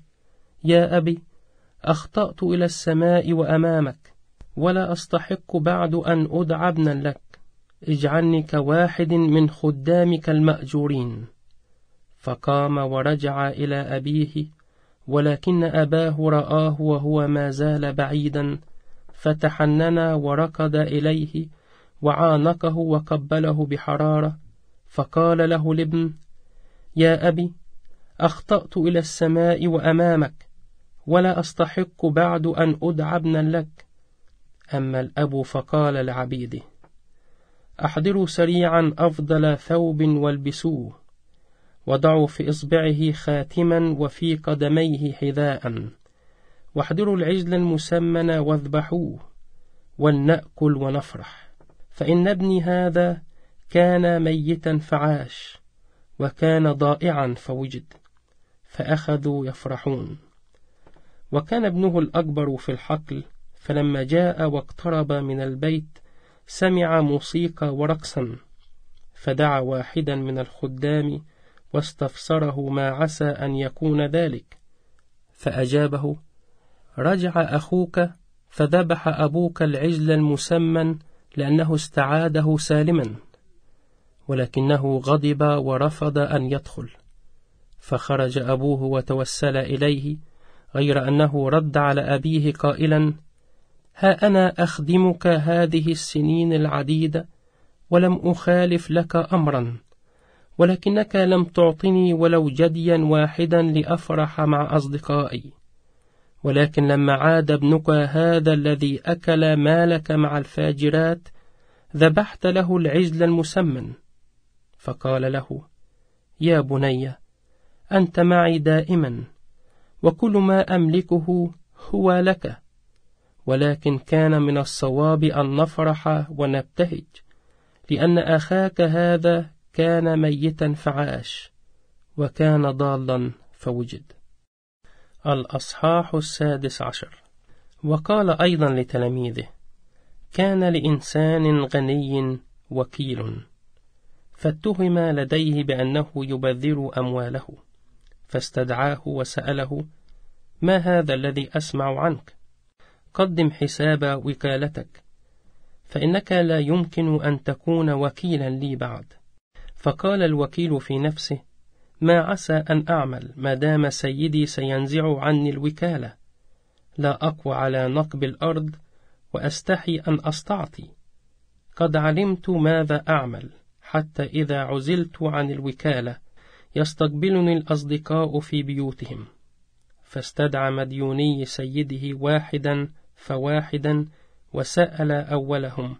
يا أبي أخطأت إلى السماء وأمامك ولا أستحق بعد أن أدعى ابنا لك اجعلني كواحد من خدامك المأجورين فقام ورجع إلى أبيه ولكن أباه رآه وهو ما زال بعيدا فتحننا وركض إليه وعانقه وقبله بحرارة فقال له الابن يا أبي أخطأت إلى السماء وأمامك ولا أستحق بعد أن أدعى ابنا لك أما الأب فقال لعبيده أحضروا سريعا أفضل ثوب والبسوه وضعوا في إصبعه خاتما وفي قدميه حذاء واحضروا العجل المسمن واذبحوه ولنأكل ونفرح فإن ابني هذا كان ميتا فعاش وكان ضائعا فوجد فأخذوا يفرحون وكان ابنه الأكبر في الحقل فلما جاء واقترب من البيت سمع موسيقى ورقصا فدعا واحدا من الخدام واستفسره ما عسى أن يكون ذلك فأجابه رجع أخوك فذبح أبوك العجل المسمى لأنه استعاده سالما ولكنه غضب ورفض أن يدخل فخرج أبوه وتوسل إليه غير أنه رد على أبيه قائلا ها أنا أخدمك هذه السنين العديدة ولم أخالف لك أمرا ولكنك لم تعطني ولو جديا واحدا لأفرح مع أصدقائي ولكن لما عاد ابنك هذا الذي أكل مالك مع الفاجرات ذبحت له العجل المسمن فقال له يا بني أنت معي دائما وكل ما أملكه هو لك ولكن كان من الصواب أن نفرح ونبتهج لأن أخاك هذا كان ميتا فعاش وكان ضالا فوجد الأصحاح السادس عشر وقال أيضا لتلاميذه كان لإنسان غني وكيل فاتهم لديه بأنه يبذر أمواله فاستدعاه وسأله ما هذا الذي أسمع عنك قدم حساب وكالتك فإنك لا يمكن أن تكون وكيلا لي بعد فقال الوكيل في نفسه ما عسى أن أعمل ما دام سيدي سينزع عني الوكالة لا أقوى على نقب الأرض وأستحي أن أستعطي قد علمت ماذا أعمل حتى إذا عزلت عن الوكالة يستقبلني الأصدقاء في بيوتهم فاستدعى مديوني سيده واحدا فواحدا وسأل أولهم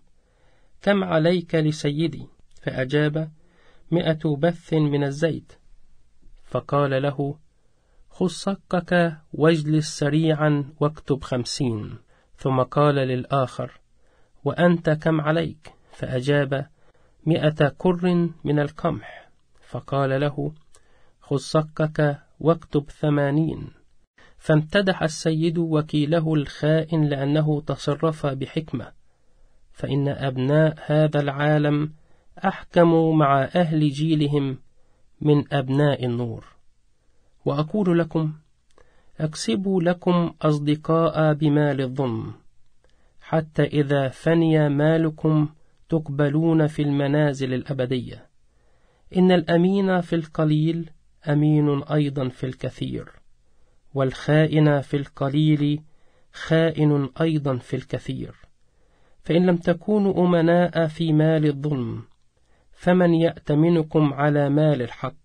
كم عليك لسيدي فأجاب مئة بث من الزيت فقال له خصكك واجلس سريعا واكتب خمسين ثم قال للآخر وأنت كم عليك فأجاب مئة كر من القمح فقال له خصكك واكتب ثمانين فامتدح السيد وكيله الخائن لأنه تصرف بحكمة فإن أبناء هذا العالم أحكموا مع أهل جيلهم من أبناء النور وأقول لكم أكسبوا لكم أصدقاء بمال الظلم حتى إذا فني مالكم تقبلون في المنازل الأبدية إن الأمين في القليل أمين أيضا في الكثير والخائن في القليل خائن أيضا في الكثير فإن لم تكونوا أمناء في مال الظلم فمن يأتمنكم على مال الحق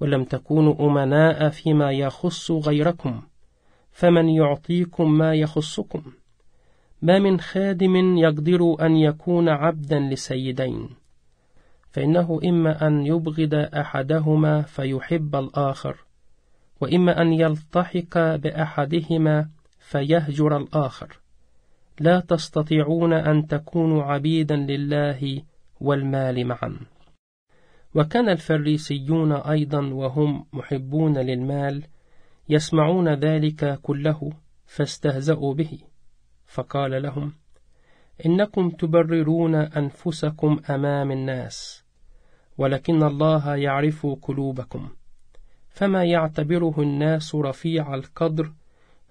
ولم تكونوا أمناء فيما يخص غيركم فمن يعطيكم ما يخصكم ما من خادم يقدر أن يكون عبدا لسيدين فإنه إما أن يبغض أحدهما فيحب الآخر وإما أن يلتحق بأحدهما فيهجر الآخر لا تستطيعون أن تكونوا عبيدا لله والمال معا وكان الفريسيون أيضا وهم محبون للمال يسمعون ذلك كله فاستهزأوا به فقال لهم إنكم تبررون أنفسكم أمام الناس ولكن الله يعرف قلوبكم فما يعتبره الناس رفيع القدر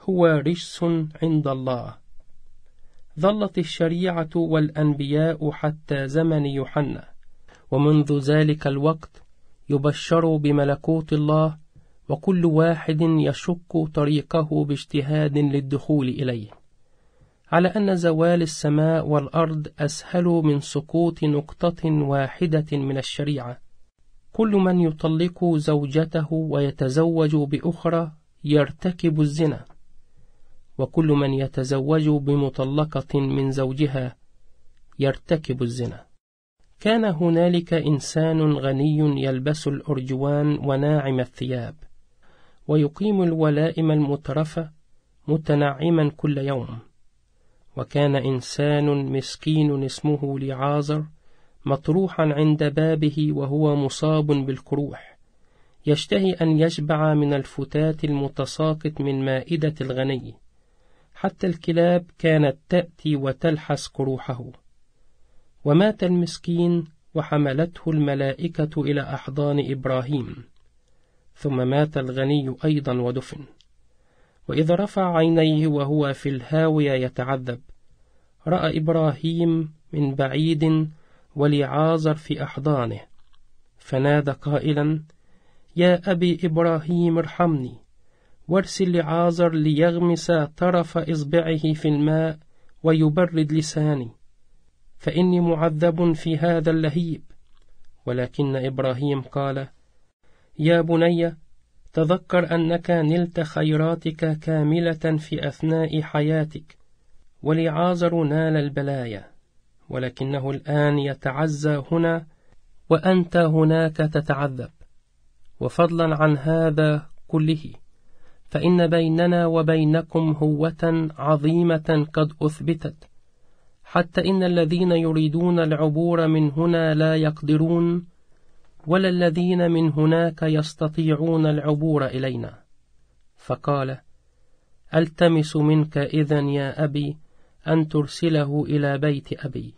هو رجس عند الله ظلت الشريعة والأنبياء حتى زمن يوحنا ومنذ ذلك الوقت يبشر بملكوت الله وكل واحد يشق طريقه باجتهاد للدخول إليه على أن زوال السماء والأرض أسهل من سقوط نقطة واحدة من الشريعة كل من يطلق زوجته ويتزوج بأخرى يرتكب الزنا وكل من يتزوج بمطلقة من زوجها يرتكب الزنا كان هنالك إنسان غني يلبس الأرجوان وناعم الثياب ويقيم الولائم المترفة متنعما كل يوم وكان إنسان مسكين اسمه لعازر مطروحا عند بابه وهو مصاب بالكروح يشتهي أن يشبع من الفتات المتساقط من مائدة الغني حتى الكلاب كانت تأتي وتلحس كروحه ومات المسكين وحملته الملائكة إلى أحضان إبراهيم ثم مات الغني أيضا ودفن وإذا رفع عينيه وهو في الهاوية يتعذب رأى إبراهيم من بعيد وليعازر في أحضانه فنادى قائلا يا أبي إبراهيم ارحمني وارسل لعازر ليغمس طرف إصبعه في الماء ويبرد لساني فإني معذب في هذا اللهيب ولكن إبراهيم قال يا بني تذكر أنك نلت خيراتك كاملة في أثناء حياتك ولعازر نال البلايا ولكنه الآن يتعزى هنا وأنت هناك تتعذب وفضلا عن هذا كله فإن بيننا وبينكم هوة عظيمة قد أثبتت حتى إن الذين يريدون العبور من هنا لا يقدرون ولا الذين من هناك يستطيعون العبور إلينا فقال التمس منك إذن يا أبي أن ترسله إلى بيت أبي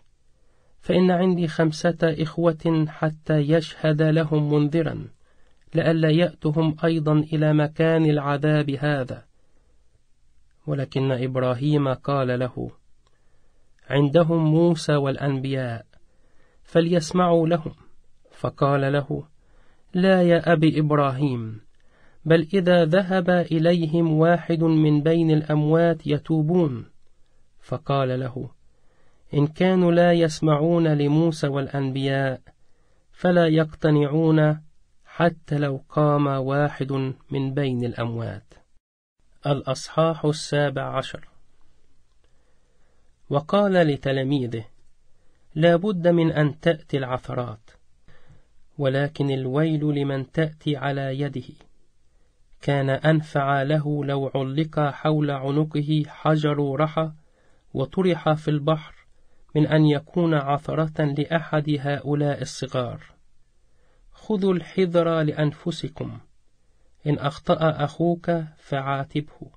فإن عندي خمسة إخوة حتى يشهد لهم منذرا لئلا يأتهم أيضا إلى مكان العذاب هذا ولكن إبراهيم قال له عندهم موسى والأنبياء فليسمعوا لهم فقال له لا يا أبي إبراهيم بل إذا ذهب إليهم واحد من بين الأموات يتوبون فقال له إن كانوا لا يسمعون لموسى والأنبياء فلا يقتنعون حتى لو قام واحد من بين الأموات الأصحاح السابع عشر وقال لتلاميذه لا بد من أن تأتي العثرات ولكن الويل لمن تأتي على يده كان أنفع له لو علق حول عنقه حجر رحى وطرح في البحر من أن يكون عثرة لأحد هؤلاء الصغار خذوا الحذر لأنفسكم إن أخطأ أخوك فعاتبه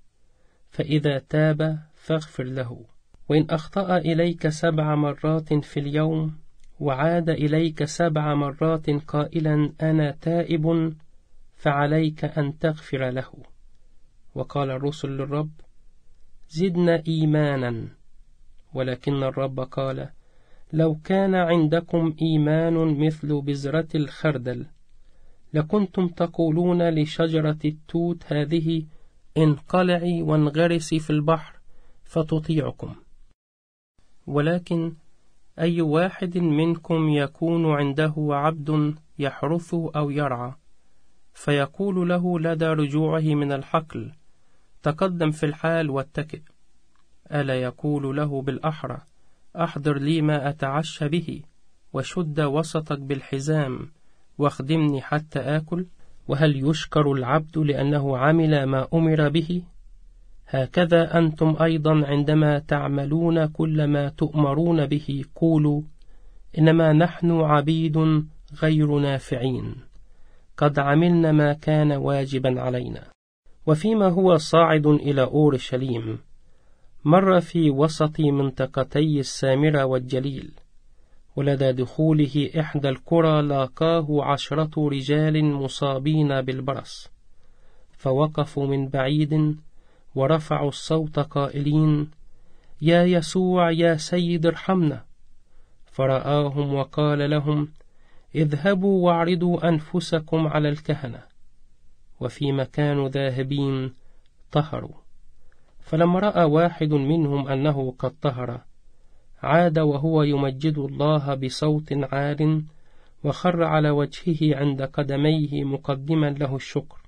فإذا تاب فاغفر له وإن أخطأ إليك سبع مرات في اليوم وعاد إليك سبع مرات قائلا أنا تائب فعليك أن تغفر له وقال الرسل للرب زدنا إيمانا ولكن الرب قال لو كان عندكم إيمان مثل بذرة الخردل لكنتم تقولون لشجرة التوت هذه انقلعي وانغرسي في البحر فتطيعكم ولكن أي واحد منكم يكون عنده عبد يحرث أو يرعى فيقول له لدى رجوعه من الحقل تقدم في الحال واتكئ ألا يقول له بالأحرى أحضر لي ما أتعشى به وشد وسطك بالحزام واخدمني حتى آكل وهل يشكر العبد لأنه عمل ما أمر به هكذا أنتم أيضا عندما تعملون كل ما تؤمرون به قولوا إنما نحن عبيد غير نافعين قد عملنا ما كان واجبا علينا وفيما هو صاعد إلى أورشليم مر في وسط منطقتي السامرة والجليل ولدى دخوله إحدى القرى لاقاه عشرة رجال مصابين بالبرص فوقفوا من بعيد ورفعوا الصوت قائلين يا يسوع يا سيد ارحمنا فرآهم وقال لهم اذهبوا واعرضوا أنفسكم على الكهنة وفيما كانوا ذاهبين طهروا فلما رأى واحد منهم أنه قد طهر عاد وهو يمجد الله بصوت عال وخر على وجهه عند قدميه مقدما له الشكر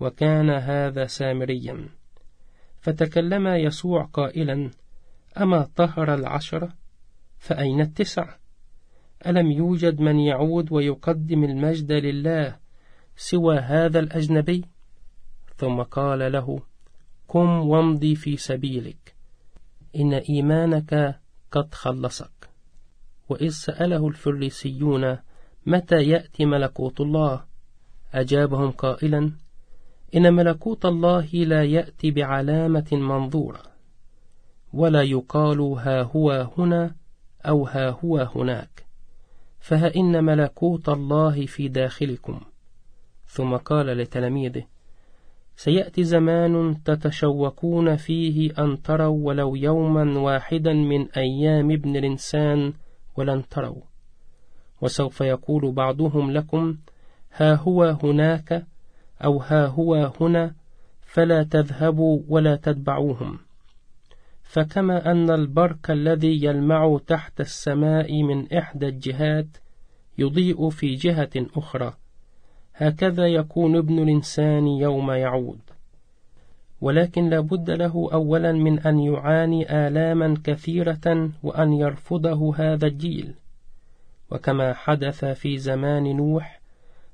وكان هذا سامريا فتكلم يسوع قائلا أما طهر العشرة فأين التسع ألم يوجد من يعود ويقدم المجد لله سوى هذا الأجنبي ثم قال له قم وامضي في سبيلك إن إيمانك قد خلصك وإذ سأله الفريسيون متى يأتي ملكوت الله أجابهم قائلا إن ملكوت الله لا يأتي بعلامة منظورة ولا يقال ها هو هنا أو ها هو هناك فها إن ملكوت الله في داخلكم ثم قال لتلاميذه سيأتي زمان تتشوقون فيه أن تروا ولو يوما واحدا من أيام ابن الإنسان ولن تروا وسوف يقول بعضهم لكم ها هو هناك أو ها هو هنا فلا تذهبوا ولا تتبعوهم فكما أن البرك الذي يلمع تحت السماء من إحدى الجهات يضيء في جهة أخرى هكذا يكون ابن الإنسان يوم يعود ولكن لابد له أولا من أن يعاني آلاما كثيرة وأن يرفضه هذا الجيل وكما حدث في زمان نوح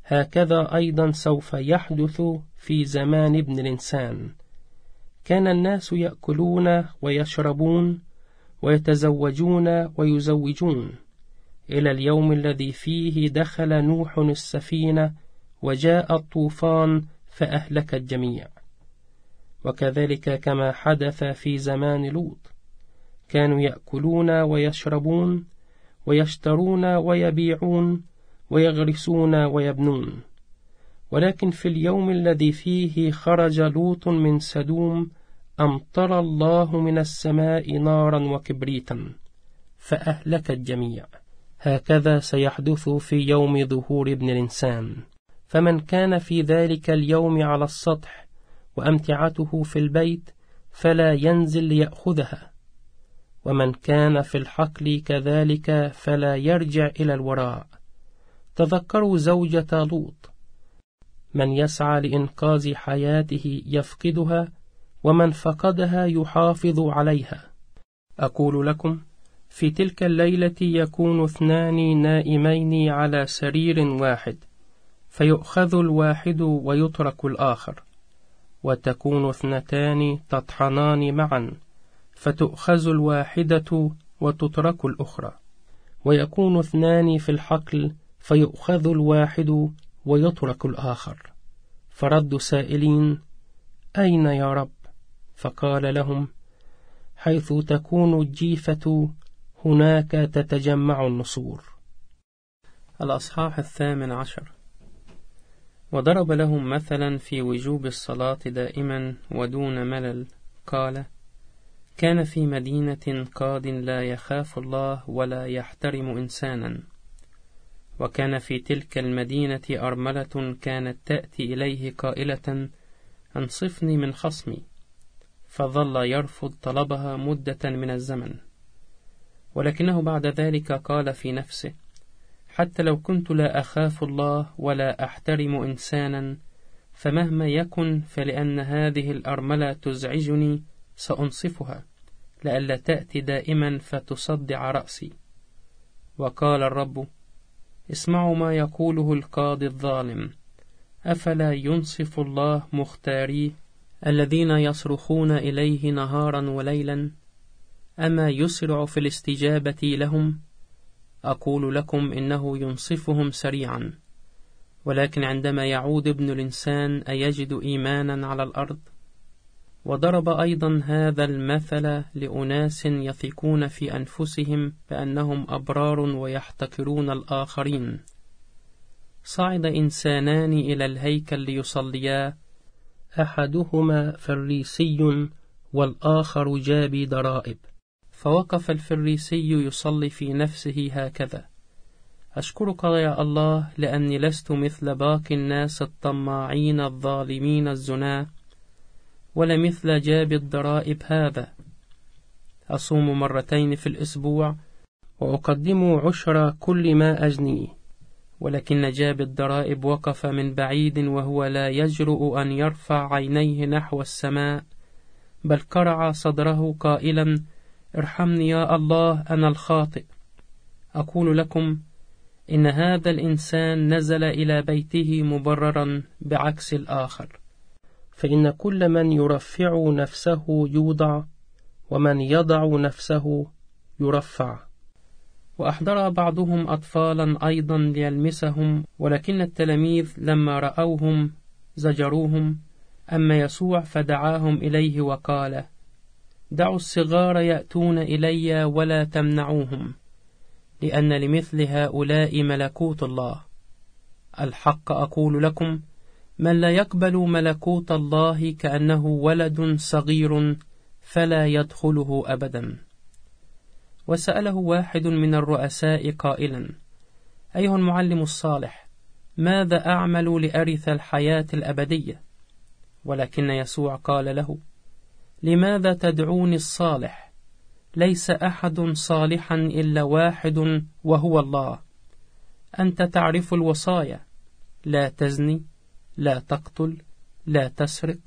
هكذا أيضا سوف يحدث في زمان ابن الإنسان كان الناس يأكلون ويشربون ويتزوجون ويزوجون إلى اليوم الذي فيه دخل نوح السفينة وجاء الطوفان فأهلك الجميع وكذلك كما حدث في زمان لوط كانوا يأكلون ويشربون ويشترون ويبيعون ويغرسون ويبنون ولكن في اليوم الذي فيه خرج لوط من سدوم أمطر الله من السماء نارا وكبريتا فأهلك الجميع هكذا سيحدث في يوم ظهور ابن الإنسان فمن كان في ذلك اليوم على السطح وأمتعته في البيت فلا ينزل ليأخذها ومن كان في الحقل كذلك فلا يرجع إلى الوراء تذكروا زوجة لوط من يسعى لإنقاذ حياته يفقدها ومن فقدها يحافظ عليها أقول لكم في تلك الليلة يكون اثنان نائمين على سرير واحد فيؤخذ الواحد ويترك الآخر وتكون اثنتان تطحنان معا فتؤخذ الواحدة وتترك الأخرى ويكون اثنان في الحقل فيؤخذ الواحد ويترك الآخر فرد سائلين أين يا رب فقال لهم حيث تكون الجيفة هناك تتجمع النصور الأصحاح الثامن عشر وضرب لهم مثلا في وجوب الصلاة دائما ودون ملل قال كان في مدينة قاد لا يخاف الله ولا يحترم إنسانا وكان في تلك المدينة أرملة كانت تأتي إليه قائلة أنصفني من خصمي فظل يرفض طلبها مدة من الزمن ولكنه بعد ذلك قال في نفسه حتى لو كنت لا أخاف الله ولا أحترم إنسانا فمهما يكن فلأن هذه الأرملة تزعجني سأنصفها لئلا تأتي دائما فتصدع رأسي وقال الرب اسمعوا ما يقوله القاضي الظالم أفلا ينصف الله مختاريه الذين يصرخون إليه نهارا وليلا أما يسرع في الاستجابة لهم؟ أقول لكم إنه ينصفهم سريعا ولكن عندما يعود ابن الإنسان أيجد إيمانا على الأرض وضرب أيضا هذا المثل لأناس يثقون في أنفسهم بأنهم أبرار ويحتقرون الآخرين صعد إنسانان إلى الهيكل ليصليا أحدهما فريسي والآخر جابي ضرائب فوقف الفريسي يصلي في نفسه هكذا أشكرك يا الله لأني لست مثل باقي الناس الطماعين الظالمين الزناة ولا مثل جاب الضرائب هذا أصوم مرتين في الأسبوع وأقدم عشر كل ما أجنيه ولكن جاب الضرائب وقف من بعيد وهو لا يجرؤ أن يرفع عينيه نحو السماء بل كرع صدره قائلا ارحمني يا الله أنا الخاطئ أقول لكم إن هذا الإنسان نزل إلى بيته مبررا بعكس الآخر فإن كل من يرفع نفسه يوضع ومن يضع نفسه يرفع وأحضر بعضهم أطفالا أيضا ليلمسهم ولكن التلاميذ لما رأوهم زجروهم أما يسوع فدعاهم إليه وقال دعوا الصغار يأتون إلي ولا تمنعوهم لأن لمثل هؤلاء ملكوت الله الحق أقول لكم من لا يقبل ملكوت الله كأنه ولد صغير فلا يدخله أبدا وسأله واحد من الرؤساء قائلا أيها المعلم الصالح ماذا أعمل لأرث الحياة الأبدية ولكن يسوع قال له لماذا تدعوني الصالح ليس أحد صالحا إلا واحد وهو الله أنت تعرف الوصايا لا تزني لا تقتل لا تسرق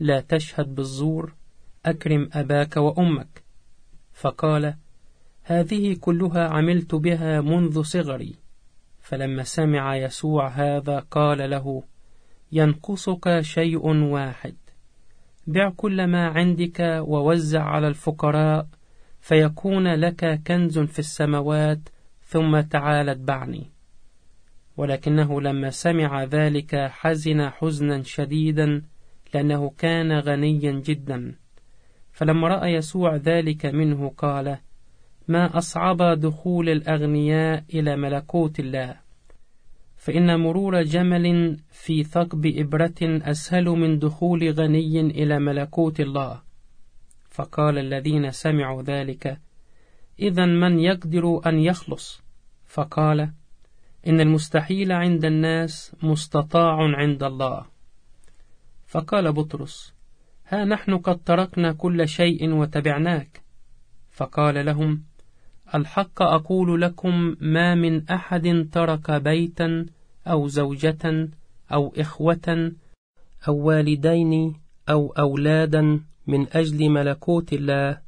لا تشهد بالزور أكرم أباك وأمك فقال هذه كلها عملت بها منذ صغري فلما سمع يسوع هذا قال له ينقصك شيء واحد بع كل ما عندك ووزع على الفقراء فيكون لك كنز في السماوات ثم تعال اتبعني ولكنه لما سمع ذلك حزن حزنا شديدا لأنه كان غنيا جدا فلما رأى يسوع ذلك منه قال ما أصعب دخول الأغنياء إلى ملكوت الله فإن مرور جمل في ثقب إبرة أسهل من دخول غني إلى ملكوت الله فقال الذين سمعوا ذلك إذا من يقدر أن يخلص فقال إن المستحيل عند الناس مستطاع عند الله فقال بطرس ها نحن قد تركنا كل شيء وتبعناك فقال لهم الحق أقول لكم ما من أحد ترك بيتا أو زوجة أو إخوة أو والدين أو أولادا من أجل ملكوت الله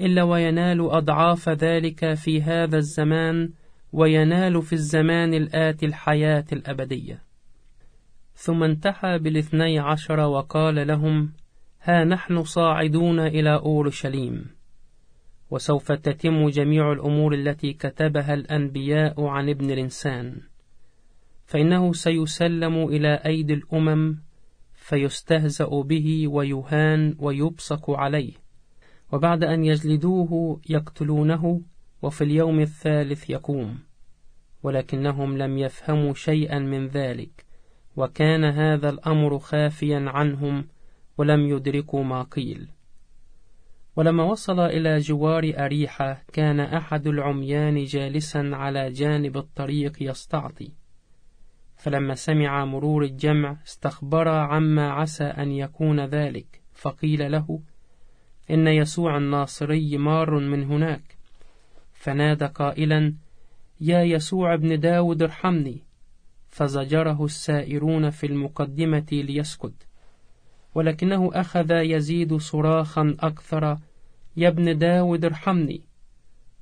إلا وينال أضعاف ذلك في هذا الزمان وينال في الزمان الآتي الحياة الأبدية ثم انتحى بالاثني عشر وقال لهم ها نحن صاعدون إلى أورشليم وسوف تتم جميع الأمور التي كتبها الأنبياء عن ابن الإنسان فإنه سيسلم إلى أيدي الأمم فيستهزأ به ويهان ويبصق عليه وبعد أن يجلدوه يقتلونه وفي اليوم الثالث يقوم ولكنهم لم يفهموا شيئا من ذلك وكان هذا الأمر خافيا عنهم ولم يدركوا ما قيل ولما وصل إلى جوار أريحة كان أحد العميان جالسا على جانب الطريق يستعطي فلما سمع مرور الجمع استخبر عما عسى أن يكون ذلك فقيل له إن يسوع الناصري مار من هناك فنادى قائلا يا يسوع ابن داود ارحمني فزجره السائرون في المقدمة ليسكت ولكنه أخذ يزيد صراخا أكثر يا ابن داود ارحمني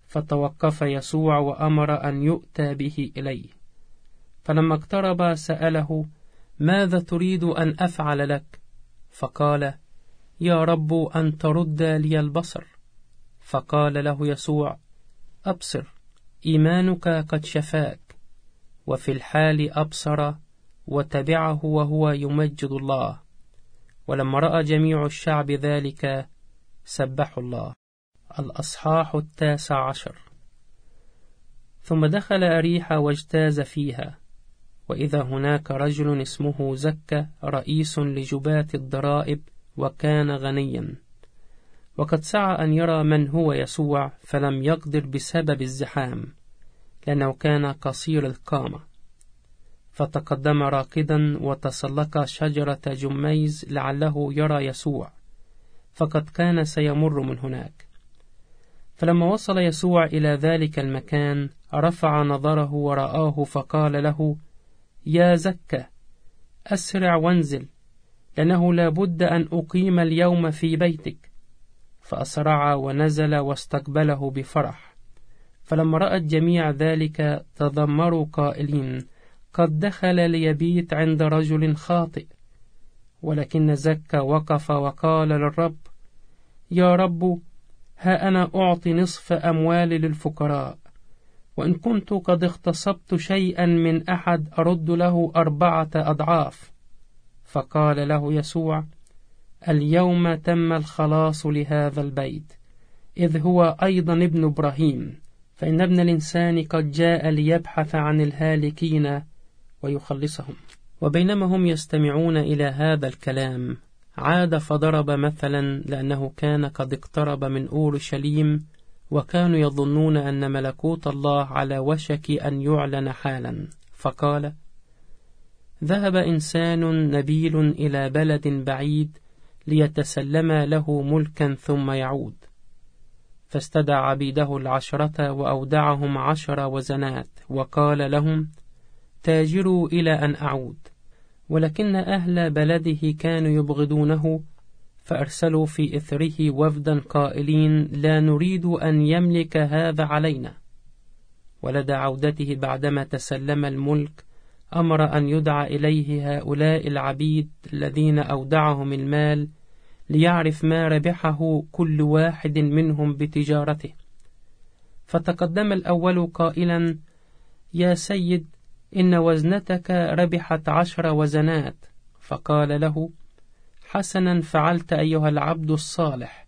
فتوقف يسوع وأمر أن يؤتى به إليه فلما اقترب سأله ماذا تريد أن أفعل لك؟ فقال يا رب أن ترد لي البصر فقال له يسوع أبصر إيمانك قد شفاك وفي الحال أبصر وتبعه وهو يمجد الله ولما رأى جميع الشعب ذلك سبحوا الله الأصحاح التاسع عشر ثم دخل أريحة واجتاز فيها وإذا هناك رجل اسمه زكة رئيس لجباة الضرائب وكان غنيا وقد سعى أن يرى من هو يسوع فلم يقدر بسبب الزحام لأنه كان قصير القامة فتقدم راكدا وتسلق شجرة جميز لعله يرى يسوع فقد كان سيمر من هناك فلما وصل يسوع إلى ذلك المكان رفع نظره ورآه فقال له يا زكة أسرع وانزل لأنه لا بد أن أقيم اليوم في بيتك فأسرع ونزل واستقبله بفرح فلما رأت جميع ذلك تذمروا قائلين قد دخل ليبيت عند رجل خاطئ ولكن زكى وقف وقال للرب يا رب ها أنا أعطي نصف أموالي للفقراء وإن كنت قد اغتصبت شيئا من أحد أرد له أربعة أضعاف فقال له يسوع اليوم تم الخلاص لهذا البيت إذ هو أيضا ابن إبراهيم فإن ابن الإنسان قد جاء ليبحث عن الهالكين ويخلصهم وبينما هم يستمعون إلى هذا الكلام عاد فضرب مثلا لأنه كان قد اقترب من أورشليم وكانوا يظنون أن ملكوت الله على وشك أن يعلن حالا فقال ذهب إنسان نبيل إلى بلد بعيد ليتسلم له ملكا ثم يعود فاستدعى عبيده العشرة وأودعهم عشر وزنات وقال لهم تاجروا إلى أن أعود ولكن أهل بلده كانوا يبغضونه فأرسلوا في إثره وفدا قائلين لا نريد أن يملك هذا علينا ولدى عودته بعدما تسلم الملك أمر أن يدعى إليه هؤلاء العبيد الذين أودعهم المال ليعرف ما ربحه كل واحد منهم بتجارته فتقدم الأول قائلا يا سيد إن وزنتك ربحت عشر وزنات فقال له حسنا فعلت أيها العبد الصالح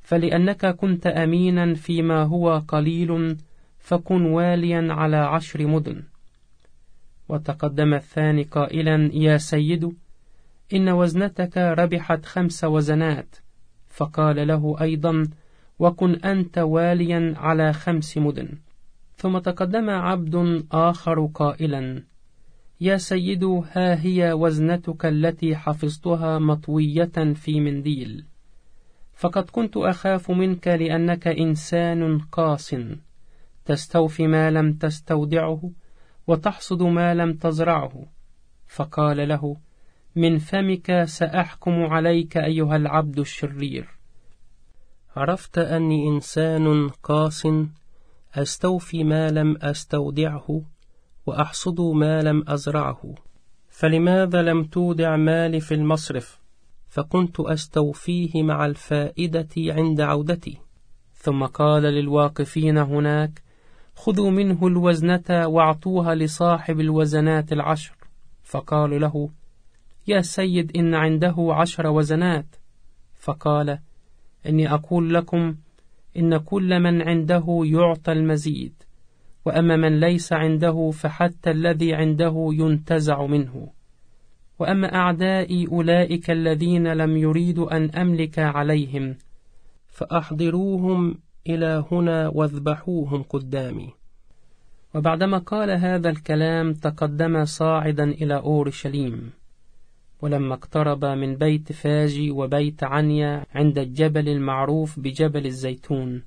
فلأنك كنت أمينا فيما هو قليل فكن واليا على عشر مدن وتقدم الثاني قائلا يا سيد إن وزنتك ربحت خمس وزنات فقال له أيضا وكن أنت واليا على خمس مدن ثم تقدم عبد آخر قائلا يا سيد ها هي وزنتك التي حفظتها مطوية في منديل فقد كنت أخاف منك لأنك إنسان قاس تستوفي ما لم تستودعه وتحصد ما لم تزرعه فقال له من فمك سأحكم عليك أيها العبد الشرير عرفت أني إنسان قاس أستوفي ما لم أستودعه وأحصد ما لم أزرعه فلماذا لم تودع مالي في المصرف فكنت أستوفيه مع الفائدة عند عودتي ثم قال للواقفين هناك خذوا منه الوزنة واعطوها لصاحب الوزنات العشر فقالوا له يا سيد إن عنده عشر وزنات فقال إني أقول لكم إن كل من عنده يعطى المزيد وأما من ليس عنده فحتى الذي عنده ينتزع منه وأما أعدائي أولئك الذين لم يريدوا أن أملك عليهم فأحضروهم إلى هنا واذبحوهم قدامي وبعدما قال هذا الكلام تقدم صاعدا إلى أورشليم ولما اقترب من بيت فاجي وبيت عنيا عند الجبل المعروف بجبل الزيتون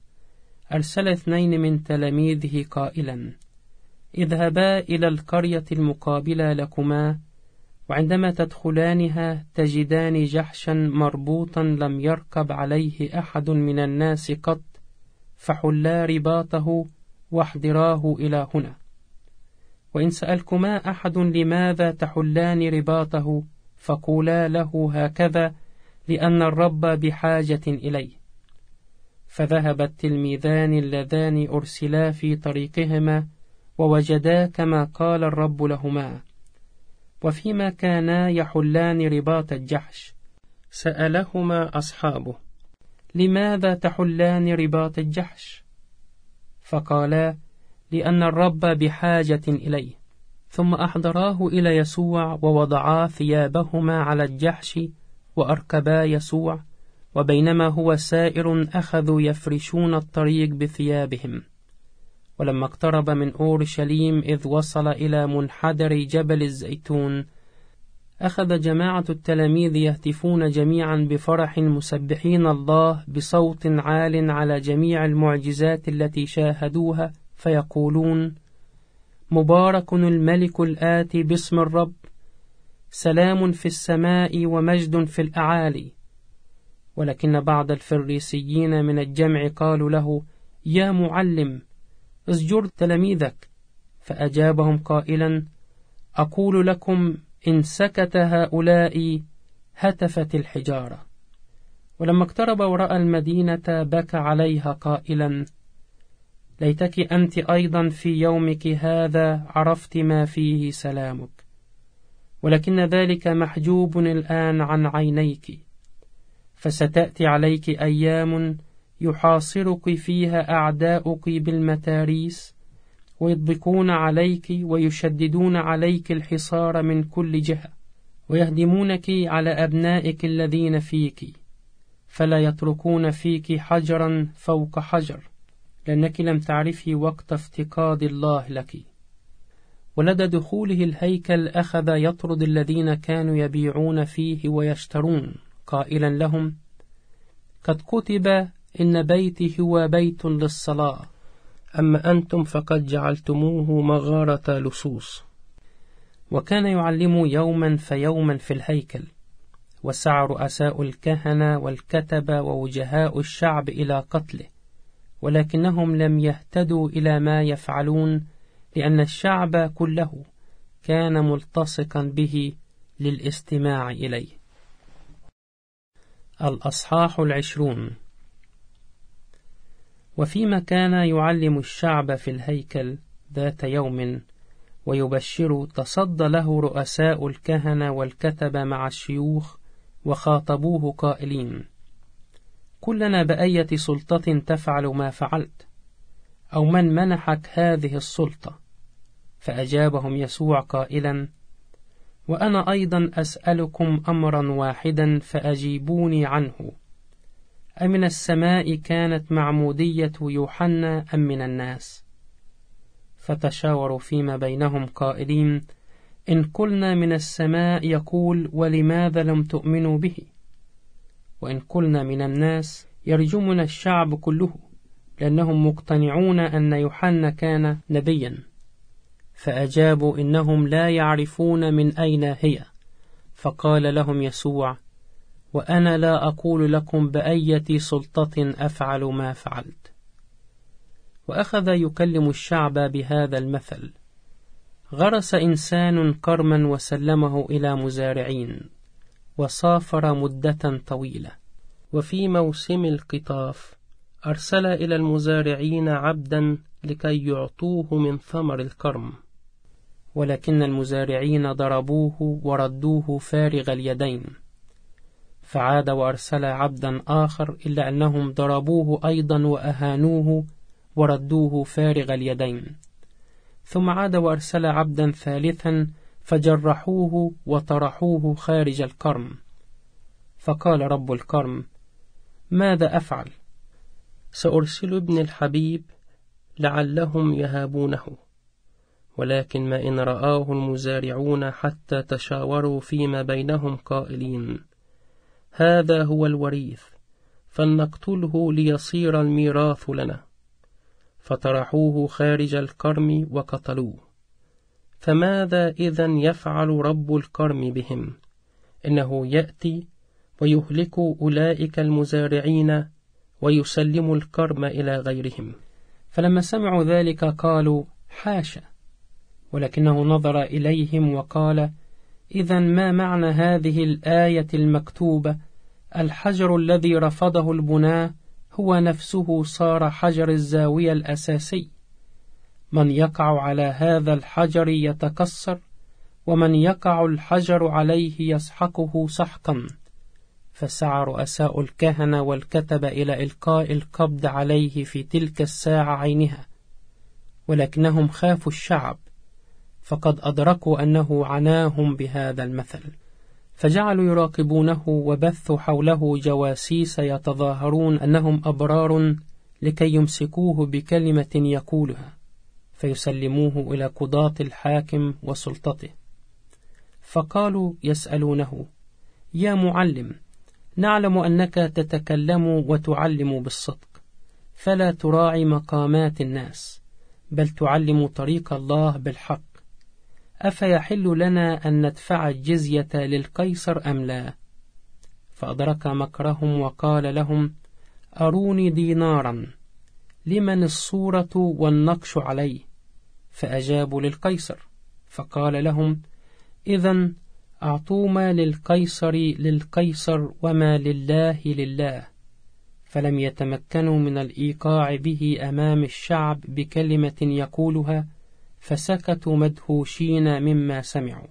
أرسل اثنين من تلاميذه قائلا اذهبا إلى القرية المقابلة لكما وعندما تدخلانها تجدان جحشا مربوطا لم يركب عليه أحد من الناس قط فحلا رباطه واحضراه إلى هنا وإن سألكما أحد لماذا تحلان رباطه فقولا له هكذا لأن الرب بحاجة إليه فذهب التلميذان اللذان أرسلا في طريقهما ووجدا كما قال الرب لهما وفيما كانا يحلان رباط الجحش سألهما أصحابه لماذا تحلان رباط الجحش فقالا لأن الرب بحاجة إليه ثم أحضراه إلى يسوع ووضعا ثيابهما على الجحش وأركبا يسوع وبينما هو سائر أخذوا يفرشون الطريق بثيابهم ولما اقترب من أورشليم إذ وصل إلى منحدر جبل الزيتون أخذ جماعة التلاميذ يهتفون جميعا بفرح مسبحين الله بصوت عال على جميع المعجزات التي شاهدوها فيقولون مبارك الملك الآتي باسم الرب سلام في السماء ومجد في الأعالي ولكن بعض الفريسيين من الجمع قالوا له يا معلم اسجر تلاميذك فأجابهم قائلا أقول لكم إن سكت هؤلاء هتفت الحجارة ولما اقترب ورأى المدينة بكى عليها قائلا ليتك أنت أيضا في يومك هذا عرفت ما فيه سلامك ولكن ذلك محجوب الآن عن عينيك فستأتي عليك أيام يحاصرك فيها أعداؤك بالمتاريس ويطبقون عليك ويشددون عليك الحصار من كل جهة ويهدمونك على أبنائك الذين فيك فلا يتركون فيك حجرا فوق حجر لأنك لم تعرفي وقت افتقاد الله لك ولدى دخوله الهيكل أخذ يطرد الذين كانوا يبيعون فيه ويشترون قائلا لهم قد كتب إن بيتي هو بيت للصلاة أما أنتم فقد جعلتموه مغارة لصوص وكان يعلم يوما فيوما في الهيكل وسعى رؤساء الكهنة والكتبة ووجهاء الشعب إلى قتله ولكنهم لم يهتدوا إلى ما يفعلون لأن الشعب كله كان ملتصقا به للاستماع إليه الأصحاح العشرون وفيما كان يعلم الشعب في الهيكل ذات يوم ويبشر تصدى له رؤساء الكهنة والكتبة مع الشيوخ وخاطبوه قائلين كلنا بأية سلطة تفعل ما فعلت أو من منحك هذه السلطة فأجابهم يسوع قائلا وأنا أيضا أسألكم أمرا واحدا فأجيبوني عنه أمن السماء كانت معمودية يوحنا أم من الناس فتشاوروا فيما بينهم قائلين إن قلنا من السماء يقول ولماذا لم تؤمنوا به وإن قلنا من الناس يرجمنا الشعب كله لأنهم مقتنعون أن يوحنا كان نبيًا فأجابوا إنهم لا يعرفون من أين هي فقال لهم يسوع وأنا لا أقول لكم بأية سلطة أفعل ما فعلت وأخذ يكلم الشعب بهذا المثل غرس إنسان كرما وسلمه إلى مزارعين وصافر مدة طويلة وفي موسم القطاف أرسل إلى المزارعين عبدا لكي يعطوه من ثمر الكرم ولكن المزارعين ضربوه وردوه فارغ اليدين فعاد وأرسل عبدا آخر إلا أنهم ضربوه أيضا وأهانوه وردوه فارغ اليدين ثم عاد وأرسل عبدا ثالثا فجرحوه وطرحوه خارج الكرم فقال رب الكرم ماذا أفعل؟ سأرسل ابن الحبيب لعلهم يهابونه ولكن ما إن رآه المزارعون حتى تشاوروا فيما بينهم قائلين هذا هو الوريث فلنقتله ليصير الميراث لنا فطرحوه خارج الكرم وقتلوه فماذا إذا يفعل رب الكرم بهم إنه يأتي ويهلك أولئك المزارعين ويسلم الكرم إلى غيرهم فلما سمعوا ذلك قالوا حاشا ولكنه نظر إليهم وقال إذا ما معنى هذه الآية المكتوبة الحجر الذي رفضه البناة هو نفسه صار حجر الزاوية الأساسي من يقع على هذا الحجر يتكسر ومن يقع الحجر عليه يسحقه سحقا فسعى رؤساء الكهنة والكتب إلى إلقاء القبض عليه في تلك الساعة عينها ولكنهم خافوا الشعب فقد أدركوا أنه عناهم بهذا المثل فجعلوا يراقبونه وبثوا حوله جواسيس يتظاهرون أنهم أبرار لكي يمسكوه بكلمة يقولها فيسلموه إلى قضاة الحاكم وسلطته فقالوا يسألونه يا معلم نعلم أنك تتكلم وتعلم بالصدق فلا تراعي مقامات الناس بل تعلم طريق الله بالحق أفيحل لنا أن ندفع الجزية للقيصر أم لا؟ فأدرك مكرهم وقال لهم أروني دينارا لمن الصورة والنقش عليه فأجابوا للقيصر فقال لهم إذا أعطوا ما للقيصر للقيصر وما لله لله فلم يتمكنوا من الإيقاع به أمام الشعب بكلمة يقولها فسكتوا مدهوشين مما سمعوا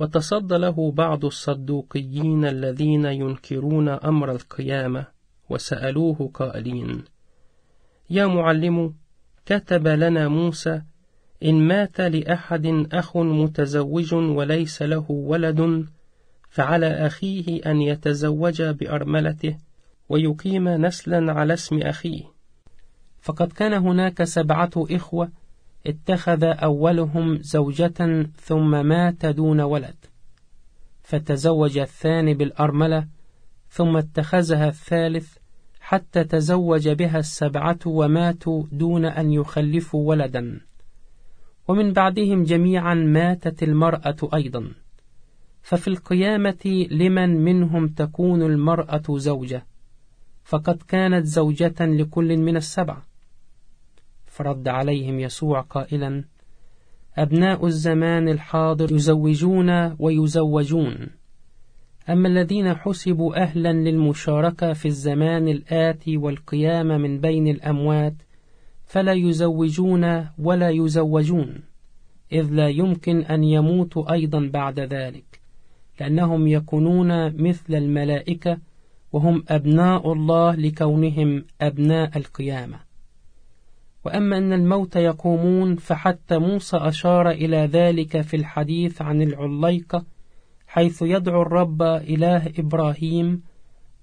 وتصدى له بعض الصدوقيين الذين ينكرون أمر القيامة وسألوه قائلين يا معلم كتب لنا موسى إن مات لأحد أخ متزوج وليس له ولد فعلى أخيه أن يتزوج بأرملته ويقيم نسلا على اسم أخيه فقد كان هناك سبعة إخوة اتخذ أولهم زوجة ثم مات دون ولد فتزوج الثاني بالأرملة ثم اتخذها الثالث حتى تزوج بها السبعة وماتوا دون أن يخلفوا ولدا ومن بعدهم جميعا ماتت المرأة أيضا ففي القيامة لمن منهم تكون المرأة زوجة فقد كانت زوجة لكل من السبعه فرد عليهم يسوع قائلا أبناء الزمان الحاضر يزوجون ويزوجون أما الذين حسبوا أهلا للمشاركة في الزمان الآتي والقيامة من بين الأموات فلا يزوجون ولا يزوجون إذ لا يمكن أن يموتوا أيضا بعد ذلك لأنهم يكونون مثل الملائكة وهم أبناء الله لكونهم أبناء القيامة وأما أن الموت يقومون فحتى موسى أشار إلى ذلك في الحديث عن العليقة حيث يدعو الرب إله إبراهيم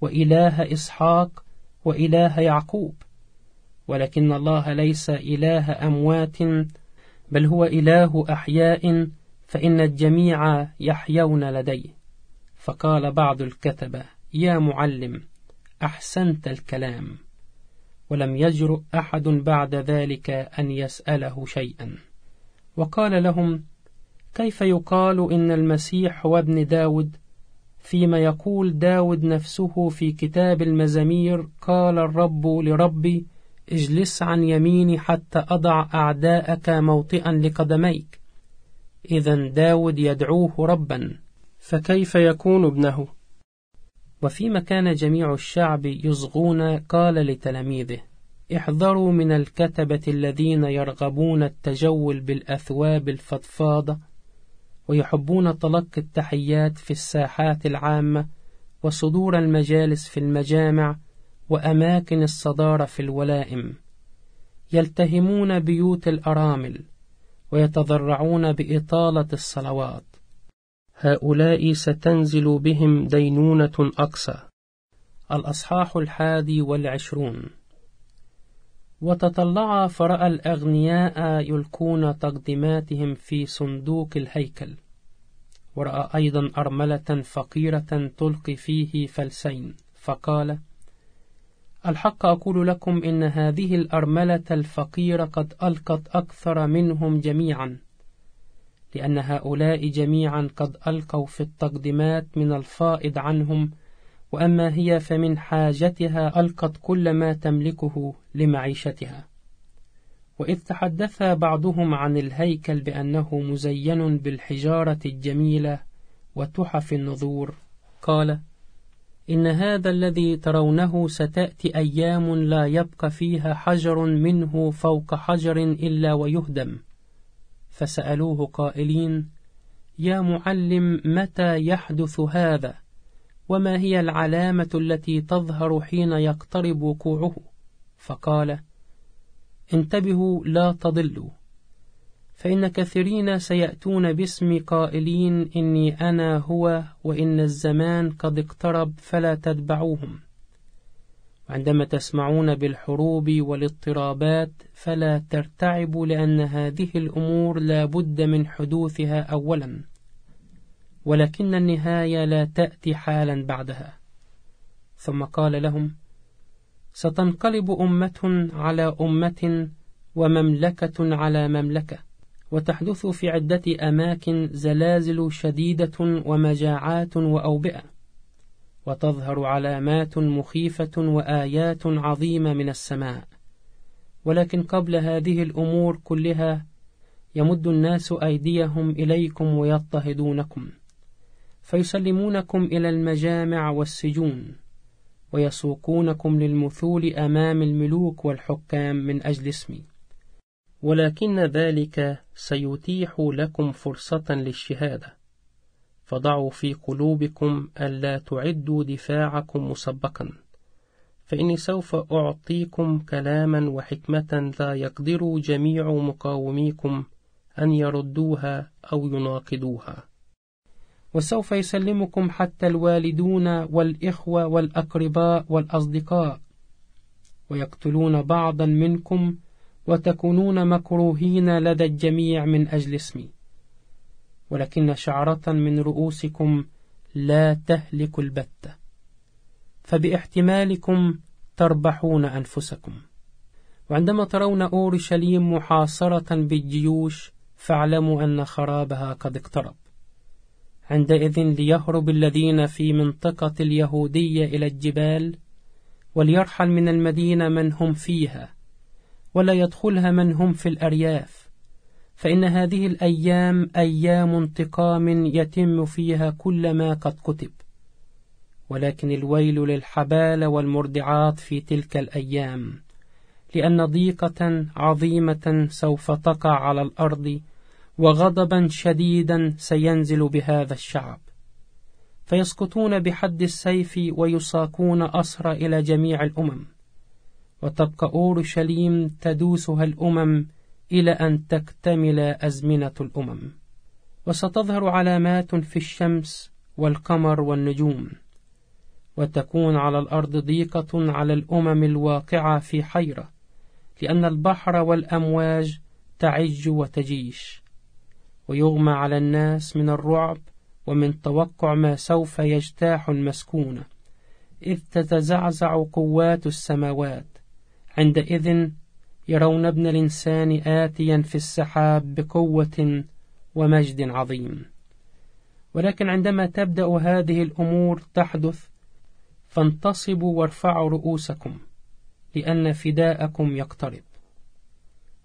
وإله إسحاق وإله يعقوب ولكن الله ليس إله أموات بل هو إله أحياء فإن الجميع يحيون لديه فقال بعض الكتبة يا معلم أحسنت الكلام ولم يجرؤ أحد بعد ذلك أن يسأله شيئا وقال لهم كيف يقال إن المسيح هو ابن داود فيما يقول داود نفسه في كتاب المزامير قال الرب لربي اجلس عن يميني حتى أضع أعداءك موطئا لقدميك إذا داود يدعوه ربا فكيف يكون ابنه؟ وفيما كان جميع الشعب يصغون قال لتلاميذه احذروا من الكتبة الذين يرغبون التجول بالأثواب الفضفاضة ويحبون تلقي التحيات في الساحات العامة وصدور المجالس في المجامع وأماكن الصدارة في الولائم يلتهمون بيوت الأرامل ويتضرعون بإطالة الصلوات هؤلاء ستنزل بهم دينونة أقصى الأصحاح الحادي والعشرون وتطلع فرأى الأغنياء يلقون تقدماتهم في صندوق الهيكل ورأى أيضا أرملة فقيرة تلقي فيه فلسين فقال الحق أقول لكم إن هذه الأرملة الفقيرة قد ألقت أكثر منهم جميعا لأن هؤلاء جميعا قد ألقوا في التقدمات من الفائض عنهم وأما هي فمن حاجتها ألقت كل ما تملكه لمعيشتها وإذ تحدث بعضهم عن الهيكل بأنه مزين بالحجارة الجميلة وتحف النذور قال إن هذا الذي ترونه ستأتي أيام لا يبقى فيها حجر منه فوق حجر إلا ويهدم فسألوه قائلين يا معلم متى يحدث هذا وما هي العلامة التي تظهر حين يقترب وقوعه فقال انتبهوا لا تضلوا فإن كثيرين سيأتون باسمي قائلين إني أنا هو وإن الزمان قد اقترب فلا تتبعوهم وعندما تسمعون بالحروب والاضطرابات فلا ترتعبوا لأن هذه الأمور لا بد من حدوثها أولا ولكن النهاية لا تأتي حالا بعدها ثم قال لهم ستنقلب أمة على أمة ومملكة على مملكة وتحدث في عدة أماكن زلازل شديدة ومجاعات وأوبئة وتظهر علامات مخيفة وآيات عظيمة من السماء ولكن قبل هذه الأمور كلها يمد الناس أيديهم إليكم ويضطهدونكم فيسلمونكم إلى المجامع والسجون ويسوقونكم للمثول أمام الملوك والحكام من أجل اسمي ولكن ذلك سيتيح لكم فرصة للشهادة فضعوا في قلوبكم ألا تعدوا دفاعكم مسبقا فإني سوف أعطيكم كلاما وحكمة لا يقدر جميع مقاوميكم أن يردوها أو يناقضوها وسوف يسلمكم حتى الوالدون والإخوة والأقرباء والأصدقاء ويقتلون بعضا منكم وتكونون مكروهين لدى الجميع من أجل اسمي ولكن شعرة من رؤوسكم لا تهلك البتة فباحتمالكم تربحون أنفسكم وعندما ترون أورشليم محاصرة بالجيوش فاعلموا أن خرابها قد اقترب عندئذ ليهرب الذين في منطقة اليهودية إلى الجبال وليرحل من المدينة من هم فيها ولا يدخلها من هم في الأرياف فإن هذه الأيام أيام انتقام يتم فيها كل ما قد كتب ولكن الويل للحبال والمردعات في تلك الأيام لأن ضيقة عظيمة سوف تقع على الأرض وغضبا شديدا سينزل بهذا الشعب فيسقطون بحد السيف ويساقون أسرى إلى جميع الأمم وتبقى أورشليم تدوسها الأمم إلى أن تكتمل أزمنة الأمم وستظهر علامات في الشمس والقمر والنجوم وتكون على الأرض ضيقة على الأمم الواقعة في حيرة لأن البحر والأمواج تعج وتجيش ويغمى على الناس من الرعب ومن توقع ما سوف يجتاح المسكونة إذ تتزعزع قوات السماوات عندئذ يرون ابن الإنسان آتيا في السحاب بقوة ومجد عظيم ولكن عندما تبدأ هذه الأمور تحدث فانتصبوا وارفعوا رؤوسكم لأن فداءكم يقترب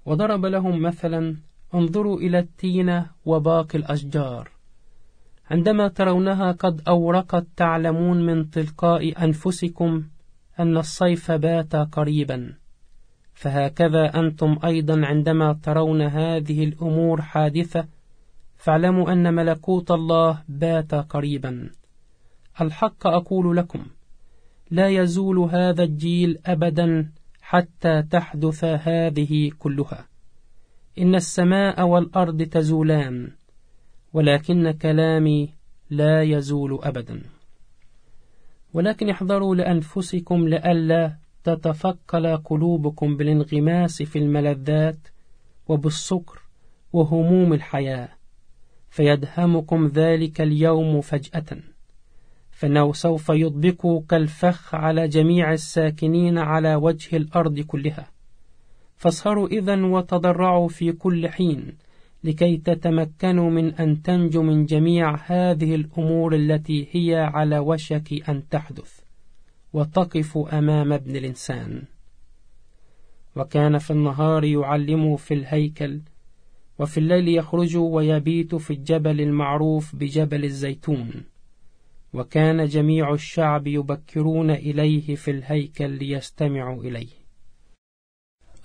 وضرب لهم مثلا انظروا إلى التينة وباقي الأشجار عندما ترونها قد أورقت تعلمون من تلقاء أنفسكم أن الصيف بات قريباً فهكذا أنتم أيضا عندما ترون هذه الأمور حادثة فاعلموا أن ملكوت الله بات قريبا الحق أقول لكم لا يزول هذا الجيل أبدا حتى تحدث هذه كلها إن السماء والأرض تزولان ولكن كلامي لا يزول أبدا ولكن احذروا لأنفسكم لئلا تتفقل قلوبكم بالانغماس في الملذات وبالسكر وهموم الحياة فيدهمكم ذلك اليوم فجأة فإنه سوف يطبق كالفخ على جميع الساكنين على وجه الأرض كلها فاسهروا إذا وتضرعوا في كل حين لكي تتمكنوا من أن تنجوا من جميع هذه الأمور التي هي على وشك أن تحدث وتقف أمام ابن الإنسان وكان في النهار يعلمه في الهيكل وفي الليل يخرج ويبيت في الجبل المعروف بجبل الزيتون وكان جميع الشعب يبكرون إليه في الهيكل ليستمعوا إليه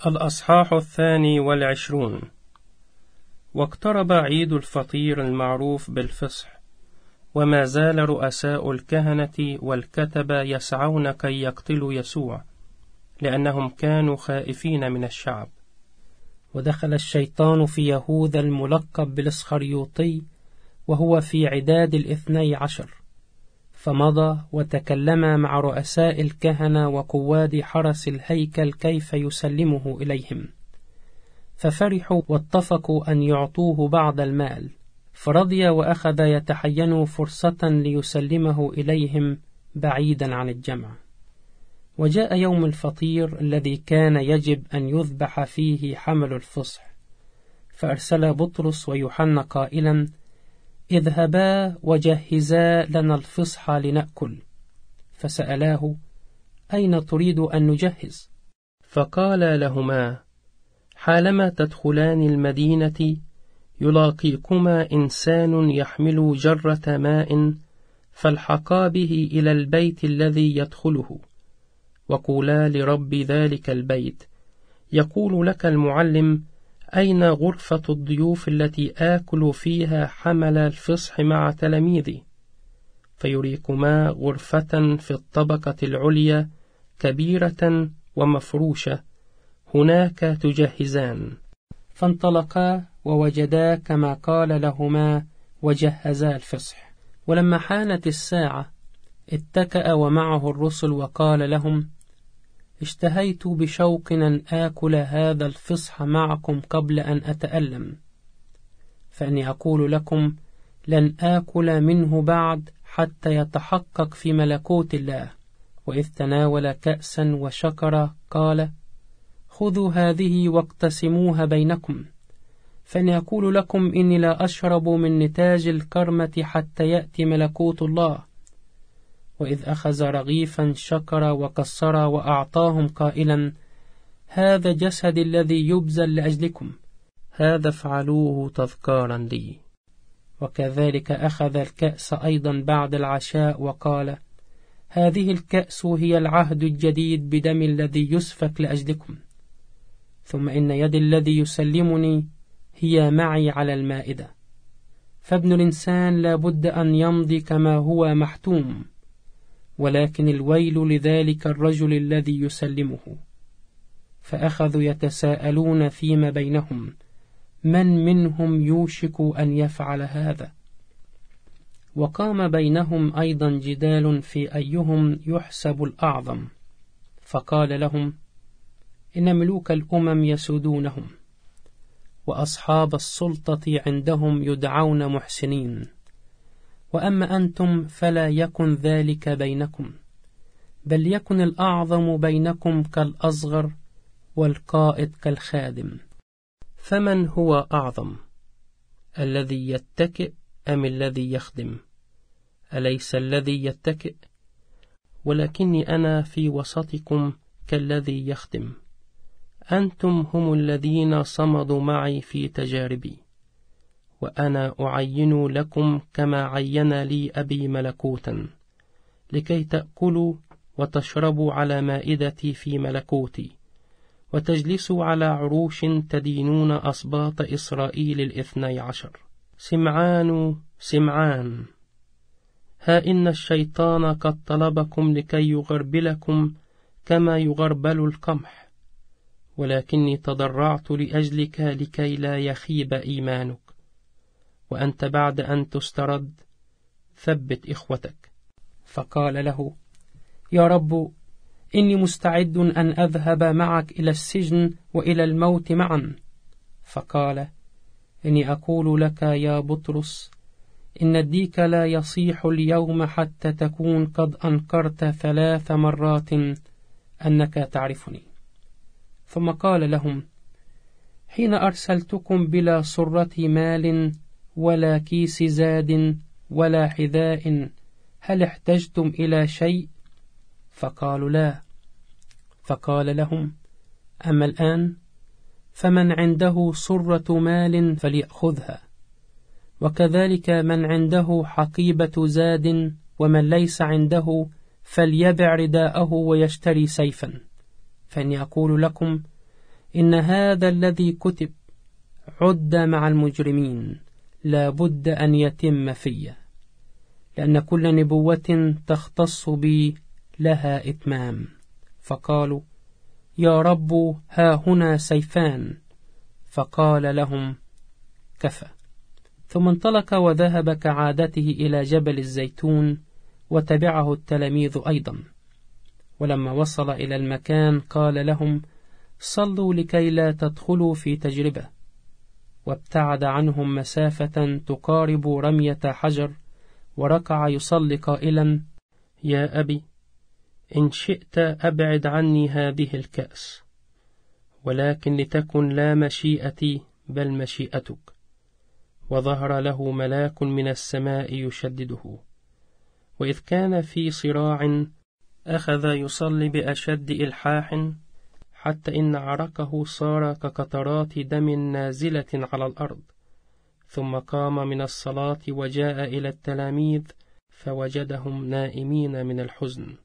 الأصحاح الثاني والعشرون واقترب عيد الفطير المعروف بالفصح وما زال رؤساء الكهنة والكتبة يسعون كي يقتلوا يسوع لأنهم كانوا خائفين من الشعب ودخل الشيطان في يهوذا الملقب بالإسخريوطي وهو في عداد الاثني عشر فمضى وتكلم مع رؤساء الكهنة وقواد حرس الهيكل كيف يسلمه إليهم ففرحوا واتفقوا أن يعطوه بعض المال فرضي وأخذ يتحين فرصة ليسلمه إليهم بعيدا عن الجمع وجاء يوم الفطير الذي كان يجب أن يذبح فيه حمل الفصح فأرسل بطرس ويوحنا قائلا اذهبا وجهزا لنا الفصح لنأكل فسألاه أين تريد أن نجهز؟ فقال لهما حالما تدخلان المدينة يلاقيكما إنسان يحمل جرة ماء فالحقا به إلى البيت الذي يدخله وقولا لرب ذلك البيت يقول لك المعلم أين غرفة الضيوف التي آكل فيها حمل الفصح مع تلاميذي فيريكما غرفة في الطبقة العليا كبيرة ومفروشة هناك تجهزان فانطلقا ووجدا كما قال لهما وجهزا الفصح ولما حانت الساعة اتكأ ومعه الرسل وقال لهم اشتهيت بشوق أن آكل هذا الفصح معكم قبل أن أتألم فأني أقول لكم لن آكل منه بعد حتى يتحقق في ملكوت الله وإذ تناول كأسا وشكر قال خذوا هذه واقتسموها بينكم فإني أقول لكم إني لا أشرب من نتاج الكرمة حتى يأتي ملكوت الله وإذ أخذ رغيفا شكر وكسر وأعطاهم قائلا هذا جسد الذي يبذل لأجلكم هذا افعلوه تذكارا لي وكذلك أخذ الكأس أيضا بعد العشاء وقال هذه الكأس هي العهد الجديد بدم الذي يسفك لأجلكم ثم إن يد الذي يسلمني هي معي على المائدة فابن الإنسان لا بد أن يمضي كما هو محتوم ولكن الويل لذلك الرجل الذي يسلمه فأخذوا يتساءلون فيما بينهم من منهم يوشك أن يفعل هذا وقام بينهم أيضا جدال في أيهم يحسب الأعظم فقال لهم إن ملوك الأمم يسودونهم وأصحاب السلطة عندهم يدعون محسنين وأما أنتم فلا يكن ذلك بينكم بل يكن الأعظم بينكم كالأصغر والقائد كالخادم فمن هو أعظم الذي يتكئ أم الذي يخدم أليس الذي يتكئ ولكني أنا في وسطكم كالذي يخدم أنتم هم الذين صمدوا معي في تجاربي وأنا أعين لكم كما عين لي أبي ملكوتا لكي تأكلوا وتشربوا على مائدتي في ملكوتي وتجلسوا على عروش تدينون أصباط إسرائيل الاثني عشر سمعان سمعان ها إن الشيطان قد طلبكم لكي يغربلكم كما يغربل القمح ولكني تضرعت لأجلك لكي لا يخيب إيمانك وأنت بعد أن تسترد ثبت إخوتك فقال له يا رب إني مستعد أن أذهب معك إلى السجن وإلى الموت معا فقال إني أقول لك يا بطرس إن الديك لا يصيح اليوم حتى تكون قد أنكرت ثلاث مرات أنك تعرفني ثم قال لهم حين أرسلتكم بلا صرة مال ولا كيس زاد ولا حذاء هل احتجتم إلى شيء؟ فقالوا لا فقال لهم أما الآن فمن عنده صرة مال فليأخذها وكذلك من عنده حقيبة زاد ومن ليس عنده فليبع رداءه ويشتري سيفاً فإني أقول لكم إن هذا الذي كتب عد مع المجرمين لا بد أن يتم في لأن كل نبوة تختص بي لها إتمام فقالوا يا رب ها هنا سيفان فقال لهم كفى ثم انطلق وذهب كعادته إلى جبل الزيتون وتبعه التلاميذ أيضا ولما وصل إلى المكان قال لهم صلوا لكي لا تدخلوا في تجربة وابتعد عنهم مسافة تقارب رمية حجر وركع يصلي قائلا يا أبي إن شئت أبعد عني هذه الكأس ولكن لتكن لا مشيئتي بل مشيئتك وظهر له ملاك من السماء يشدده وإذ كان في صراع أخذ يصلي بأشد إلحاح حتى إن عرقه صار كقطرات دم نازلة على الأرض ثم قام من الصلاة وجاء إلى التلاميذ فوجدهم نائمين من الحزن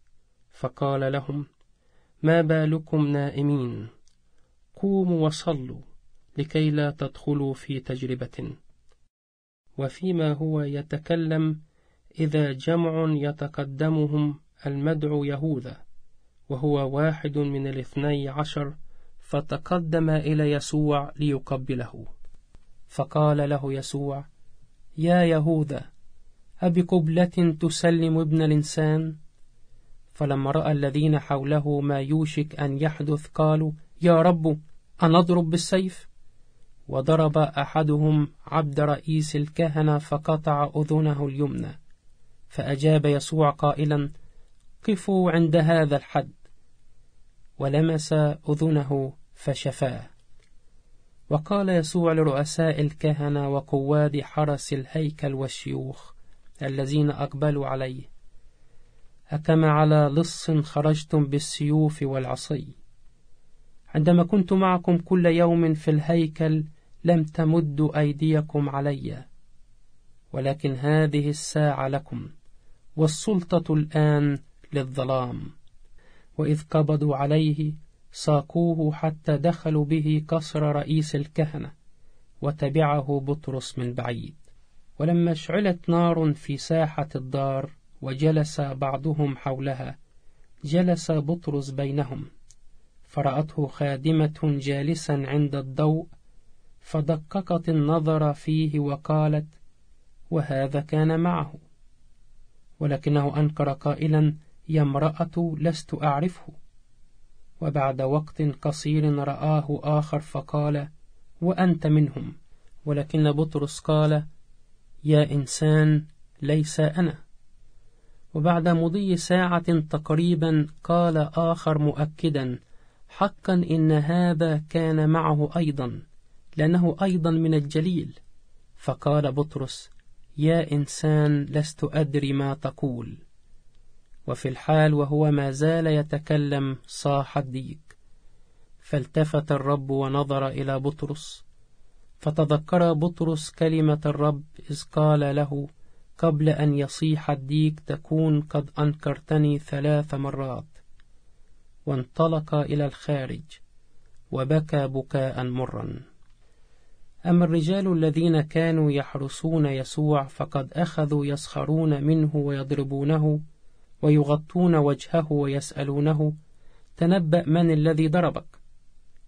فقال لهم ما بالكم نائمين قوموا وصلوا لكي لا تدخلوا في تجربة وفيما هو يتكلم إذا جمع يتقدمهم المدعو يهوذا وهو واحد من الاثني عشر فتقدم إلى يسوع ليقبله فقال له يسوع يا يهوذا أبقبلة تسلم ابن الإنسان؟ فلما رأى الذين حوله ما يوشك أن يحدث قالوا يا رب أنضرب بالسيف؟ وضرب أحدهم عبد رئيس الكهنة فقطع أذنه اليمنى فأجاب يسوع قائلا وقفوا عند هذا الحد ولمس أذنه فشفاه وقال يسوع لرؤساء الكهنة وقواد حرس الهيكل والشيوخ الذين أقبلوا عليه أكما على لص خرجتم بالسيوف والعصي عندما كنت معكم كل يوم في الهيكل لم تمدوا أيديكم علي ولكن هذه الساعة لكم والسلطة الآن للظلام وإذ قبضوا عليه ساقوه حتى دخلوا به قصر رئيس الكهنة وتبعه بطرس من بعيد ولما اشعلت نار في ساحة الدار وجلس بعضهم حولها جلس بطرس بينهم فرأته خادمة جالسا عند الضوء فدققت النظر فيه وقالت وهذا كان معه ولكنه أنكر قائلا يا امرأة لست أعرفه وبعد وقت قصير رآه آخر فقال وأنت منهم ولكن بطرس قال يا إنسان ليس أنا وبعد مضي ساعة تقريبا قال آخر مؤكدا حقا إن هذا كان معه أيضا لأنه أيضا من الجليل فقال بطرس يا إنسان لست أدري ما تقول وفي الحال وهو ما زال يتكلم صاح الديك فالتفت الرب ونظر إلى بطرس فتذكر بطرس كلمة الرب إذ قال له قبل أن يصيح الديك تكون قد أنكرتني ثلاث مرات وانطلق إلى الخارج وبكى بكاء مرا أما الرجال الذين كانوا يحرسون يسوع فقد أخذوا يسخرون منه ويضربونه ويغطون وجهه ويسألونه تنبأ من الذي ضربك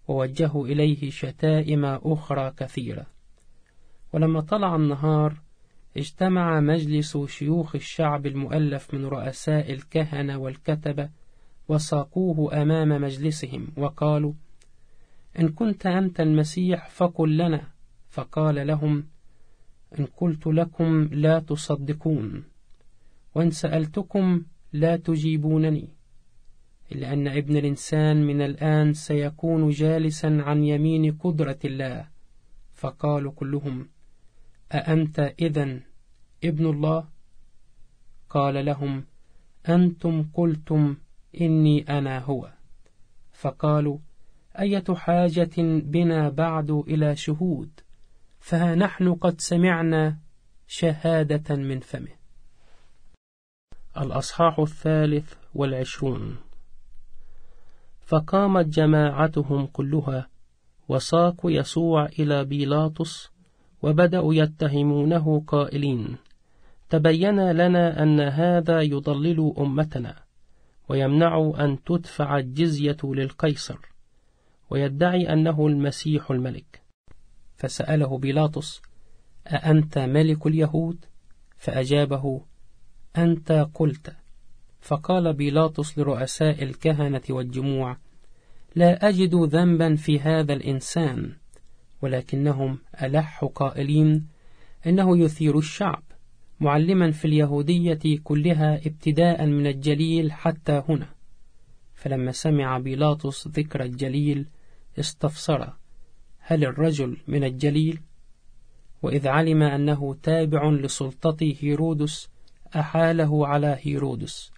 ووجهوا إليه شتائم أخرى كثيرة ولما طلع النهار اجتمع مجلس شيوخ الشعب المؤلف من رؤساء الكهنة والكتبة وساقوه أمام مجلسهم وقالوا إن كنت أنت المسيح فقل لنا فقال لهم إن قلت لكم لا تصدقون وإن سألتكم لا تجيبونني إلا أن ابن الإنسان من الآن سيكون جالسا عن يمين قدرة الله فقالوا كلهم أأنت إذا ابن الله قال لهم أنتم قلتم إني أنا هو فقالوا أية حاجة بنا بعد إلى شهود فها نحن قد سمعنا شهادة من فمه الأصحاح الثالث والعشرون فقامت جماعتهم كلها وساقوا يسوع إلى بيلاطس وبدأوا يتهمونه قائلين تبين لنا أن هذا يضلل أمتنا ويمنع أن تدفع الجزية للقيصر ويدعي أنه المسيح الملك فسأله بيلاطس أأنت ملك اليهود؟ فأجابه أنت قلت فقال بيلاطس لرؤساء الكهنة والجموع لا أجد ذنبا في هذا الإنسان ولكنهم ألحوا قائلين إنه يثير الشعب معلما في اليهودية كلها ابتداء من الجليل حتى هنا فلما سمع بيلاطس ذكر الجليل استفسر هل الرجل من الجليل؟ وإذ علم أنه تابع لسلطة هيرودس أحاله على هيرودس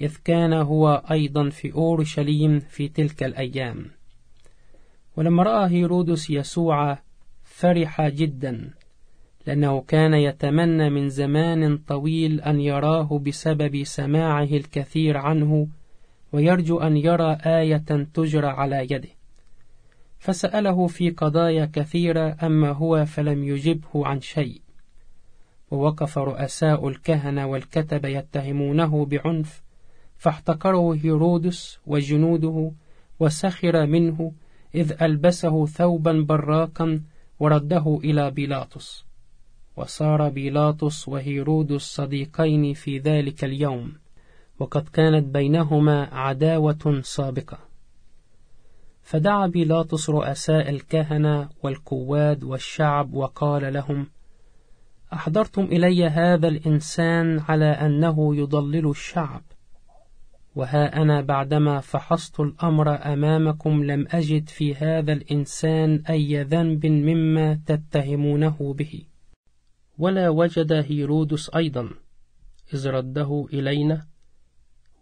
إذ كان هو أيضا في أورشليم في تلك الأيام ولما رأى هيرودس يسوع فرح جدا لأنه كان يتمنى من زمان طويل أن يراه بسبب سماعه الكثير عنه ويرجو أن يرى آية تجرى على يده فسأله في قضايا كثيرة أما هو فلم يجبه عن شيء ووقف رؤساء الكهنة والكتبة يتهمونه بعنف فاحتقره هيرودس وجنوده وسخر منه إذ ألبسه ثوبا براقا ورده إلى بيلاطس وصار بيلاطس وهيرودس صديقين في ذلك اليوم وقد كانت بينهما عداوة سابقة فدعا بيلاطس رؤساء الكهنة والقواد والشعب وقال لهم أحضرتم إلي هذا الإنسان على أنه يضلل الشعب وها أنا بعدما فحصت الأمر أمامكم لم أجد في هذا الإنسان أي ذنب مما تتهمونه به ولا وجد هيرودس أيضا إذ رده إلينا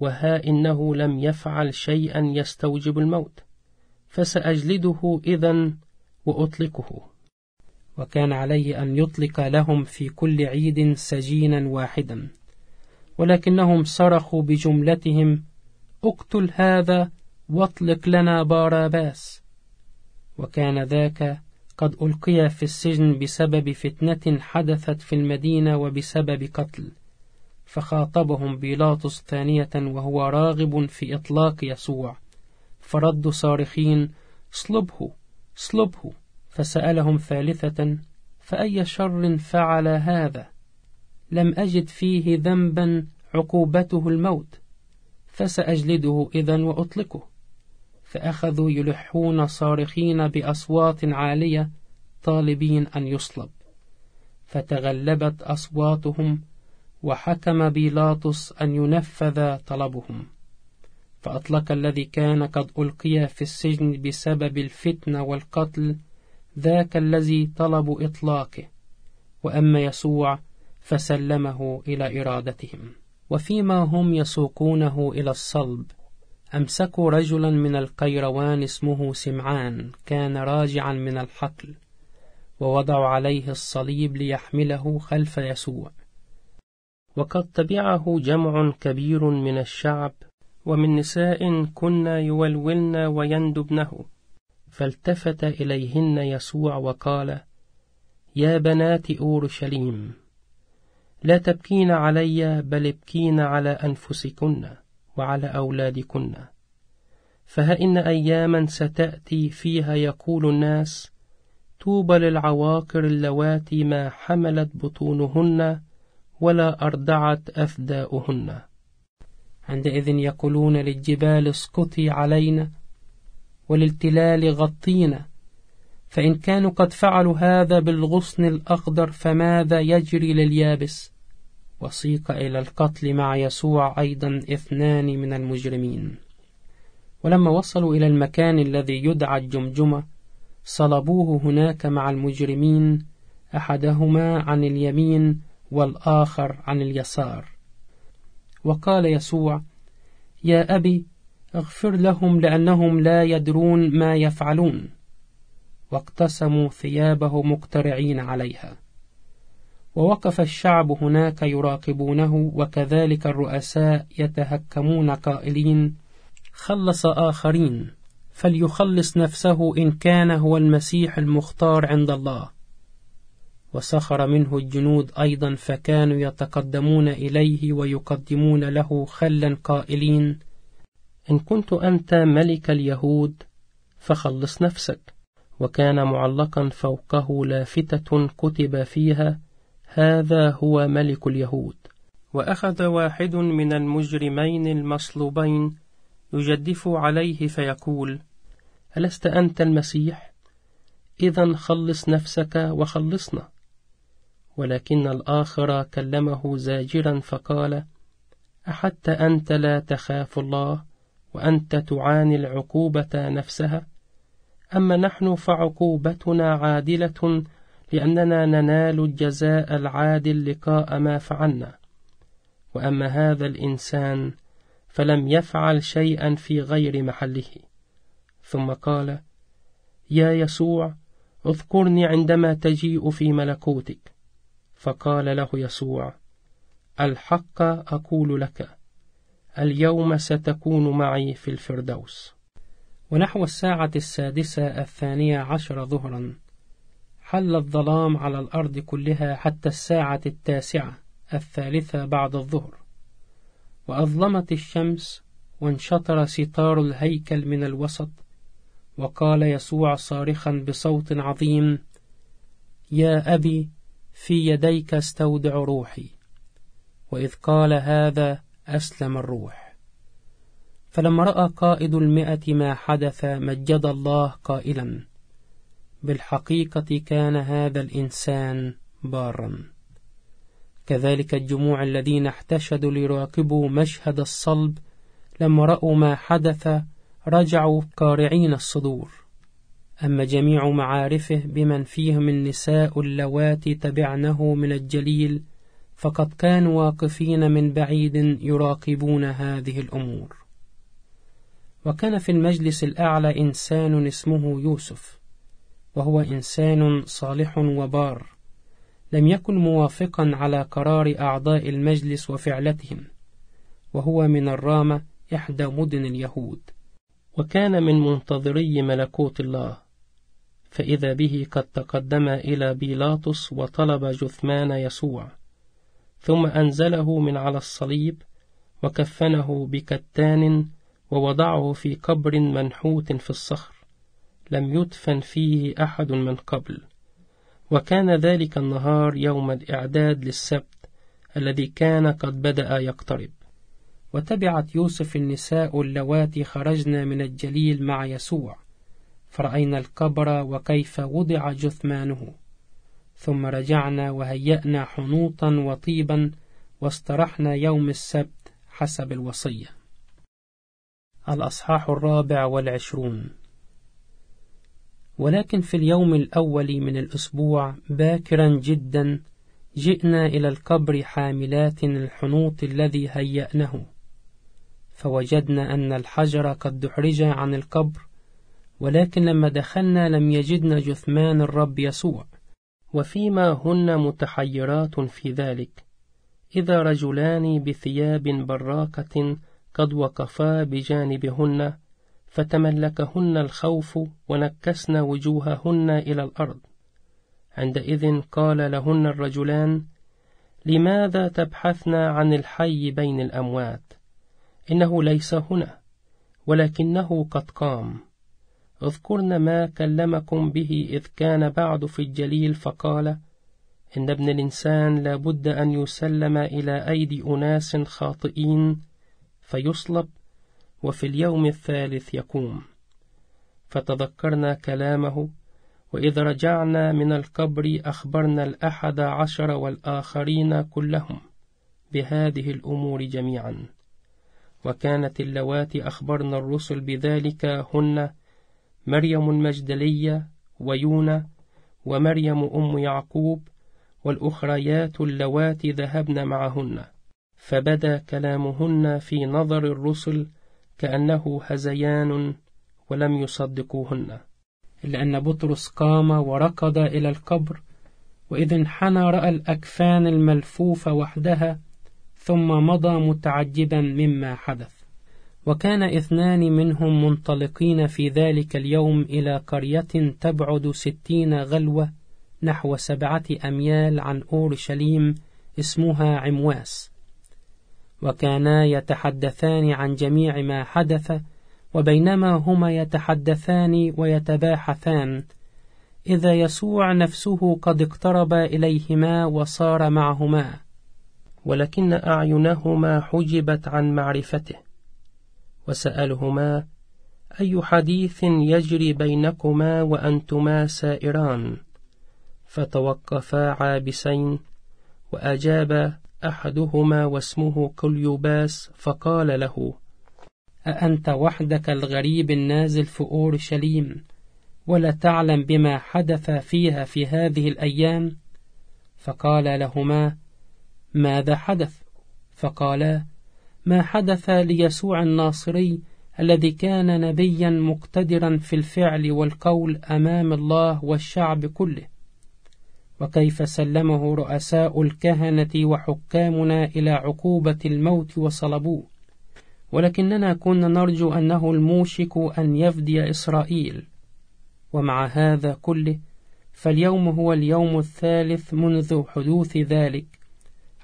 وها إنه لم يفعل شيئا يستوجب الموت فسأجلده إذن وأطلقه وكان عليه أن يطلق لهم في كل عيد سجينا واحدا ولكنهم صرخوا بجملتهم اقتل هذا واطلق لنا باراباس وكان ذاك قد ألقي في السجن بسبب فتنة حدثت في المدينة وبسبب قتل فخاطبهم بيلاطس ثانية وهو راغب في إطلاق يسوع فردوا صارخين صلبه صلبه فسألهم ثالثة فأي شر فعل هذا لم أجد فيه ذنبا عقوبته الموت فسأجلده إذا وأطلقه فأخذوا يلحون صارخين بأصوات عالية طالبين أن يصلب فتغلبت أصواتهم وحكم بيلاطس أن ينفذ طلبهم فأطلق الذي كان قد ألقي في السجن بسبب الفتنة والقتل ذاك الذي طلب إطلاقه وأما يسوع فسلمه إلى إرادتهم وفيما هم يسوقونه إلى الصلب أمسكوا رجلا من القيروان اسمه سمعان كان راجعا من الحقل ووضعوا عليه الصليب ليحمله خلف يسوع وقد تبعه جمع كبير من الشعب ومن نساء كنا يولولن ويندبنه فالتفت إليهن يسوع وقال يا بنات أورشليم لا تبكين علي بل ابكين على أنفسكن وعلى أولادكن فها إن أياما ستأتي فيها يقول الناس طوبى للعواقر اللواتي ما حملت بطونهن ولا أرضعت أفداؤهن عندئذ يقولون للجبال اسقطي علينا والالتلال غطينا فإن كانوا قد فعلوا هذا بالغصن الأخضر فماذا يجري لليابس وسيق إلى القتل مع يسوع أيضا اثنان من المجرمين ولما وصلوا إلى المكان الذي يدعى الجمجمة صلبوه هناك مع المجرمين أحدهما عن اليمين والآخر عن اليسار وقال يسوع يا أبي اغفر لهم لأنهم لا يدرون ما يفعلون واقتسموا ثيابه مقترعين عليها ووقف الشعب هناك يراقبونه وكذلك الرؤساء يتهكمون قائلين خلص آخرين فليخلص نفسه إن كان هو المسيح المختار عند الله وسخر منه الجنود أيضا فكانوا يتقدمون إليه ويقدمون له خلا قائلين إن كنت أنت ملك اليهود فخلص نفسك وكان معلقا فوقه لافتة كتب فيها هذا هو ملك اليهود وأخذ واحد من المجرمين المصلوبين يجدف عليه فيقول ألست أنت المسيح؟ إذا خلص نفسك وخلصنا ولكن الآخر كلمه زاجرا فقال أحتى أنت لا تخاف الله وأنت تعاني العقوبة نفسها أما نحن فعقوبتنا عادلة لأننا ننال الجزاء العادل لقاء ما فعلنا وأما هذا الإنسان فلم يفعل شيئا في غير محله ثم قال يا يسوع اذكرني عندما تجيء في ملكوتك فقال له يسوع الحق أقول لك اليوم ستكون معي في الفردوس ونحو الساعة السادسة الثانية عشر ظهرا حل الظلام على الأرض كلها حتى الساعة التاسعة الثالثة بعد الظهر وأظلمت الشمس وانشطر ستار الهيكل من الوسط وقال يسوع صارخا بصوت عظيم يا أبي في يديك استودع روحي وإذ قال هذا أسلم الروح فلما رأى قائد المئة ما حدث مجد الله قائلا بالحقيقة كان هذا الإنسان بارا كذلك الجموع الذين احتشدوا ليراقبوا مشهد الصلب لما رأوا ما حدث رجعوا قارعين الصدور أما جميع معارفه بمن فيهم النساء اللواتي تبعنه من الجليل فقد كانوا واقفين من بعيد يراقبون هذه الأمور وكان في المجلس الأعلى إنسان اسمه يوسف وهو إنسان صالح وبار لم يكن موافقا على قرار أعضاء المجلس وفعلتهم وهو من الرامة إحدى مدن اليهود وكان من منتظري ملكوت الله فإذا به قد تقدم إلى بيلاطس وطلب جثمان يسوع ثم أنزله من على الصليب وكفنه بكتان ووضعه في قبر منحوت في الصخر لم يدفن فيه أحد من قبل وكان ذلك النهار يوم الإعداد للسبت الذي كان قد بدأ يقترب وتبعت يوسف النساء اللواتي خرجن من الجليل مع يسوع فرأينا القبر وكيف وضع جثمانه ثم رجعنا وهيأنا حنوطا وطيبا واسترحنا يوم السبت حسب الوصية الأصحاح الرابع والعشرون ولكن في اليوم الأول من الأسبوع باكرا جدا جئنا إلى القبر حاملات الحنوط الذي هيأنه فوجدنا أن الحجر قد دحرج عن القبر ولكن لما دخلنا لم يجدنا جثمان الرب يسوع وفيما هن متحيرات في ذلك إذا رجلان بثياب براكة قد وقفا بجانبهن فتملكهن الخوف ونكسن وجوههن إلى الأرض عندئذ قال لهن الرجلان لماذا تبحثن عن الحي بين الأموات إنه ليس هنا ولكنه قد قام اذكرن ما كلمكم به إذ كان بعد في الجليل فقال إن ابن الإنسان لابد أن يسلم إلى أيدي أناس خاطئين فيصلب وفي اليوم الثالث يقوم فتذكرنا كلامه وإذ رجعنا من القبر أخبرنا الأحد عشر والآخرين كلهم بهذه الأمور جميعا وكانت اللواتي أخبرنا الرسل بذلك هن مريم المجدلية ويونا ومريم أم يعقوب والأخريات اللواتي ذهبن معهن فبدا كلامهن في نظر الرسل كأنه هزيان ولم يصدقوهن إلا أن بطرس قام وركض إلى القبر وإذ انحنى رأى الأكفان الملفوفة وحدها ثم مضى متعجبا مما حدث وكان اثنان منهم منطلقين في ذلك اليوم إلى قرية تبعد ستين غلوة نحو سبعة أميال عن أورشليم اسمها عمواس وكانا يتحدثان عن جميع ما حدث وبينما هما يتحدثان ويتباحثان إذا يسوع نفسه قد اقترب إليهما وصار معهما ولكن أعينهما حجبت عن معرفته وسألهما أي حديث يجري بينكما وأنتما سائران فتوقفا عابسين وأجاب أحدهما واسمه كليوباس فقال له أأنت وحدك الغريب النازل في أورشليم ولا تعلم بما حدث فيها في هذه الأيام فقال لهما ماذا حدث فقالا ما حدث ليسوع الناصري الذي كان نبيا مقتدرا في الفعل والقول أمام الله والشعب كله وكيف سلمه رؤساء الكهنة وحكامنا إلى عقوبة الموت وصلبوه ولكننا كنا نرجو أنه الموشك أن يفدي إسرائيل ومع هذا كله فاليوم هو اليوم الثالث منذ حدوث ذلك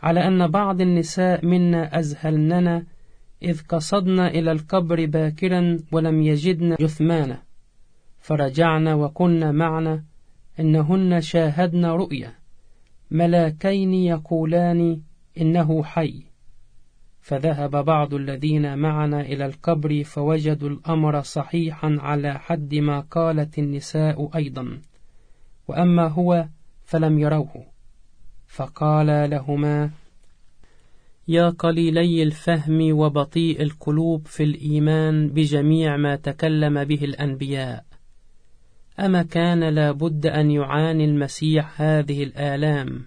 على أن بعض النساء منا أذهلننا إذ قصدنا إلى القبر باكرا ولم يجدن جثمانا فرجعنا وكنا معنا أنهن شاهدن رؤيا ملاكين يقولان إنه حي فذهب بعض الذين معنا إلى القبر فوجدوا الأمر صحيحا على حد ما قالت النساء أيضا وأما هو فلم يروه فقال لهما يا قليلي الفهم وبطيء القلوب في الإيمان بجميع ما تكلم به الأنبياء أما كان لابد أن يعاني المسيح هذه الآلام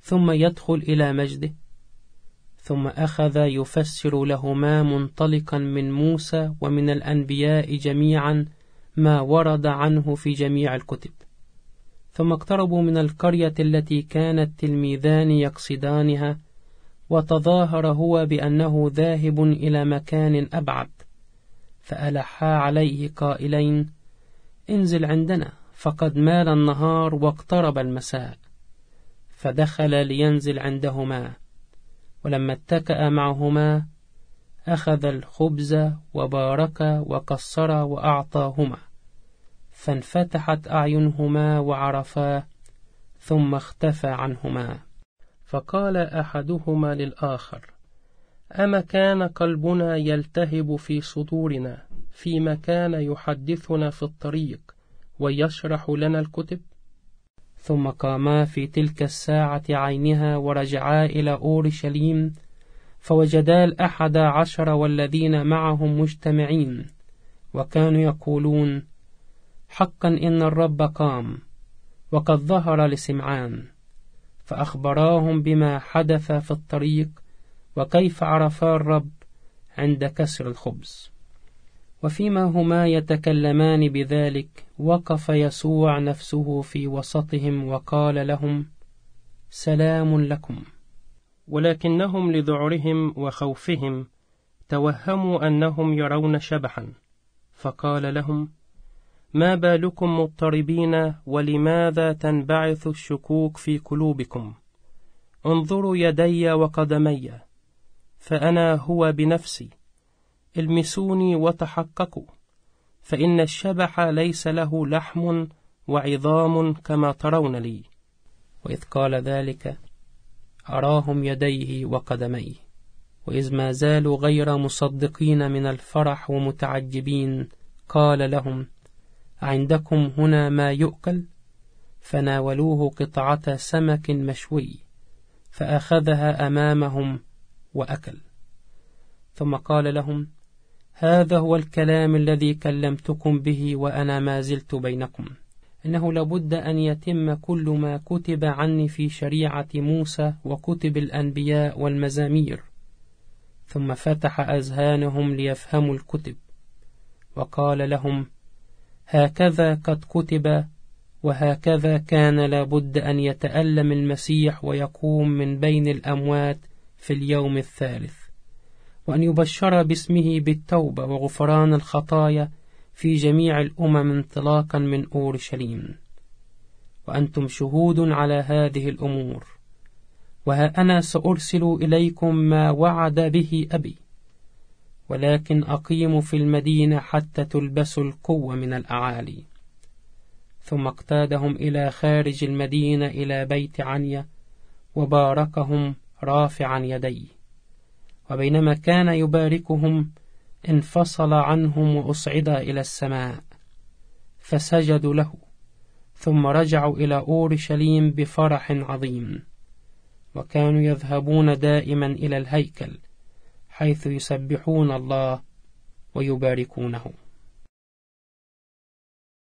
ثم يدخل إلى مجده ثم أخذ يفسر لهما منطلقا من موسى ومن الأنبياء جميعا ما ورد عنه في جميع الكتب ثم اقتربوا من القرية التي كان التلميذان يقصدانها وتظاهر هو بأنه ذاهب إلى مكان أبعد فألحا عليه قائلين انزل عندنا فقد مال النهار واقترب المساء فدخل لينزل عندهما ولما اتكأ معهما أخذ الخبز وبارك وكسر وأعطاهما فانفتحت أعينهما وعرفا ثم اختفى عنهما فقال أحدهما للآخر أما كان قلبنا يلتهب في صدورنا فيما كان يحدثنا في الطريق ويشرح لنا الكتب ثم قاما في تلك الساعة عينها ورجعا إلى أورشليم فوجدا الأحد عشر والذين معهم مجتمعين وكانوا يقولون حقا إن الرب قام وقد ظهر لسمعان فأخبراهم بما حدث في الطريق وكيف عرفا الرب عند كسر الخبز وفيما هما يتكلمان بذلك وقف يسوع نفسه في وسطهم وقال لهم سلام لكم ولكنهم لذعرهم وخوفهم توهموا أنهم يرون شبحا فقال لهم ما بالكم مضطربين ولماذا تنبعث الشكوك في قلوبكم انظروا يدي وقدمي فأنا هو بنفسي المسوني وتحققوا فإن الشبح ليس له لحم وعظام كما ترون لي وإذ قال ذلك أراهم يديه وقدميه وإذ ما زالوا غير مصدقين من الفرح ومتعجبين قال لهم عندكم هنا ما يؤكل فناولوه قطعة سمك مشوي فأخذها أمامهم وأكل ثم قال لهم هذا هو الكلام الذي كلمتكم به وأنا ما زلت بينكم إنه لابد أن يتم كل ما كتب عني في شريعة موسى وكتب الأنبياء والمزامير ثم فتح أذهانهم ليفهموا الكتب وقال لهم هكذا قد كتب وهكذا كان لابد أن يتألم المسيح ويقوم من بين الأموات في اليوم الثالث وأن يبشر باسمه بالتوبة وغفران الخطايا في جميع الأمم انطلاقا من أورشليم وأنتم شهود على هذه الأمور وها أنا سأرسل إليكم ما وعد به أبي ولكن أقيموا في المدينة حتى تلبسوا القوة من الأعالي ثم اقتادهم إلى خارج المدينة إلى بيت عنيا وباركهم رافعا يديه وبينما كان يباركهم انفصل عنهم وأصعد إلى السماء فسجدوا له ثم رجعوا إلى أورشليم بفرح عظيم وكانوا يذهبون دائما إلى الهيكل حيث يسبحون الله ويباركونه